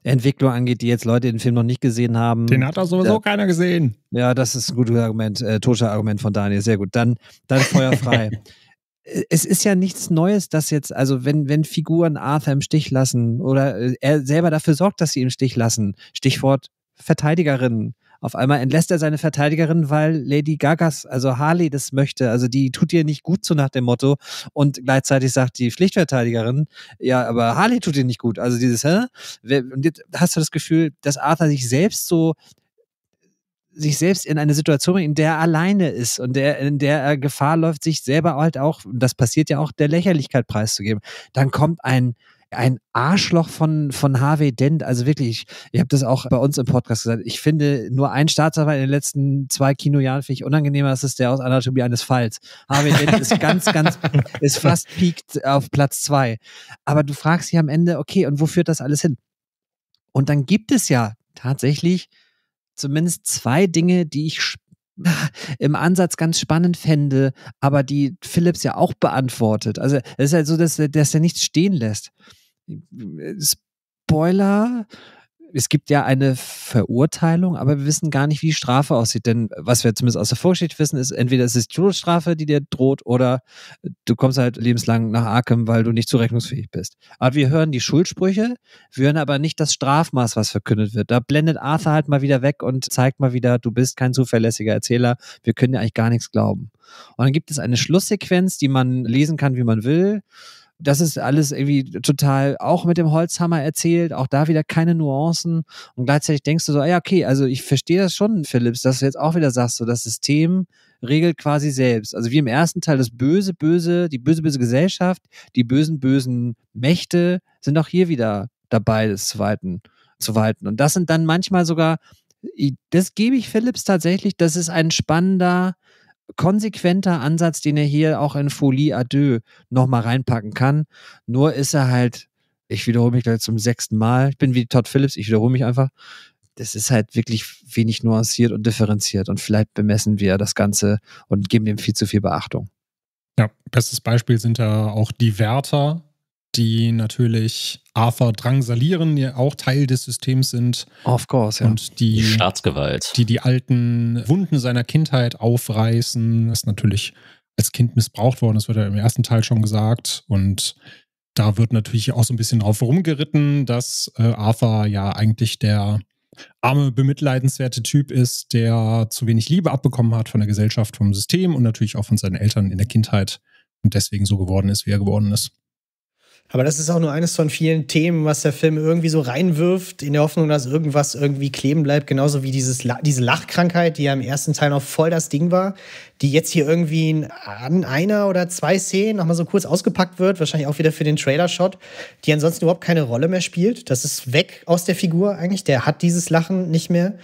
Entwicklung angeht, die jetzt Leute den Film noch nicht gesehen haben. Den hat doch sowieso äh, keiner gesehen. Ja, das ist ein gutes Argument, äh, toter Argument von Daniel, sehr gut. Dann, dann feuerfrei. (laughs) es ist ja nichts Neues, dass jetzt, also wenn, wenn Figuren Arthur im Stich lassen oder äh, er selber dafür sorgt, dass sie im Stich lassen, Stichwort Verteidigerinnen, auf einmal entlässt er seine Verteidigerin, weil Lady Gagas, also Harley, das möchte. Also die tut ihr nicht gut, so nach dem Motto. Und gleichzeitig sagt die Pflichtverteidigerin, ja, aber Harley tut ihr nicht gut. Also dieses, hä? Und jetzt hast du das Gefühl, dass Arthur sich selbst so sich selbst in eine Situation, in der er alleine ist und der, in der er Gefahr läuft, sich selber halt auch, und das passiert ja auch, der Lächerlichkeit preiszugeben. Dann kommt ein, ein Arschloch von, von Harvey Dent. Also wirklich, ich, ich habe das auch bei uns im Podcast gesagt. Ich finde nur ein Staatsanwalt in den letzten zwei Kinojahren finde ich unangenehmer, das ist der aus Anatomie eines Falls. Harvey Dent ist ganz, ganz, (laughs) ist fast piekt auf Platz zwei. Aber du fragst dich am Ende, okay, und wo führt das alles hin? Und dann gibt es ja tatsächlich zumindest zwei Dinge, die ich (laughs) im Ansatz ganz spannend fände, aber die Philips ja auch beantwortet. Also es ist halt so, dass, dass er nichts stehen lässt. Spoiler, es gibt ja eine Verurteilung, aber wir wissen gar nicht, wie die Strafe aussieht. Denn was wir zumindest aus der Vorgeschichte wissen, ist, entweder es ist die Todesstrafe, die dir droht, oder du kommst halt lebenslang nach Arkham, weil du nicht zurechnungsfähig bist. Aber wir hören die Schuldsprüche, wir hören aber nicht das Strafmaß, was verkündet wird. Da blendet Arthur halt mal wieder weg und zeigt mal wieder, du bist kein zuverlässiger Erzähler, wir können dir eigentlich gar nichts glauben. Und dann gibt es eine Schlusssequenz, die man lesen kann, wie man will das ist alles irgendwie total auch mit dem Holzhammer erzählt, auch da wieder keine Nuancen und gleichzeitig denkst du so, ah ja, okay, also ich verstehe das schon, Philips, dass du jetzt auch wieder sagst, so das System regelt quasi selbst. Also wie im ersten Teil das böse, böse, die böse, böse Gesellschaft, die bösen, bösen Mächte sind auch hier wieder dabei, des Zweiten zu walten. Und das sind dann manchmal sogar, das gebe ich Philips tatsächlich, das ist ein spannender konsequenter Ansatz, den er hier auch in Folie à deux nochmal reinpacken kann. Nur ist er halt, ich wiederhole mich gleich zum sechsten Mal, ich bin wie Todd Phillips, ich wiederhole mich einfach. Das ist halt wirklich wenig nuanciert und differenziert und vielleicht bemessen wir das Ganze und geben dem viel zu viel Beachtung. Ja, bestes Beispiel sind ja auch die Wärter, die natürlich Arthur drangsalieren, die auch Teil des Systems sind. Of course, ja. Und die, die Staatsgewalt. Die die alten Wunden seiner Kindheit aufreißen. Das ist natürlich als Kind missbraucht worden, das wird ja im ersten Teil schon gesagt. Und da wird natürlich auch so ein bisschen drauf rumgeritten, dass äh, Arthur ja eigentlich der arme, bemitleidenswerte Typ ist, der zu wenig Liebe abbekommen hat von der Gesellschaft, vom System und natürlich auch von seinen Eltern in der Kindheit und deswegen so geworden ist, wie er geworden ist. Aber das ist auch nur eines von vielen Themen, was der Film irgendwie so reinwirft, in der Hoffnung, dass irgendwas irgendwie kleben bleibt. Genauso wie dieses, diese Lachkrankheit, die ja im ersten Teil noch voll das Ding war, die jetzt hier irgendwie an einer oder zwei Szenen nochmal so kurz ausgepackt wird, wahrscheinlich auch wieder für den Trailer-Shot, die ansonsten überhaupt keine Rolle mehr spielt. Das ist weg aus der Figur eigentlich. Der hat dieses Lachen nicht mehr.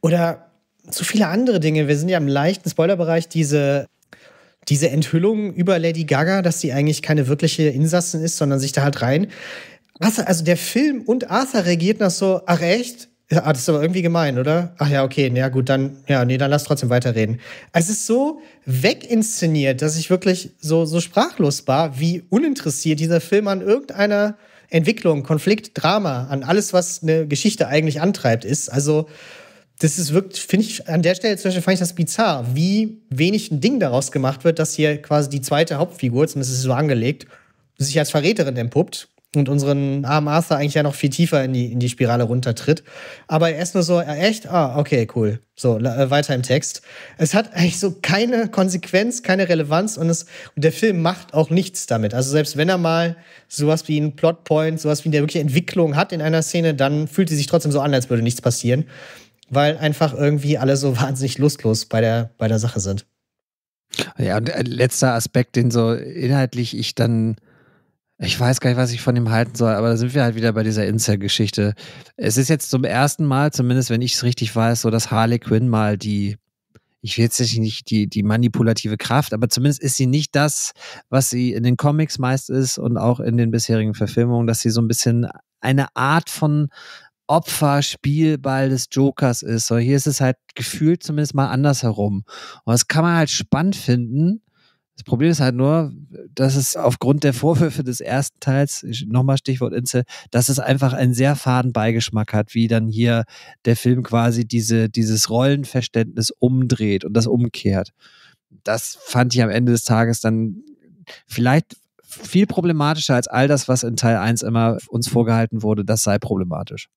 Oder zu viele andere Dinge. Wir sind ja im leichten Spoilerbereich. Diese diese Enthüllung über Lady Gaga, dass sie eigentlich keine wirkliche Insassen ist, sondern sich da halt rein. Arthur, also der Film und Arthur reagiert nach so, ach echt? Ah, das ist aber irgendwie gemein, oder? Ach ja, okay, na ja, gut, dann, ja, nee, dann lass trotzdem weiterreden. es ist so weginszeniert, dass ich wirklich so, so sprachlos war, wie uninteressiert dieser Film an irgendeiner Entwicklung, Konflikt, Drama, an alles, was eine Geschichte eigentlich antreibt, ist. Also, das ist wirklich, finde ich, an der Stelle zum Beispiel fand ich das bizarr, wie wenig ein Ding daraus gemacht wird, dass hier quasi die zweite Hauptfigur, zumindest ist es so angelegt, sich als Verräterin entpuppt und unseren armen Arthur eigentlich ja noch viel tiefer in die, in die Spirale runtertritt. Aber er ist nur so, äh, echt? Ah, okay, cool. So, äh, weiter im Text. Es hat eigentlich so keine Konsequenz, keine Relevanz und, es, und der Film macht auch nichts damit. Also selbst wenn er mal sowas wie einen Plotpoint, sowas wie eine wirkliche Entwicklung hat in einer Szene, dann fühlt sie sich trotzdem so an, als würde nichts passieren weil einfach irgendwie alle so (laughs) wahnsinnig lustlos bei der, bei der Sache sind. Ja, und äh, letzter Aspekt, den so inhaltlich ich dann, ich weiß gar nicht, was ich von ihm halten soll, aber da sind wir halt wieder bei dieser Incel-Geschichte. Es ist jetzt zum ersten Mal, zumindest wenn ich es richtig weiß, so, dass Harley Quinn mal die, ich will jetzt nicht die, die manipulative Kraft, aber zumindest ist sie nicht das, was sie in den Comics meist ist und auch in den bisherigen Verfilmungen, dass sie so ein bisschen eine Art von Opferspielball des Jokers ist. So, hier ist es halt gefühlt zumindest mal andersherum. Und das kann man halt spannend finden. Das Problem ist halt nur, dass es aufgrund der Vorwürfe des ersten Teils, nochmal Stichwort Insel, dass es einfach einen sehr faden Beigeschmack hat, wie dann hier der Film quasi diese, dieses Rollenverständnis umdreht und das umkehrt. Das fand ich am Ende des Tages dann vielleicht viel problematischer als all das, was in Teil 1 immer uns vorgehalten wurde. Das sei problematisch.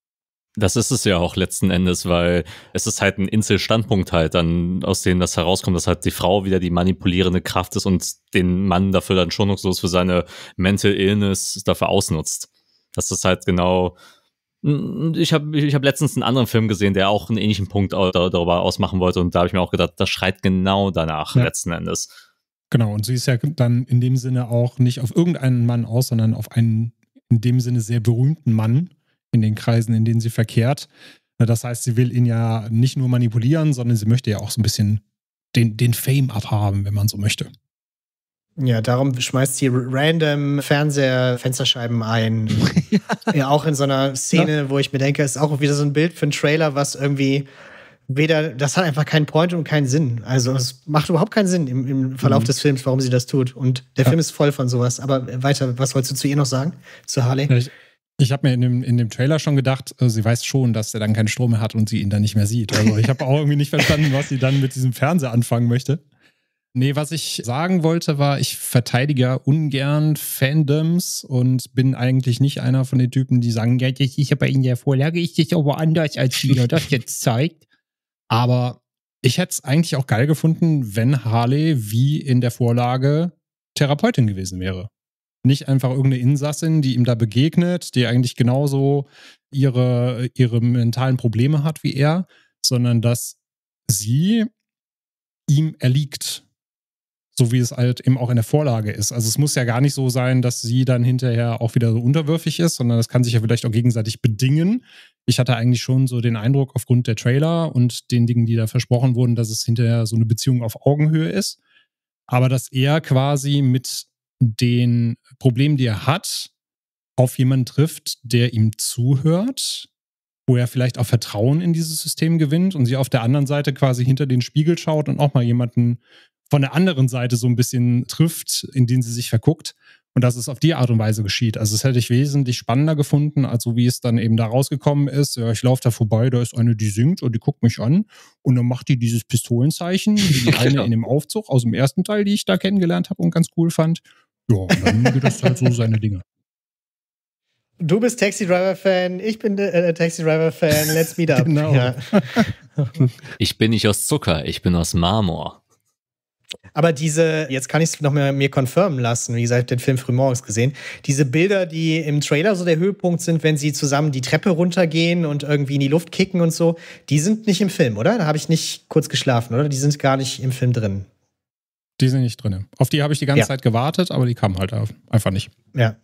Das ist es ja auch letzten Endes, weil es ist halt ein Inselstandpunkt halt, dann, aus dem das herauskommt, dass halt die Frau wieder die manipulierende Kraft ist und den Mann dafür dann schonungslos für seine Mental Illness dafür ausnutzt. Das ist halt genau. Hm, ich habe ich hab letztens einen anderen Film gesehen, der auch einen ähnlichen Punkt darüber ausmachen wollte und da habe ich mir auch gedacht, das schreit genau danach ja. letzten Endes. Genau, und sie ist ja dann in dem Sinne auch nicht auf irgendeinen Mann aus, sondern auf einen in dem Sinne sehr berühmten Mann, in den Kreisen, in denen sie verkehrt. Das heißt, sie will ihn ja nicht nur manipulieren, sondern sie möchte ja auch so ein bisschen den, den Fame abhaben, wenn man so möchte. Ja, darum schmeißt sie random Fernseher-Fensterscheiben ein. (laughs) ja. auch in so einer Szene, ja. wo ich mir denke, ist auch wieder so ein Bild für einen Trailer, was irgendwie weder, das hat einfach keinen Point und keinen Sinn. Also es macht überhaupt keinen Sinn im, im Verlauf mhm. des Films, warum sie das tut. Und der ja. Film ist voll von sowas. Aber weiter, was wolltest du zu ihr noch sagen? Zu Harley? Ich, ich habe mir in dem, in dem Trailer schon gedacht, äh, sie weiß schon, dass er dann keinen Strom mehr hat und sie ihn dann nicht mehr sieht. Also ich habe auch irgendwie nicht verstanden, was sie dann mit diesem Fernseher anfangen möchte. Nee, was ich sagen wollte, war, ich verteidige ungern Fandoms und bin eigentlich nicht einer von den Typen, die sagen, ja, das ist aber in der Vorlage, ist das aber anders, als China das jetzt zeigt. Aber ich hätte es eigentlich auch geil gefunden, wenn Harley wie in der Vorlage Therapeutin gewesen wäre nicht einfach irgendeine Insassin, die ihm da begegnet, die eigentlich genauso ihre, ihre mentalen Probleme hat wie er, sondern dass sie ihm erliegt. So wie es halt eben auch in der Vorlage ist. Also es muss ja gar nicht so sein, dass sie dann hinterher auch wieder so unterwürfig ist, sondern das kann sich ja vielleicht auch gegenseitig bedingen. Ich hatte eigentlich schon so den Eindruck aufgrund der Trailer und den Dingen, die da versprochen wurden, dass es hinterher so eine Beziehung auf Augenhöhe ist. Aber dass er quasi mit den Problemen, die er hat, auf jemanden trifft, der ihm zuhört, wo er vielleicht auch Vertrauen in dieses System gewinnt und sie auf der anderen Seite quasi hinter den Spiegel schaut und auch mal jemanden von der anderen Seite so ein bisschen trifft, in den sie sich verguckt und dass es auf die Art und Weise geschieht. Also das hätte ich wesentlich spannender gefunden, als so wie es dann eben da rausgekommen ist. Ja, ich laufe da vorbei, da ist eine, die singt und die guckt mich an und dann macht die dieses Pistolenzeichen, wie die (laughs) eine genau. in dem Aufzug aus dem ersten Teil, die ich da kennengelernt habe und ganz cool fand. Ja, und dann geht das halt so (laughs) seine Dinge. Du bist Taxi Driver Fan, ich bin äh, Taxi Driver Fan, let's meet up. (laughs) genau. Ja. (laughs) ich bin nicht aus Zucker, ich bin aus Marmor. Aber diese, jetzt kann ich es noch mal mir confirmen lassen, wie gesagt, den Film frühmorgens gesehen. Diese Bilder, die im Trailer so der Höhepunkt sind, wenn sie zusammen die Treppe runtergehen und irgendwie in die Luft kicken und so, die sind nicht im Film, oder? Da habe ich nicht kurz geschlafen, oder? Die sind gar nicht im Film drin. Die sind nicht drin. Auf die habe ich die ganze ja. Zeit gewartet, aber die kamen halt einfach nicht. Ja.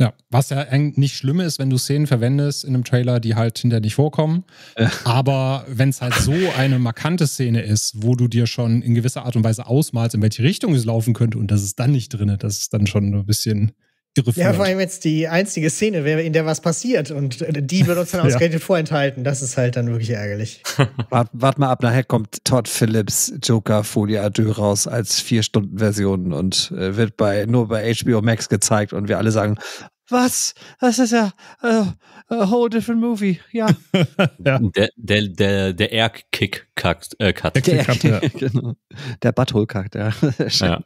Ja, was ja nicht schlimm ist, wenn du Szenen verwendest in einem Trailer, die halt hinter nicht vorkommen. Äh. Aber wenn es halt so eine markante Szene ist, wo du dir schon in gewisser Art und Weise ausmalst, in welche Richtung es laufen könnte und das ist dann nicht drin, das ist dann schon ein bisschen irreführend. Ja, vor allem jetzt die einzige Szene, in der was passiert und äh, die wird uns dann (laughs) ausgerechnet ja. vorenthalten. Das ist halt dann wirklich ärgerlich. (laughs) Wart, wart, mal ab, nachher kommt Todd Phillips Joker Folie Adieu raus als Vier-Stunden-Version und äh, wird bei, nur bei HBO Max gezeigt und wir alle sagen, was? Das ist ja uh, a whole different movie. Ja. (laughs) ja. Der, der, der, der kick äh, cut Äh, der, der, ja. genau. der Butthole-Cut, ja. ja.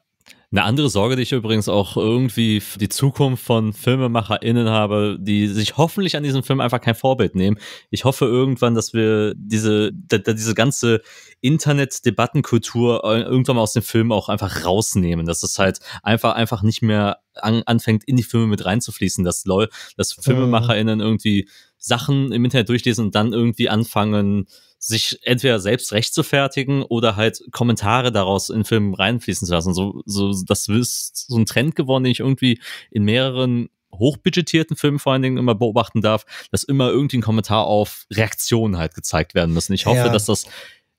Eine andere Sorge, die ich übrigens auch irgendwie für die Zukunft von FilmemacherInnen habe, die sich hoffentlich an diesem Film einfach kein Vorbild nehmen. Ich hoffe irgendwann, dass wir diese, diese ganze Internet-Debattenkultur äh, irgendwann mal aus dem Film auch einfach rausnehmen, dass es halt einfach, einfach nicht mehr an, anfängt, in die Filme mit reinzufließen, dass, Leu dass mhm. FilmemacherInnen irgendwie Sachen im Internet durchlesen und dann irgendwie anfangen, sich entweder selbst recht zu fertigen oder halt Kommentare daraus in Filmen reinfließen zu lassen. So, so, das ist so ein Trend geworden, den ich irgendwie in mehreren hochbudgetierten Filmen vor allen Dingen immer beobachten darf, dass immer irgendwie ein Kommentar auf Reaktionen halt gezeigt werden müssen. Ich hoffe, ja. dass das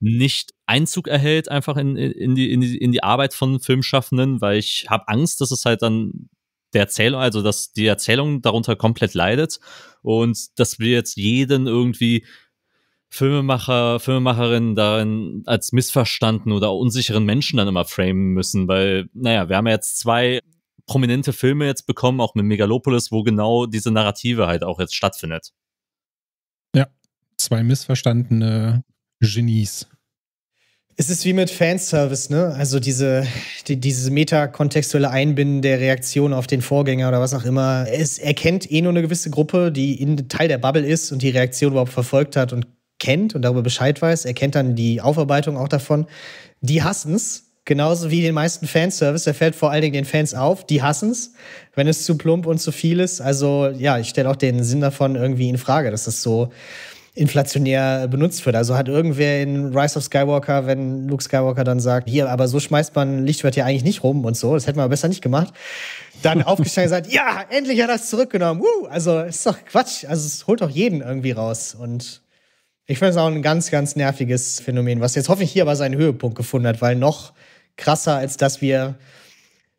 nicht Einzug erhält einfach in, in, die, in, die, in die Arbeit von Filmschaffenden, weil ich habe Angst, dass es halt dann der Erzählung, also dass die Erzählung darunter komplett leidet und dass wir jetzt jeden irgendwie Filmemacher, Filmemacherinnen darin als missverstanden oder unsicheren Menschen dann immer framen müssen, weil, naja, wir haben ja jetzt zwei prominente Filme jetzt bekommen, auch mit Megalopolis, wo genau diese Narrative halt auch jetzt stattfindet. Ja, zwei missverstandene Genies. Es ist wie mit Fanservice, ne? Also diese, die, dieses metakontextuelle Einbinden der Reaktion auf den Vorgänger oder was auch immer. Es erkennt eh nur eine gewisse Gruppe, die in Teil der Bubble ist und die Reaktion überhaupt verfolgt hat und kennt und darüber Bescheid weiß. Er kennt dann die Aufarbeitung auch davon. Die hassen es, genauso wie den meisten Fanservice. Er fällt vor allen Dingen den Fans auf, die hassen es, wenn es zu plump und zu viel ist. Also ja, ich stelle auch den Sinn davon irgendwie in Frage, dass es das so inflationär benutzt wird. Also hat irgendwer in Rise of Skywalker, wenn Luke Skywalker dann sagt, hier, aber so schmeißt man Lichtschwert hier eigentlich nicht rum und so, das hätten wir besser nicht gemacht, dann (laughs) aufgestanden und sagt, ja, endlich hat er es zurückgenommen. Woo! Also ist doch Quatsch. Also es holt doch jeden irgendwie raus. Und ich finde es auch ein ganz, ganz nerviges Phänomen, was jetzt hoffentlich hier aber seinen Höhepunkt gefunden hat, weil noch krasser als dass wir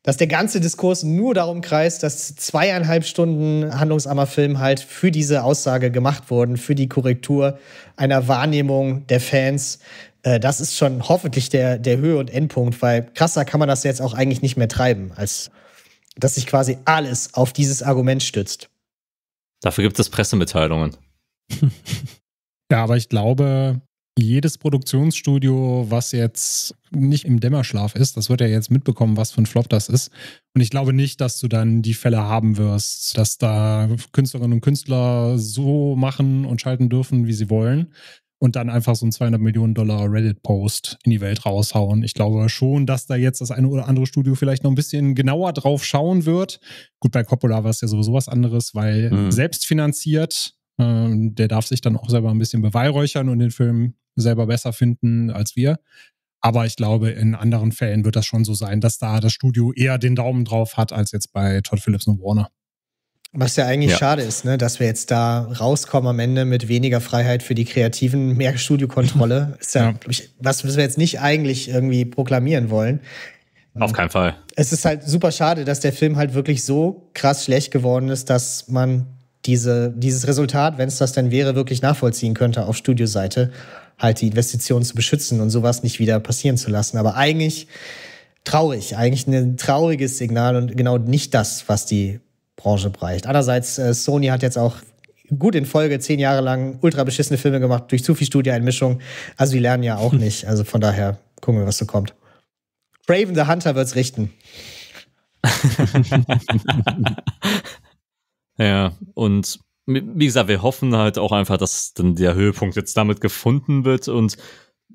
dass der ganze Diskurs nur darum kreist, dass zweieinhalb Stunden handlungsarmer Film halt für diese Aussage gemacht wurden, für die Korrektur einer Wahrnehmung der Fans. Äh, das ist schon hoffentlich der, der Höhe- und Endpunkt, weil krasser kann man das jetzt auch eigentlich nicht mehr treiben, als dass sich quasi alles auf dieses Argument stützt. Dafür gibt es Pressemitteilungen. (laughs) ja, aber ich glaube, jedes Produktionsstudio, was jetzt nicht im Dämmerschlaf ist, das wird ja jetzt mitbekommen, was für ein Flop das ist. Und ich glaube nicht, dass du dann die Fälle haben wirst, dass da Künstlerinnen und Künstler so machen und schalten dürfen, wie sie wollen und dann einfach so einen 200 Millionen Dollar Reddit-Post in die Welt raushauen. Ich glaube schon, dass da jetzt das eine oder andere Studio vielleicht noch ein bisschen genauer drauf schauen wird. Gut, bei Coppola war es ja sowieso was anderes, weil mhm. selbst finanziert. Ähm, der darf sich dann auch selber ein bisschen beweihräuchern und den Film selber besser finden als wir. Aber ich glaube, in anderen Fällen wird das schon so sein, dass da das Studio eher den Daumen drauf hat als jetzt bei Todd Phillips und Warner. Was ja eigentlich ja. schade ist, ne? dass wir jetzt da rauskommen am Ende mit weniger Freiheit für die Kreativen, mehr Studiokontrolle. (laughs) Ist ja, ja. Ich, was, wir jetzt nicht eigentlich irgendwie proklamieren wollen. Auf keinen Fall. Es ist halt super schade, dass der Film halt wirklich so krass schlecht geworden ist, dass man diese, dieses Resultat, wenn es das denn wäre, wirklich nachvollziehen könnte auf Studioseite halt die Investitionen zu beschützen und sowas nicht wieder passieren zu lassen. Aber eigentlich traurig, eigentlich ein trauriges Signal und genau nicht das, was die Branche bereicht. Andererseits, äh, Sony hat jetzt auch gut in Folge zehn Jahre lang ultra beschissene Filme gemacht durch zu viel Studioeinmischung. Also die lernen ja auch (laughs) nicht. Also von daher gucken wir, was so kommt. Raven the Hunter wird's richten. (laughs) ja, und wie gesagt, wir hoffen halt auch einfach, dass dann der Höhepunkt jetzt damit gefunden wird und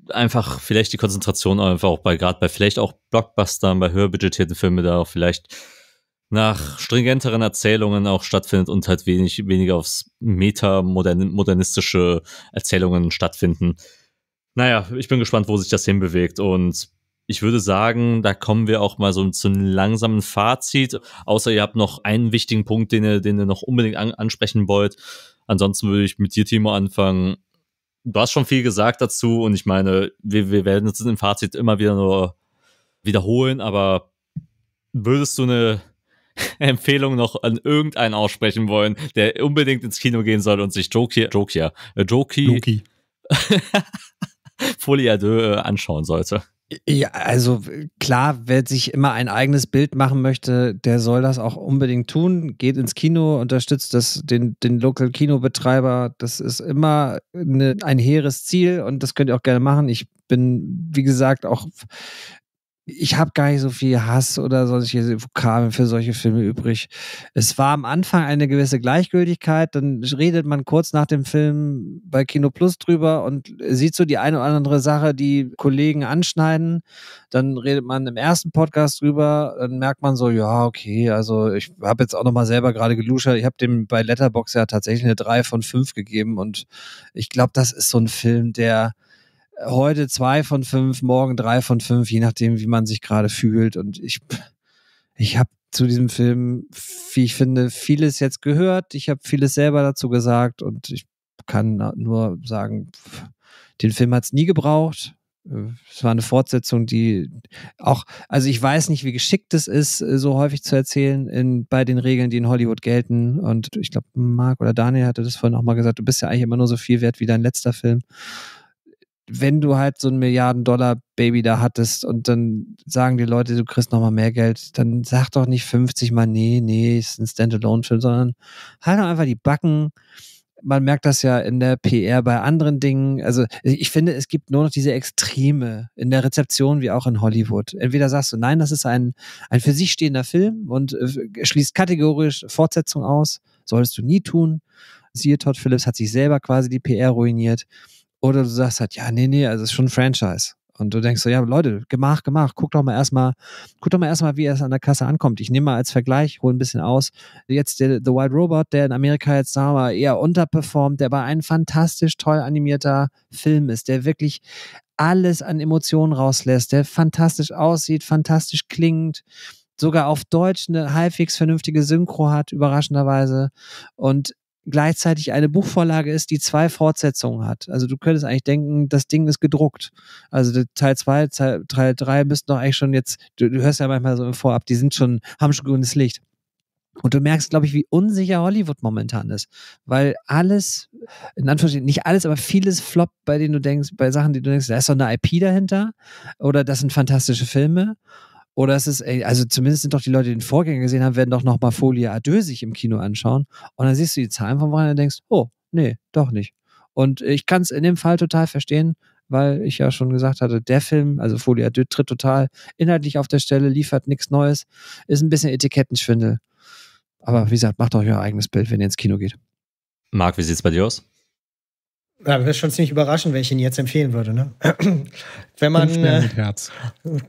einfach vielleicht die Konzentration einfach auch bei, gerade bei vielleicht auch Blockbustern, bei höher budgetierten Filmen da auch vielleicht nach stringenteren Erzählungen auch stattfindet und halt wenig, weniger aufs meta-modernistische -modern Erzählungen stattfinden. Naja, ich bin gespannt, wo sich das hinbewegt und ich würde sagen, da kommen wir auch mal so zu einem langsamen Fazit. Außer ihr habt noch einen wichtigen Punkt, den ihr, den ihr noch unbedingt an, ansprechen wollt. Ansonsten würde ich mit dir, Timo, anfangen. Du hast schon viel gesagt dazu und ich meine, wir, wir werden uns im Fazit immer wieder nur wiederholen, aber würdest du eine (laughs) Empfehlung noch an irgendeinen aussprechen wollen, der unbedingt ins Kino gehen soll und sich Joker, Joker, äh, Joki, (laughs) Folie à äh, anschauen sollte? Ja, also klar, wer sich immer ein eigenes Bild machen möchte, der soll das auch unbedingt tun. Geht ins Kino, unterstützt das, den, den Local Kinobetreiber. Das ist immer eine, ein hehres Ziel und das könnt ihr auch gerne machen. Ich bin, wie gesagt, auch ich habe gar nicht so viel Hass oder solche Vokabeln für solche Filme übrig. Es war am Anfang eine gewisse Gleichgültigkeit, dann redet man kurz nach dem Film bei Kino Plus drüber und sieht so die eine oder andere Sache, die Kollegen anschneiden. Dann redet man im ersten Podcast drüber, dann merkt man so, ja, okay, also ich habe jetzt auch nochmal selber gerade geluschert. Ich habe dem bei Letterbox ja tatsächlich eine 3 von 5 gegeben und ich glaube, das ist so ein Film, der heute zwei von fünf, morgen drei von fünf, je nachdem, wie man sich gerade fühlt. Und ich, ich habe zu diesem Film, wie ich finde, vieles jetzt gehört. Ich habe vieles selber dazu gesagt und ich kann nur sagen, den Film hat es nie gebraucht. Äh, es war eine Fortsetzung, die auch, also ich weiß nicht, wie geschickt es ist, äh, so häufig zu erzählen in, bei den Regeln, die in Hollywood gelten. Und ich glaube, Marc oder Daniel hatte das vorhin auch mal gesagt, du bist ja eigentlich immer nur so viel wert wie dein letzter Film wenn du halt so ein Milliarden-Dollar-Baby da hattest und dann sagen die Leute, du kriegst nochmal mehr Geld, dann sag doch nicht 50 mal, nee, nee, ist ein Standalone-Film, sondern halt doch einfach die Backen. Man merkt das ja in der PR bei anderen Dingen. Also ich finde, es gibt nur noch diese Extreme in der Rezeption wie auch in Hollywood. Entweder sagst du, nein, das ist ein, ein für sich stehender Film und äh, schließt kategorisch Fortsetzung aus. Solltest du nie tun. Siehe Todd Phillips hat sich selber quasi die PR ruiniert. Oder du sagst halt, ja, nee, nee, also es ist schon ein Franchise. Und du denkst so, ja, Leute, gemacht, gemacht, guck doch mal erstmal, guck doch mal erstmal, wie es an der Kasse ankommt. Ich nehme mal als Vergleich, hole ein bisschen aus. Jetzt der The Wild Robot, der in Amerika jetzt, sagen wir mal, eher unterperformt, der aber ein fantastisch toll animierter Film ist, der wirklich alles an Emotionen rauslässt, der fantastisch aussieht, fantastisch klingt, sogar auf Deutsch eine halbwegs vernünftige Synchro hat, überraschenderweise. Und gleichzeitig eine Buchvorlage ist, die zwei Fortsetzungen hat. Also du könntest eigentlich denken, das Ding ist gedruckt. Also Teil 2, Teil 3 müssten doch eigentlich schon jetzt, du, du, hörst ja manchmal so im Vorab, die sind schon, haben schon grünes Licht. Und du merkst, glaube ich, wie unsicher Hollywood momentan ist, weil alles, in Anführungsstrichen, nicht alles, aber vieles floppt, bei denen du denkst, bei Sachen, die du denkst, da ist doch eine IP dahinter oder das sind fantastische Filme oder es ist, also zumindest sind doch die Leute, die den Vorgänger gesehen haben, werden doch nochmal Folie Adö sich im Kino anschauen. Und dann siehst du die Zahlen vom Wochenende und denkst, oh, nee, doch nicht. Und ich kann es in dem Fall total verstehen, weil ich ja schon gesagt hatte, der Film, also Folie Adö, tritt total inhaltlich auf der Stelle, liefert nichts Neues, ist ein bisschen Etikettenschwindel. Aber wie gesagt, macht euch euer eigenes Bild, wenn ihr ins Kino geht. Marc, wie sieht es bei dir aus? Ja, wäre schon ziemlich überraschend, wenn ich ihn jetzt empfehlen würde, ne? (clears throat) wenn man. Äh, mit Herz.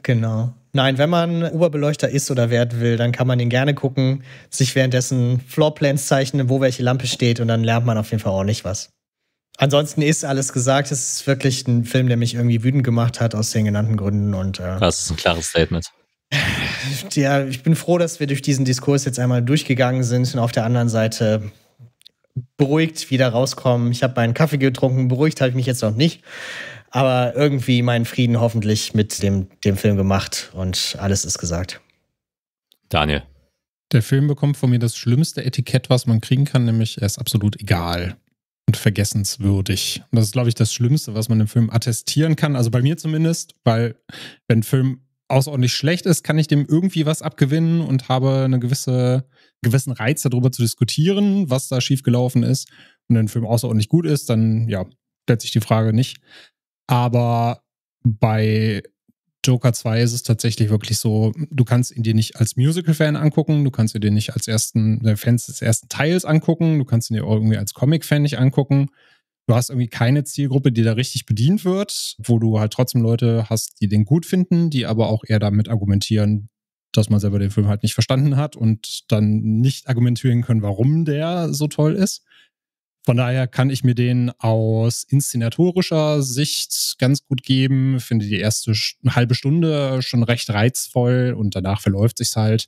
Genau. Nein, wenn man Oberbeleuchter ist oder werden will, dann kann man ihn gerne gucken, sich währenddessen Floorplans zeichnen, wo welche Lampe steht und dann lernt man auf jeden Fall ordentlich was. Ansonsten ist alles gesagt. Es ist wirklich ein Film, der mich irgendwie wütend gemacht hat aus den genannten Gründen und äh, das ist ein klares Statement. (sighs) Ja, ich bin froh, dass wir durch diesen Diskurs jetzt einmal durchgegangen sind und auf der anderen Seite beruhigt wieder rauskommen. Ich habe meinen Kaffee getrunken, beruhigt habe ich mich jetzt noch nicht aber irgendwie meinen Frieden hoffentlich mit dem, dem Film gemacht und alles ist gesagt. Daniel. Der Film bekommt von mir das schlimmste Etikett, was man kriegen kann, nämlich er ist absolut egal und vergessenswürdig. Und das ist, glaube ich, das Schlimmste, was man dem Film attestieren kann. Also bei mir zumindest, weil wenn ein Film außerordentlich schlecht ist, kann ich dem irgendwie was abgewinnen und habe eine gewisse, gewissen Reiz darüber zu diskutieren, was da schiefgelaufen ist. Und wenn ein Film außerordentlich gut ist, dann ja, stellt sich die Frage nicht. Aber bei Joker 2 ist es tatsächlich wirklich so, du kannst ihn dir nicht als Musical-Fan angucken, du kannst ihn dir nicht als ersten, äh, Fans des ersten Teils angucken, du kannst ihn dir irgendwie als Comic-Fan nicht angucken. Du hast irgendwie keine Zielgruppe, die da richtig bedient wird, wo du halt trotzdem Leute hast, die den gut finden, die aber auch eher damit argumentieren, dass man selber den Film halt nicht verstanden hat und dann nicht argumentieren können, warum der so toll ist. Von daher kann ich mir den aus inszenatorischer Sicht ganz gut geben. Finde die erste halbe Stunde schon recht reizvoll und danach verläuft sich's halt.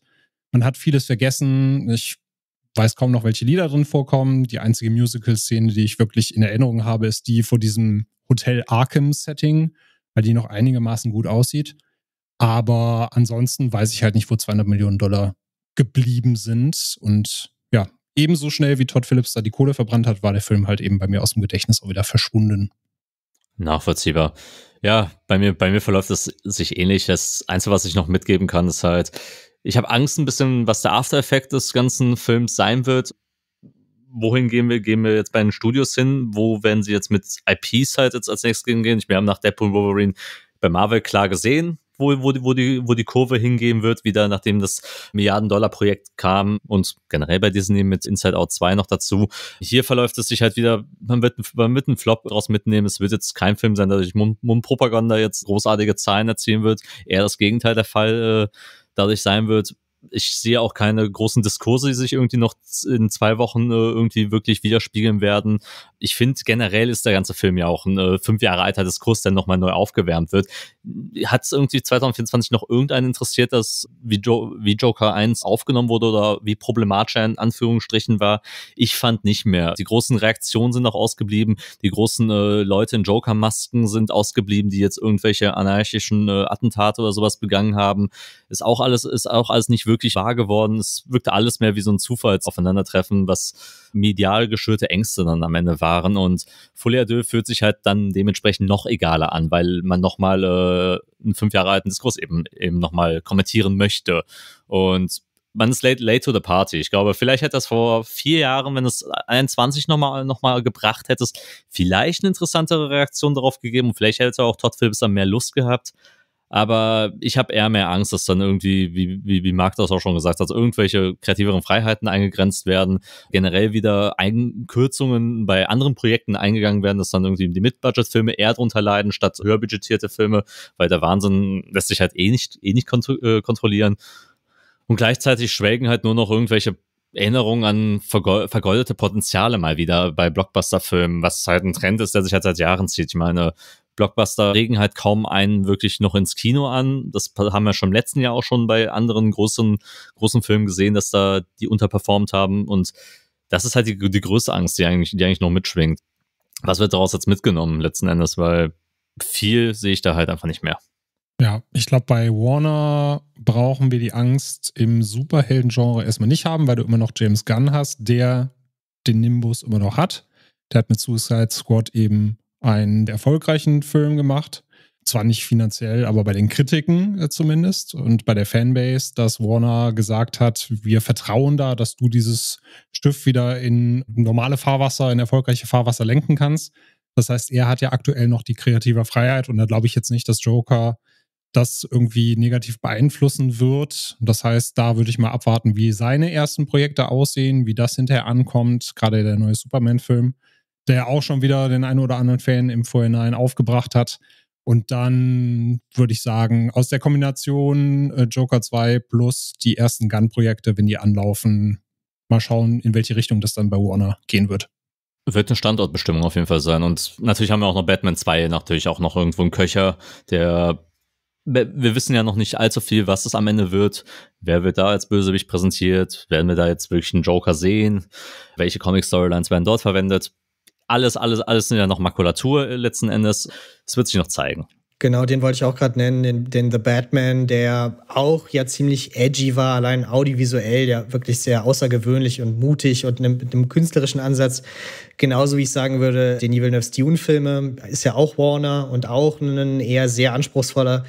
Man hat vieles vergessen. Ich weiß kaum noch, welche Lieder drin vorkommen. Die einzige Musical-Szene, die ich wirklich in Erinnerung habe, ist die vor diesem Hotel Arkham-Setting, weil die noch einigermaßen gut aussieht. Aber ansonsten weiß ich halt nicht, wo 200 Millionen Dollar geblieben sind und ebenso schnell wie Todd Phillips da die Kohle verbrannt hat, war der Film halt eben bei mir aus dem Gedächtnis auch wieder verschwunden. Nachvollziehbar. Ja, bei mir, bei mir verläuft es sich ähnlich. Das Einzige, was ich noch mitgeben kann, ist halt, ich habe Angst ein bisschen, was der After Effect des ganzen Films sein wird. Wohin gehen wir? Gehen wir jetzt bei den Studios hin? Wo werden sie jetzt mit IPs halt jetzt als nächstes gehen? Ich, wir haben nach Deadpool Wolverine bei Marvel klar gesehen, wo, wo, wo, die, wo die Kurve hingehen wird, wieder nachdem das Milliarden-Dollar-Projekt kam und generell bei Disney mit Inside Out 2 noch dazu. Hier verläuft es sich halt wieder, man wird, man wird einen Flop draus mitnehmen. Es wird jetzt kein Film sein, der durch Mundpropaganda jetzt großartige Zahlen erzielen wird. Eher das Gegenteil der Fall äh, dadurch sein wird ich sehe auch keine großen Diskurse, die sich irgendwie noch in zwei Wochen äh, irgendwie wirklich widerspiegeln werden. Ich finde, generell ist der ganze Film ja auch ein äh, fünf Jahre alter Diskurs, der nochmal neu aufgewärmt wird. Hat es irgendwie 2024 noch irgendeinen interessiert, dass wie, jo wie Joker 1 aufgenommen wurde oder wie problematisch er in Anführungsstrichen war? Ich fand nicht mehr. Die großen Reaktionen sind noch ausgeblieben. Die großen äh, Leute in Joker-Masken sind ausgeblieben, die jetzt irgendwelche anarchischen äh, Attentate oder sowas begangen haben. Ist auch alles, ist auch alles nicht wirklich wirklich wahr geworden. Es wirkte alles mehr wie so ein Zufallsaufeinandertreffen, was medial geschürte Ängste dann am Ende waren. Und Fuller Deux fühlt sich halt dann dementsprechend noch egaler an, weil man nochmal äh, einen fünf Jahre alten Diskurs eben, eben nochmal kommentieren möchte. Und man ist late, late to the party. Ich glaube, vielleicht hätte das vor vier Jahren, wenn es 21 nochmal noch mal gebracht hättest, vielleicht eine interessantere Reaktion darauf gegeben. Und vielleicht hätte auch Todd Phillips dann mehr Lust gehabt. Aber ich habe eher mehr Angst, dass dann irgendwie, wie, wie, wie Marc das auch schon gesagt hat, irgendwelche kreativeren Freiheiten eingegrenzt werden, generell wieder Einkürzungen bei anderen Projekten eingegangen werden, dass dann irgendwie die Mid-Budget-Filme eher drunter leiden, statt höher budgetierte Filme, weil der Wahnsinn lässt sich halt eh nicht, eh nicht kontro äh, kontrollieren. Und gleichzeitig schwelgen halt nur noch irgendwelche Erinnerungen an vergoldete Potenziale mal wieder bei Blockbuster-Filmen, was halt ein Trend ist, der sich halt seit Jahren zieht. Ich meine, Blockbuster regen halt kaum einen wirklich noch ins Kino an. Das haben wir schon im letzten Jahr auch schon bei anderen großen, großen Filmen gesehen, dass da die unterperformt haben. Und das ist halt die, die größte Angst, die eigentlich, die eigentlich noch mitschwingt. Was wird daraus jetzt mitgenommen letzten Endes? Weil viel sehe ich da halt einfach nicht mehr. Ja, ich glaube, bei Warner brauchen wir die Angst im Superhelden-Genre erstmal nicht haben, weil du immer noch James Gunn hast, der den Nimbus immer noch hat. Der hat mit Suicide Squad eben einen erfolgreichen Film gemacht. Zwar nicht finanziell, aber bei den Kritiken äh, zumindest und bei der Fanbase, dass Warner gesagt hat, wir vertrauen da, dass du dieses Stift wieder in normale Fahrwasser, in erfolgreiche Fahrwasser lenken kannst. Das heißt, er hat ja aktuell noch die kreative Freiheit und da glaube ich jetzt nicht, dass Joker das irgendwie negativ beeinflussen wird. Das heißt, da würde ich mal abwarten, wie seine ersten Projekte aussehen, wie das hinterher ankommt, gerade der neue Superman-Film der auch schon wieder den einen oder anderen Fan im Vorhinein aufgebracht hat. Und dann würde ich sagen, aus der Kombination äh, Joker 2 plus die ersten Gun-Projekte, wenn die anlaufen, mal schauen, in welche Richtung das dann bei Warner gehen wird. Wird eine Standortbestimmung auf jeden Fall sein. Und natürlich haben wir auch noch Batman 2, natürlich auch noch irgendwo einen Köcher, der wir wissen ja noch nicht allzu viel, was es am Ende wird. Wer wird da als Bösewicht präsentiert? Werden wir da jetzt wirklich einen Joker sehen? Welche Comic-Storylines werden dort verwendet? alles, alles, alles sind ja noch Makulatur äh, letzten Endes. Es wird sich noch zeigen. Genau, den wollte ich auch gerade nennen, den, den, The Batman, der auch ja ziemlich edgy war, allein audiovisuell, ja wirklich sehr außergewöhnlich und mutig und mit einem künstlerischen Ansatz. Genauso wie ich sagen würde, den Evil Villeneuve's Dune-Filme ist ja auch Warner und auch ein eher sehr anspruchsvoller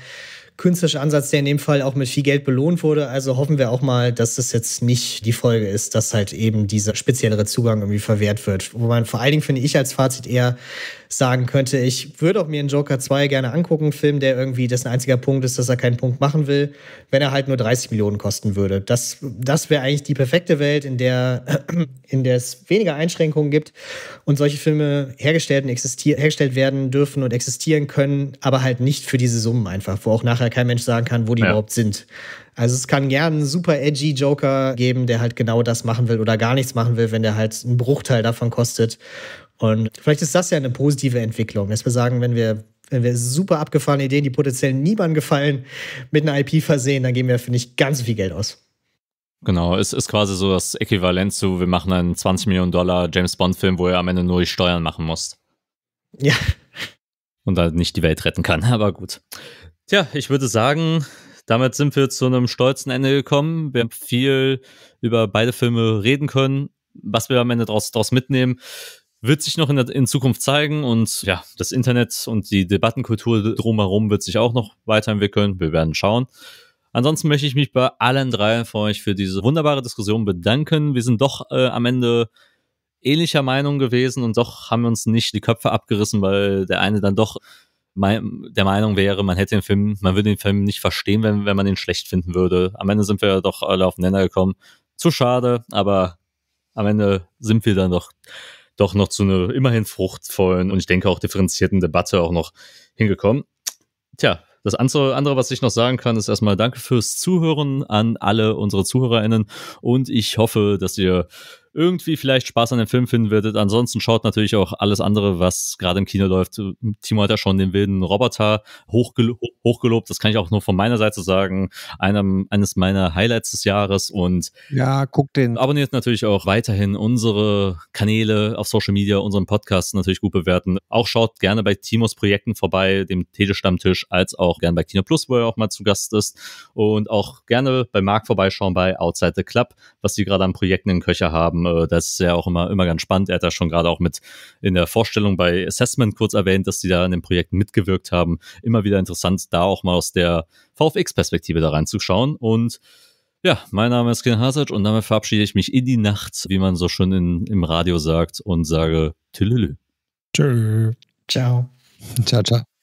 künstlerischer Ansatz, der in dem Fall auch mit viel Geld belohnt wurde. Also hoffen wir auch mal, dass das jetzt nicht die Folge ist, dass halt eben dieser speziellere Zugang irgendwie verwehrt wird. Wo man vor allen Dingen, finde ich als Fazit eher sagen könnte, ich würde auch mir einen Joker 2 gerne angucken, einen Film, der irgendwie dessen einziger Punkt ist, dass er keinen Punkt machen will, wenn er halt nur 30 Millionen kosten würde. Das, das wäre eigentlich die perfekte Welt, in der, (clears throat) in der es weniger Einschränkungen gibt und solche Filme hergestellt, und existier hergestellt werden dürfen und existieren können, aber halt nicht für diese Summen einfach, wo auch nachher kein Mensch sagen kann, wo die ja. überhaupt sind. Also es kann gerne einen super edgy Joker geben, der halt genau das machen will oder gar nichts machen will, wenn der halt einen Bruchteil davon kostet und vielleicht ist das ja eine positive Entwicklung, dass wir sagen, wenn wir, wenn wir super abgefahrene Ideen, die potenziell niemandem gefallen, mit einer IP versehen, dann geben wir, finde ich, ganz viel Geld aus. Genau, es ist quasi so das Äquivalent zu, wir machen einen 20 Millionen Dollar James Bond-Film, wo er am Ende nur die Steuern machen muss. Ja. Und dann nicht die Welt retten kann, (laughs) aber gut. Tja, ich würde sagen, damit sind wir zu einem stolzen Ende gekommen. Wir haben viel über beide Filme reden können. Was wir am Ende daraus, daraus mitnehmen, wird sich noch in, der, in Zukunft zeigen und ja, das Internet und die Debattenkultur drumherum wird sich auch noch weiterentwickeln. Wir werden schauen. Ansonsten möchte ich mich bei allen drei von euch für diese wunderbare Diskussion bedanken. Wir sind doch äh, am Ende ähnlicher Meinung gewesen und doch haben wir uns nicht die Köpfe abgerissen, weil der eine dann doch mein, der Meinung wäre, man hätte den Film, man würde den Film nicht verstehen, wenn, wenn man ihn schlecht finden würde. Am Ende sind wir doch alle aufeinander gekommen. Zu schade, aber am Ende sind wir dann doch doch noch zu einer immerhin fruchtvollen und ich denke auch differenzierten Debatte auch noch hingekommen. Tja, das andere, was ich noch sagen kann, ist erstmal danke fürs Zuhören an alle unsere ZuhörerInnen und ich hoffe, dass ihr irgendwie vielleicht Spaß an dem Film finden würdet. Ansonsten schaut natürlich auch alles andere, was gerade im Kino läuft. Timo hat ja schon den wilden Roboter hochgelo hochgelobt. Das kann ich auch nur von meiner Seite sagen. Einem, eines meiner Highlights des Jahres. Und ja, guckt den. Abonniert natürlich auch weiterhin unsere Kanäle auf Social Media, unseren Podcast natürlich gut bewerten. Auch schaut gerne bei Timos Projekten vorbei, dem Telestammtisch, als auch gerne bei Kino Plus, wo er auch mal zu Gast ist. Und auch gerne bei Marc vorbeischauen bei Outside the Club, was sie gerade an Projekten in Köcher haben. Das ist ja auch immer, immer ganz spannend. Er hat das schon gerade auch mit in der Vorstellung bei Assessment kurz erwähnt, dass die da an dem Projekt mitgewirkt haben. Immer wieder interessant, da auch mal aus der VFX-Perspektive da reinzuschauen. Und ja, mein Name ist Ken Hasic und damit verabschiede ich mich in die Nacht, wie man so schön in, im Radio sagt, und sage Tülülü. Tschö. Ciao. Ciao, ciao.